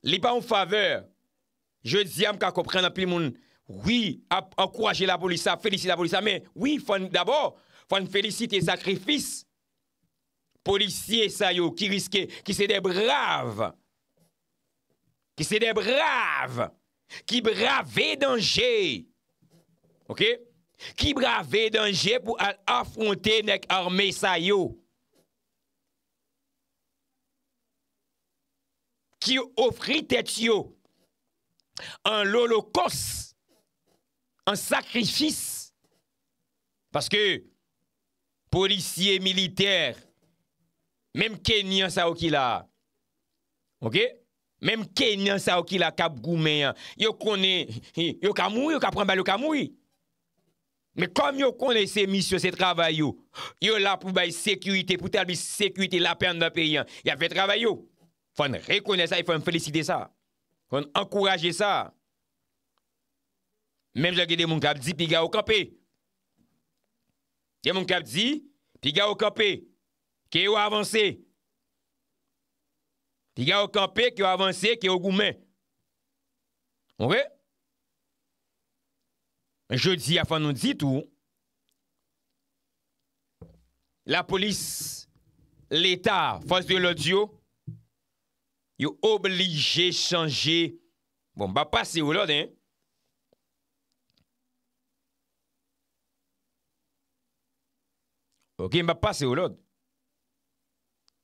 li pa ou faveur, je diyam ka kopren api moun, oui, akouraje la polis sa, fèlicite la polis sa, mè, oui, fèlicite sakrifis, polisye sa yo, ki riske, ki se de brave, ki se de brave, ki brave denje, ok? Ki brave denje pou al afonte nek arme sa yo. Ki yo ofri tete yo. An lolo kos. An sakrifis. Paske, Polisye militer, Mem kenyan sa okila. Ok? Mem kenyan sa okila kap gume. Yo kone, yo kamou, yo kapran balo kamou. Ok? Me kom yo kone se misyo se travay yo, yo la pou bay sekurite, pou talbi sekurite la pen dapen yon, ya fe travay yo. Fon rekone sa, yon fon felicite sa. Fon ankouraje sa. Mem jokede moun kap di, pi ga wakampe. Gen moun kap di, pi ga wakampe, ki yo avanse. Pi ga wakampe, ki yo avanse, ki yo goumen. Moun kè? Jeudi afan nou dit ou, la polis, l'Etat, fos de l'audio, yo oblige chanje, bon ba pase ou lode, ok, ba pase ou lode,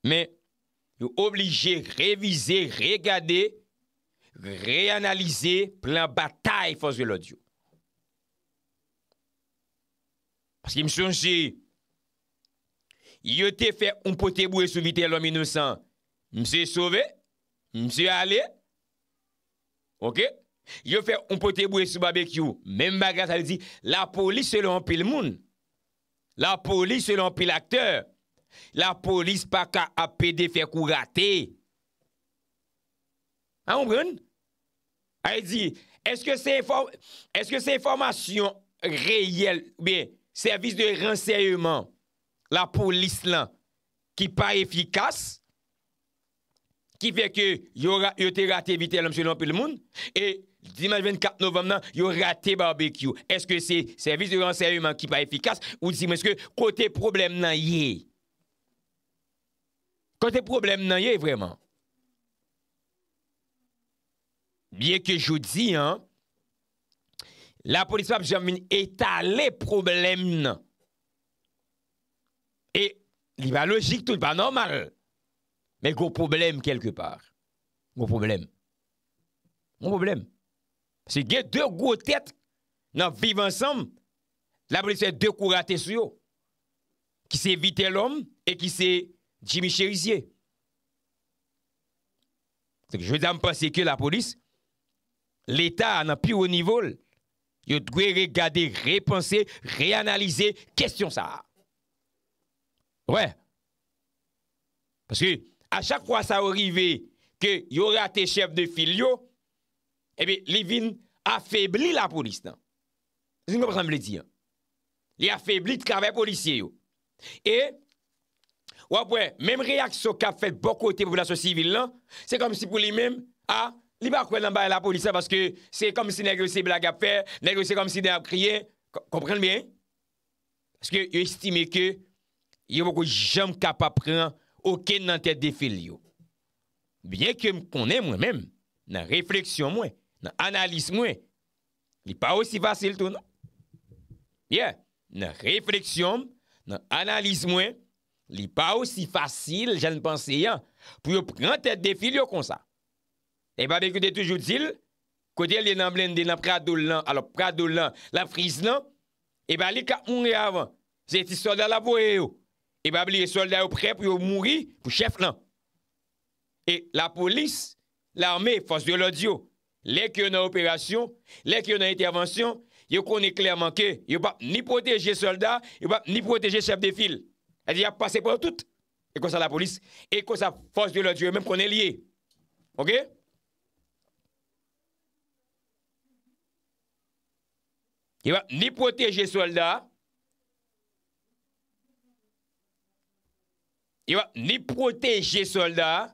men yo oblige revize, regade, reanalize plan batay fos de l'audio. Paske mi chonje, yo te fè un potè bouè sou vitè lò 1900, mi se sove, mi se ale, yo fè un potè bouè sou barbecue, men bagat al di, la polis se lompè l'moun, la polis se lompè l'akteur, la polis pa ka apè de fè kou gate, a ou broun? A e di, eske se informasyon reyel, ou bien, Servis de renseyeyman la pou l'Islan ki pa efikas, ki feke yo te rate evite alomse lompil moun, e diman 24 novem nan yo rate barbekyou. Eske se servis de renseyeyman ki pa efikas, ou disi mwen se kote problem nan ye? Kote problem nan ye vreman? Biye ke jou di an, La polis wap janmine eta le problem nan. E li va logik tout pa normal. Men gwo problem kelke par. Gwo problem. Gwo problem. Se gen dè gwo tèt nan viv ansam, la polis wap dè kou rate sou yo. Ki se evite l'om, e ki se jimi chérisye. Se gen jom pas seke la polis, l'eta nan pi ou nivol, yo dwe regade, repense, reanalize, kestyon sa. Ouè. Paske, a chak kwa sa orive, ke yo rate chef de fil yo, ebe, eh li vin afèbli la polis nan. Zin kwa prasam li di. Li afèbli tka ve policye yo. E, ouè pouè, mem reakso ka fèl bokote pou la soucivil nan, se kom si pou li mem a ah, Li pa kwen nan bayan la polisa paske se kom se negre se blag ap fè, negre se kom se den ap kriye, kompren mwen, paske yo estime ke yo wakou jom kap ap pren okè nan tèt de fil yo. Bien ke konè mwen mèm, nan refleksyon mwen, nan analis mwen, li pa osi fasil tou. Non? Bien, nan refleksyon mwen, nan analis mwen, li pa osi fasil, jen pwense yon, pou yo pren tèt de fil yo konsa. E eh, babi kote toujoutil, kote li nan blen di nan pradou lan, alop pradou lan, la fris lan, eh e babi li ka mouni avan, zeti soldat eh la pouye yo, e babi li soldat yo pre pou yo mouni pou chef lan. E la polis, l'arme, fos de l'audio, le kyo nan operasyon, le kyo nan intervensyon, yo konen kler manke, yo pa ni proteje soldat, yo pa ni proteje chef de fil. E di ya pase pou tout, e kon sa la polis, e kon sa fos de l'audio, menm konen liye. Ok? Y va ni proteje soldat. Y va ni proteje soldat.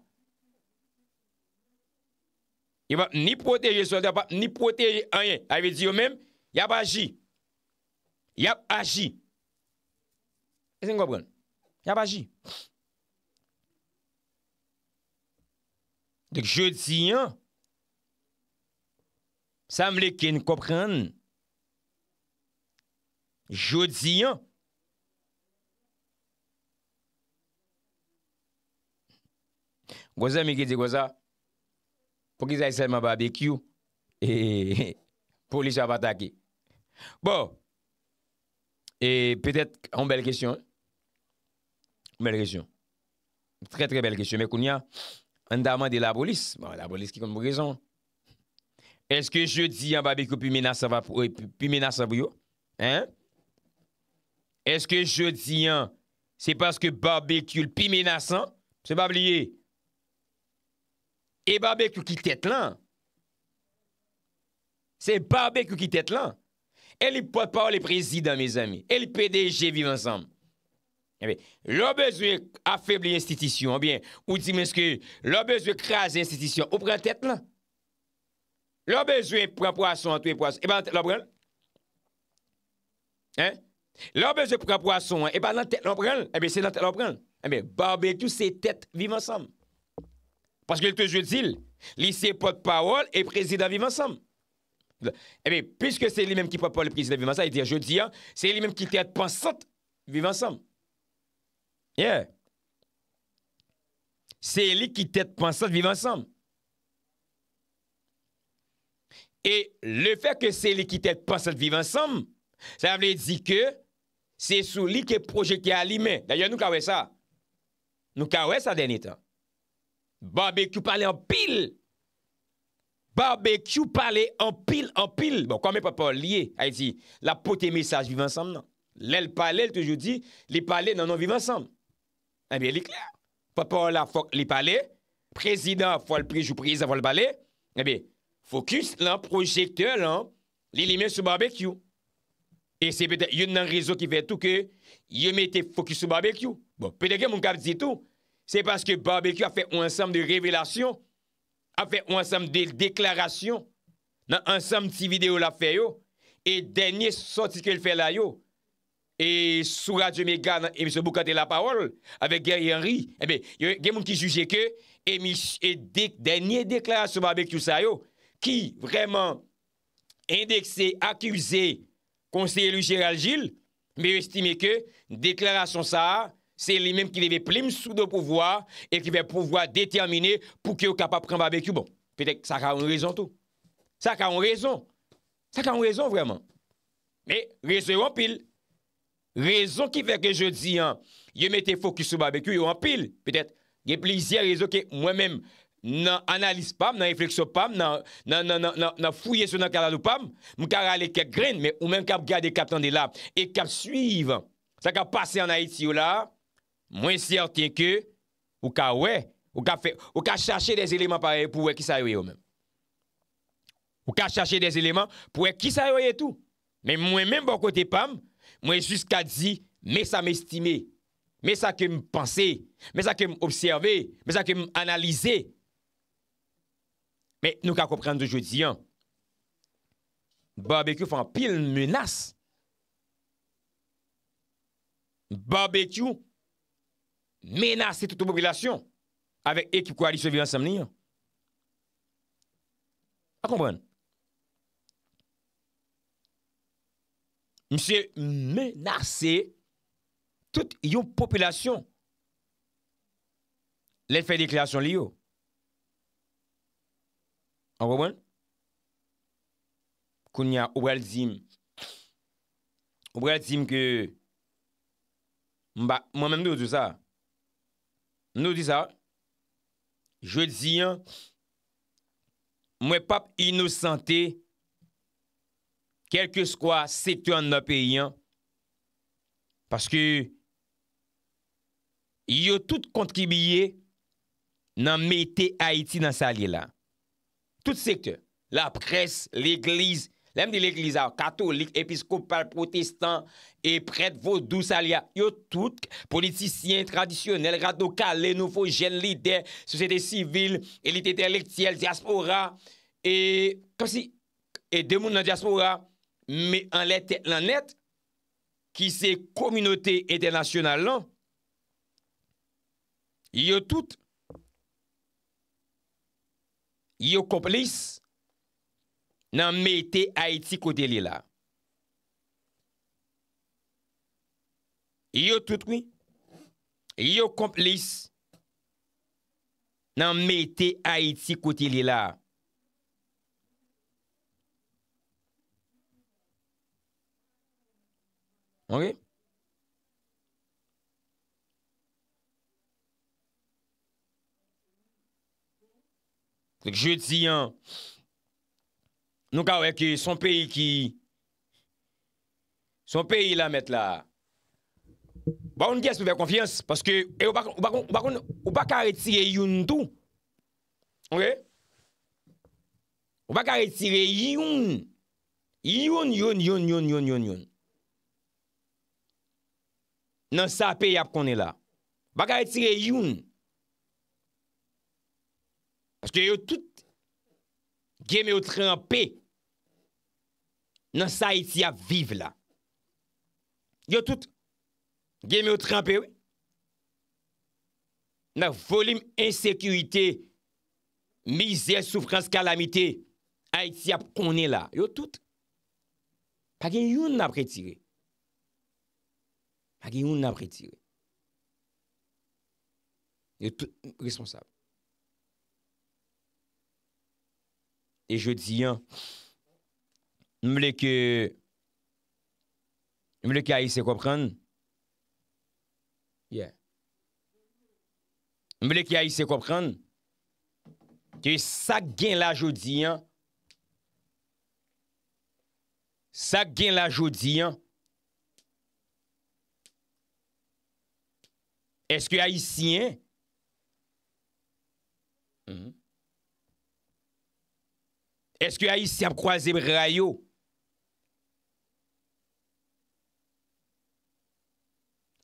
Y va ni proteje soldat. Ba ni proteje anye. A ve di yo menm, yap aji. Yap aji. E sen kwa pren? Yap aji. Dek jodi si yon, sa mleke nou kwa pren, Jodi yon. Waza miki di waza? Po ki zay selman barbekyou? E, <laughs> polis avatake. Bon. E, petet an bel kesyon. An bel kesyon. Tre tre bel kesyon. Mekoun ya, an daman de la polis. Bon, la polis ki kon mou rezon. Eske jodi yon barbekyou pi menas avyo? En? Eske jodi an, se paske barbekul pi menasan, se barbliye, e barbekul ki tet lan, se barbekul ki tet lan, e li potpaw le prezidant, me zami, e li PDG viv ansan. Eh l'obeswe afèble institisyon, ou di men skri, l'obeswe kras institisyon, ou pran tet lan, l'obeswe pran poason, an tou e poason, e eh ban l'obrel, en? Là, ben, je prends poisson, et hein. eh bien dans la tête, on prend. Et eh bien c'est dans la tête, on prend. Eh bien, barbecue, c'est tête vivant ensemble. Parce que toujours dit, lycée porte-parole et président vivent ensemble. Eh bien, puisque c'est lui-même qui porte-parole et président vivent ensemble, il dit, je dis, hein, c'est lui-même qui tête pensante vivent ensemble. Yeah. C'est lui qui tête pensante vivent ensemble. Et le fait que c'est lui qui tête pensante vivent ensemble, ça veut dire que Se sou li ke projekte a li men. Daya nou kawe sa. Nou kawe sa deni tan. Barbekyou pale en pil. Barbekyou pale en pil, en pil. Bon, kame pa pa liye. A yi di, la poté mesaj vive ansam nan. Lèl pale, lèl toujou di, li pale nan nan vive ansam. A be, li kler. Pa pa la fok li pale. Prezident fòl prijou priz avòl pale. A eh be, fokus lan, projekte lan. Li li men sou barbekyou. Et c'est peut-être, yon nan réseau ki fè tout ke, yon mette fokus sou barbecue. Bon, peut-être yon moun kap dit tout. C'est parce que barbecue a fè un ensemble de révélations, a fè un ensemble de déclarations, nan ensemble de videos la fè yo, et dernier sorti que l'a fè la yo, et sourad je m'égarde, et m'se boucate la parole, avec Gary Henry, eh et ben, yon moun ki juge ke, et dernier déclaration barbecue sa yo, ki, vraiment, indeksé, akuse, Konseye Louis-Gérald Gilles, mi estime ke, deklarasyon sa, se li menm ki li ve plim sou do pouvoi, e ki ve pouvoi determine pou ki ou kapap pren barbeku. Bon, pete, sa ka on rezon tou. Sa ka on rezon. Sa ka on rezon vreman. Me, rezon wampil. Rezon ki feke je di, yo mette fokus sou barbeku, yo wampil. Pete, ge plizye rezon ke mwen menm nan analise pam, nan refleksyon pam, nan fouye sou nan karalou pam, mwen karalè kek gren, men ou men kap gade kap tan de la, e kap suivan. Sa ka pase anayeti ou la, mwen certain ke, ou ka wè, ou ka chache des eleman pare, pou wè ki sa yoye ou men. Ou ka chache des eleman, pou wè ki sa yoye tout. Men mwen men bon kote pam, mwen jus ka di, mwen sa mè stime, mwen sa ke mè pense, mwen sa ke mè observe, mwen sa ke mè analise, mwen sa ke mè pense, Mè nou ka kompren de jodi an. Barbekou fè an pil menas. Barbekou menase tout ou populasyon avèk ekip kwa li souvi ansam li an. A kompren. Mè se menase tout yon populasyon. Lè fè deklyasyon li yo. A wawen, koun ya ouwal zim, ouwal zim ke, mba mwen men mbe ou di sa, mbe ou di sa, jwe di yon, mwen pap inosante kelke skwa seton nan pe yon, paske yon tout kontribiye nan mette Haiti nan sa liye la. tout sekt, la presse, l'eglise, lem di l'eglise, katolik, episkopal, protestant, et prèd vodou salya, yotout politisyen tradisyonel, radokal, le noufo jen lidè, sosete sivil, elit etelektiel, diaspora, et demoun nan diaspora, me an lette lan net, ki se kominote etenasyonal lan, yotout Yo komplis nan mete Haiti kote li la. Yo tout wii. Yo komplis nan mete Haiti kote li la. Ok. Dek je ti an, nou ka wè ki son peyi ki, son peyi la met la. Ou baka retire youn tou. Ou baka retire youn. Youn, youn, youn, youn, youn, youn, youn. Nan sa peyi ap konen la. Ou baka retire youn. Aske yo tout gem yo trampè nan sa iti ap vive la. Yo tout gem yo trampè wè nan volim ensekuitè, mizè, soufrans, kalamite, a iti ap konè la. Yo tout pagè yon nan prétire. Pagè yon nan prétire. Yo tout responsable. E jodi an, mleke, mleke a yise kopran, mleke a yise kopran, ke sak gen la jodi an, sak gen la jodi an, eske a yisi an? Hmm. Eske a yisi ap kwa zeb rayo?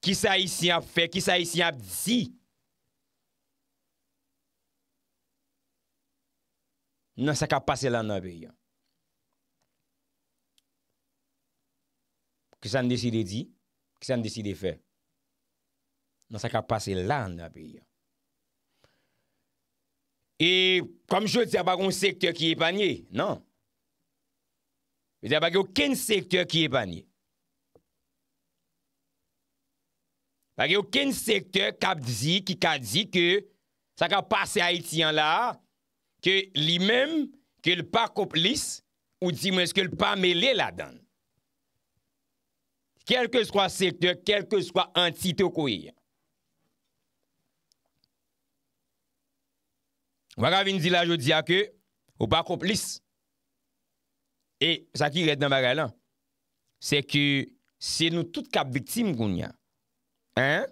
Kisa a yisi ap fe? Kisa a yisi ap zi? Non sa ka pase lan nan beyan. Kisa an desi de di? Kisa an desi de fe? Non sa ka pase lan nan beyan. E komjou dize bagon sektor ki e panye, nan. Dize bagi ouken sektor ki e panye. Bagi ouken sektor ki ka di ki sa ka pase Haitian la, ki li menm ki l pa koplis ou di menm ki l pa mele la dan. Kelke swa sektor, kelke swa antito kouye an. Ou baka vin di la jodi ake, ou bako plis. E sa ki red nan bagay lan, se ki se nou tout kap viktim koun ya. Hein?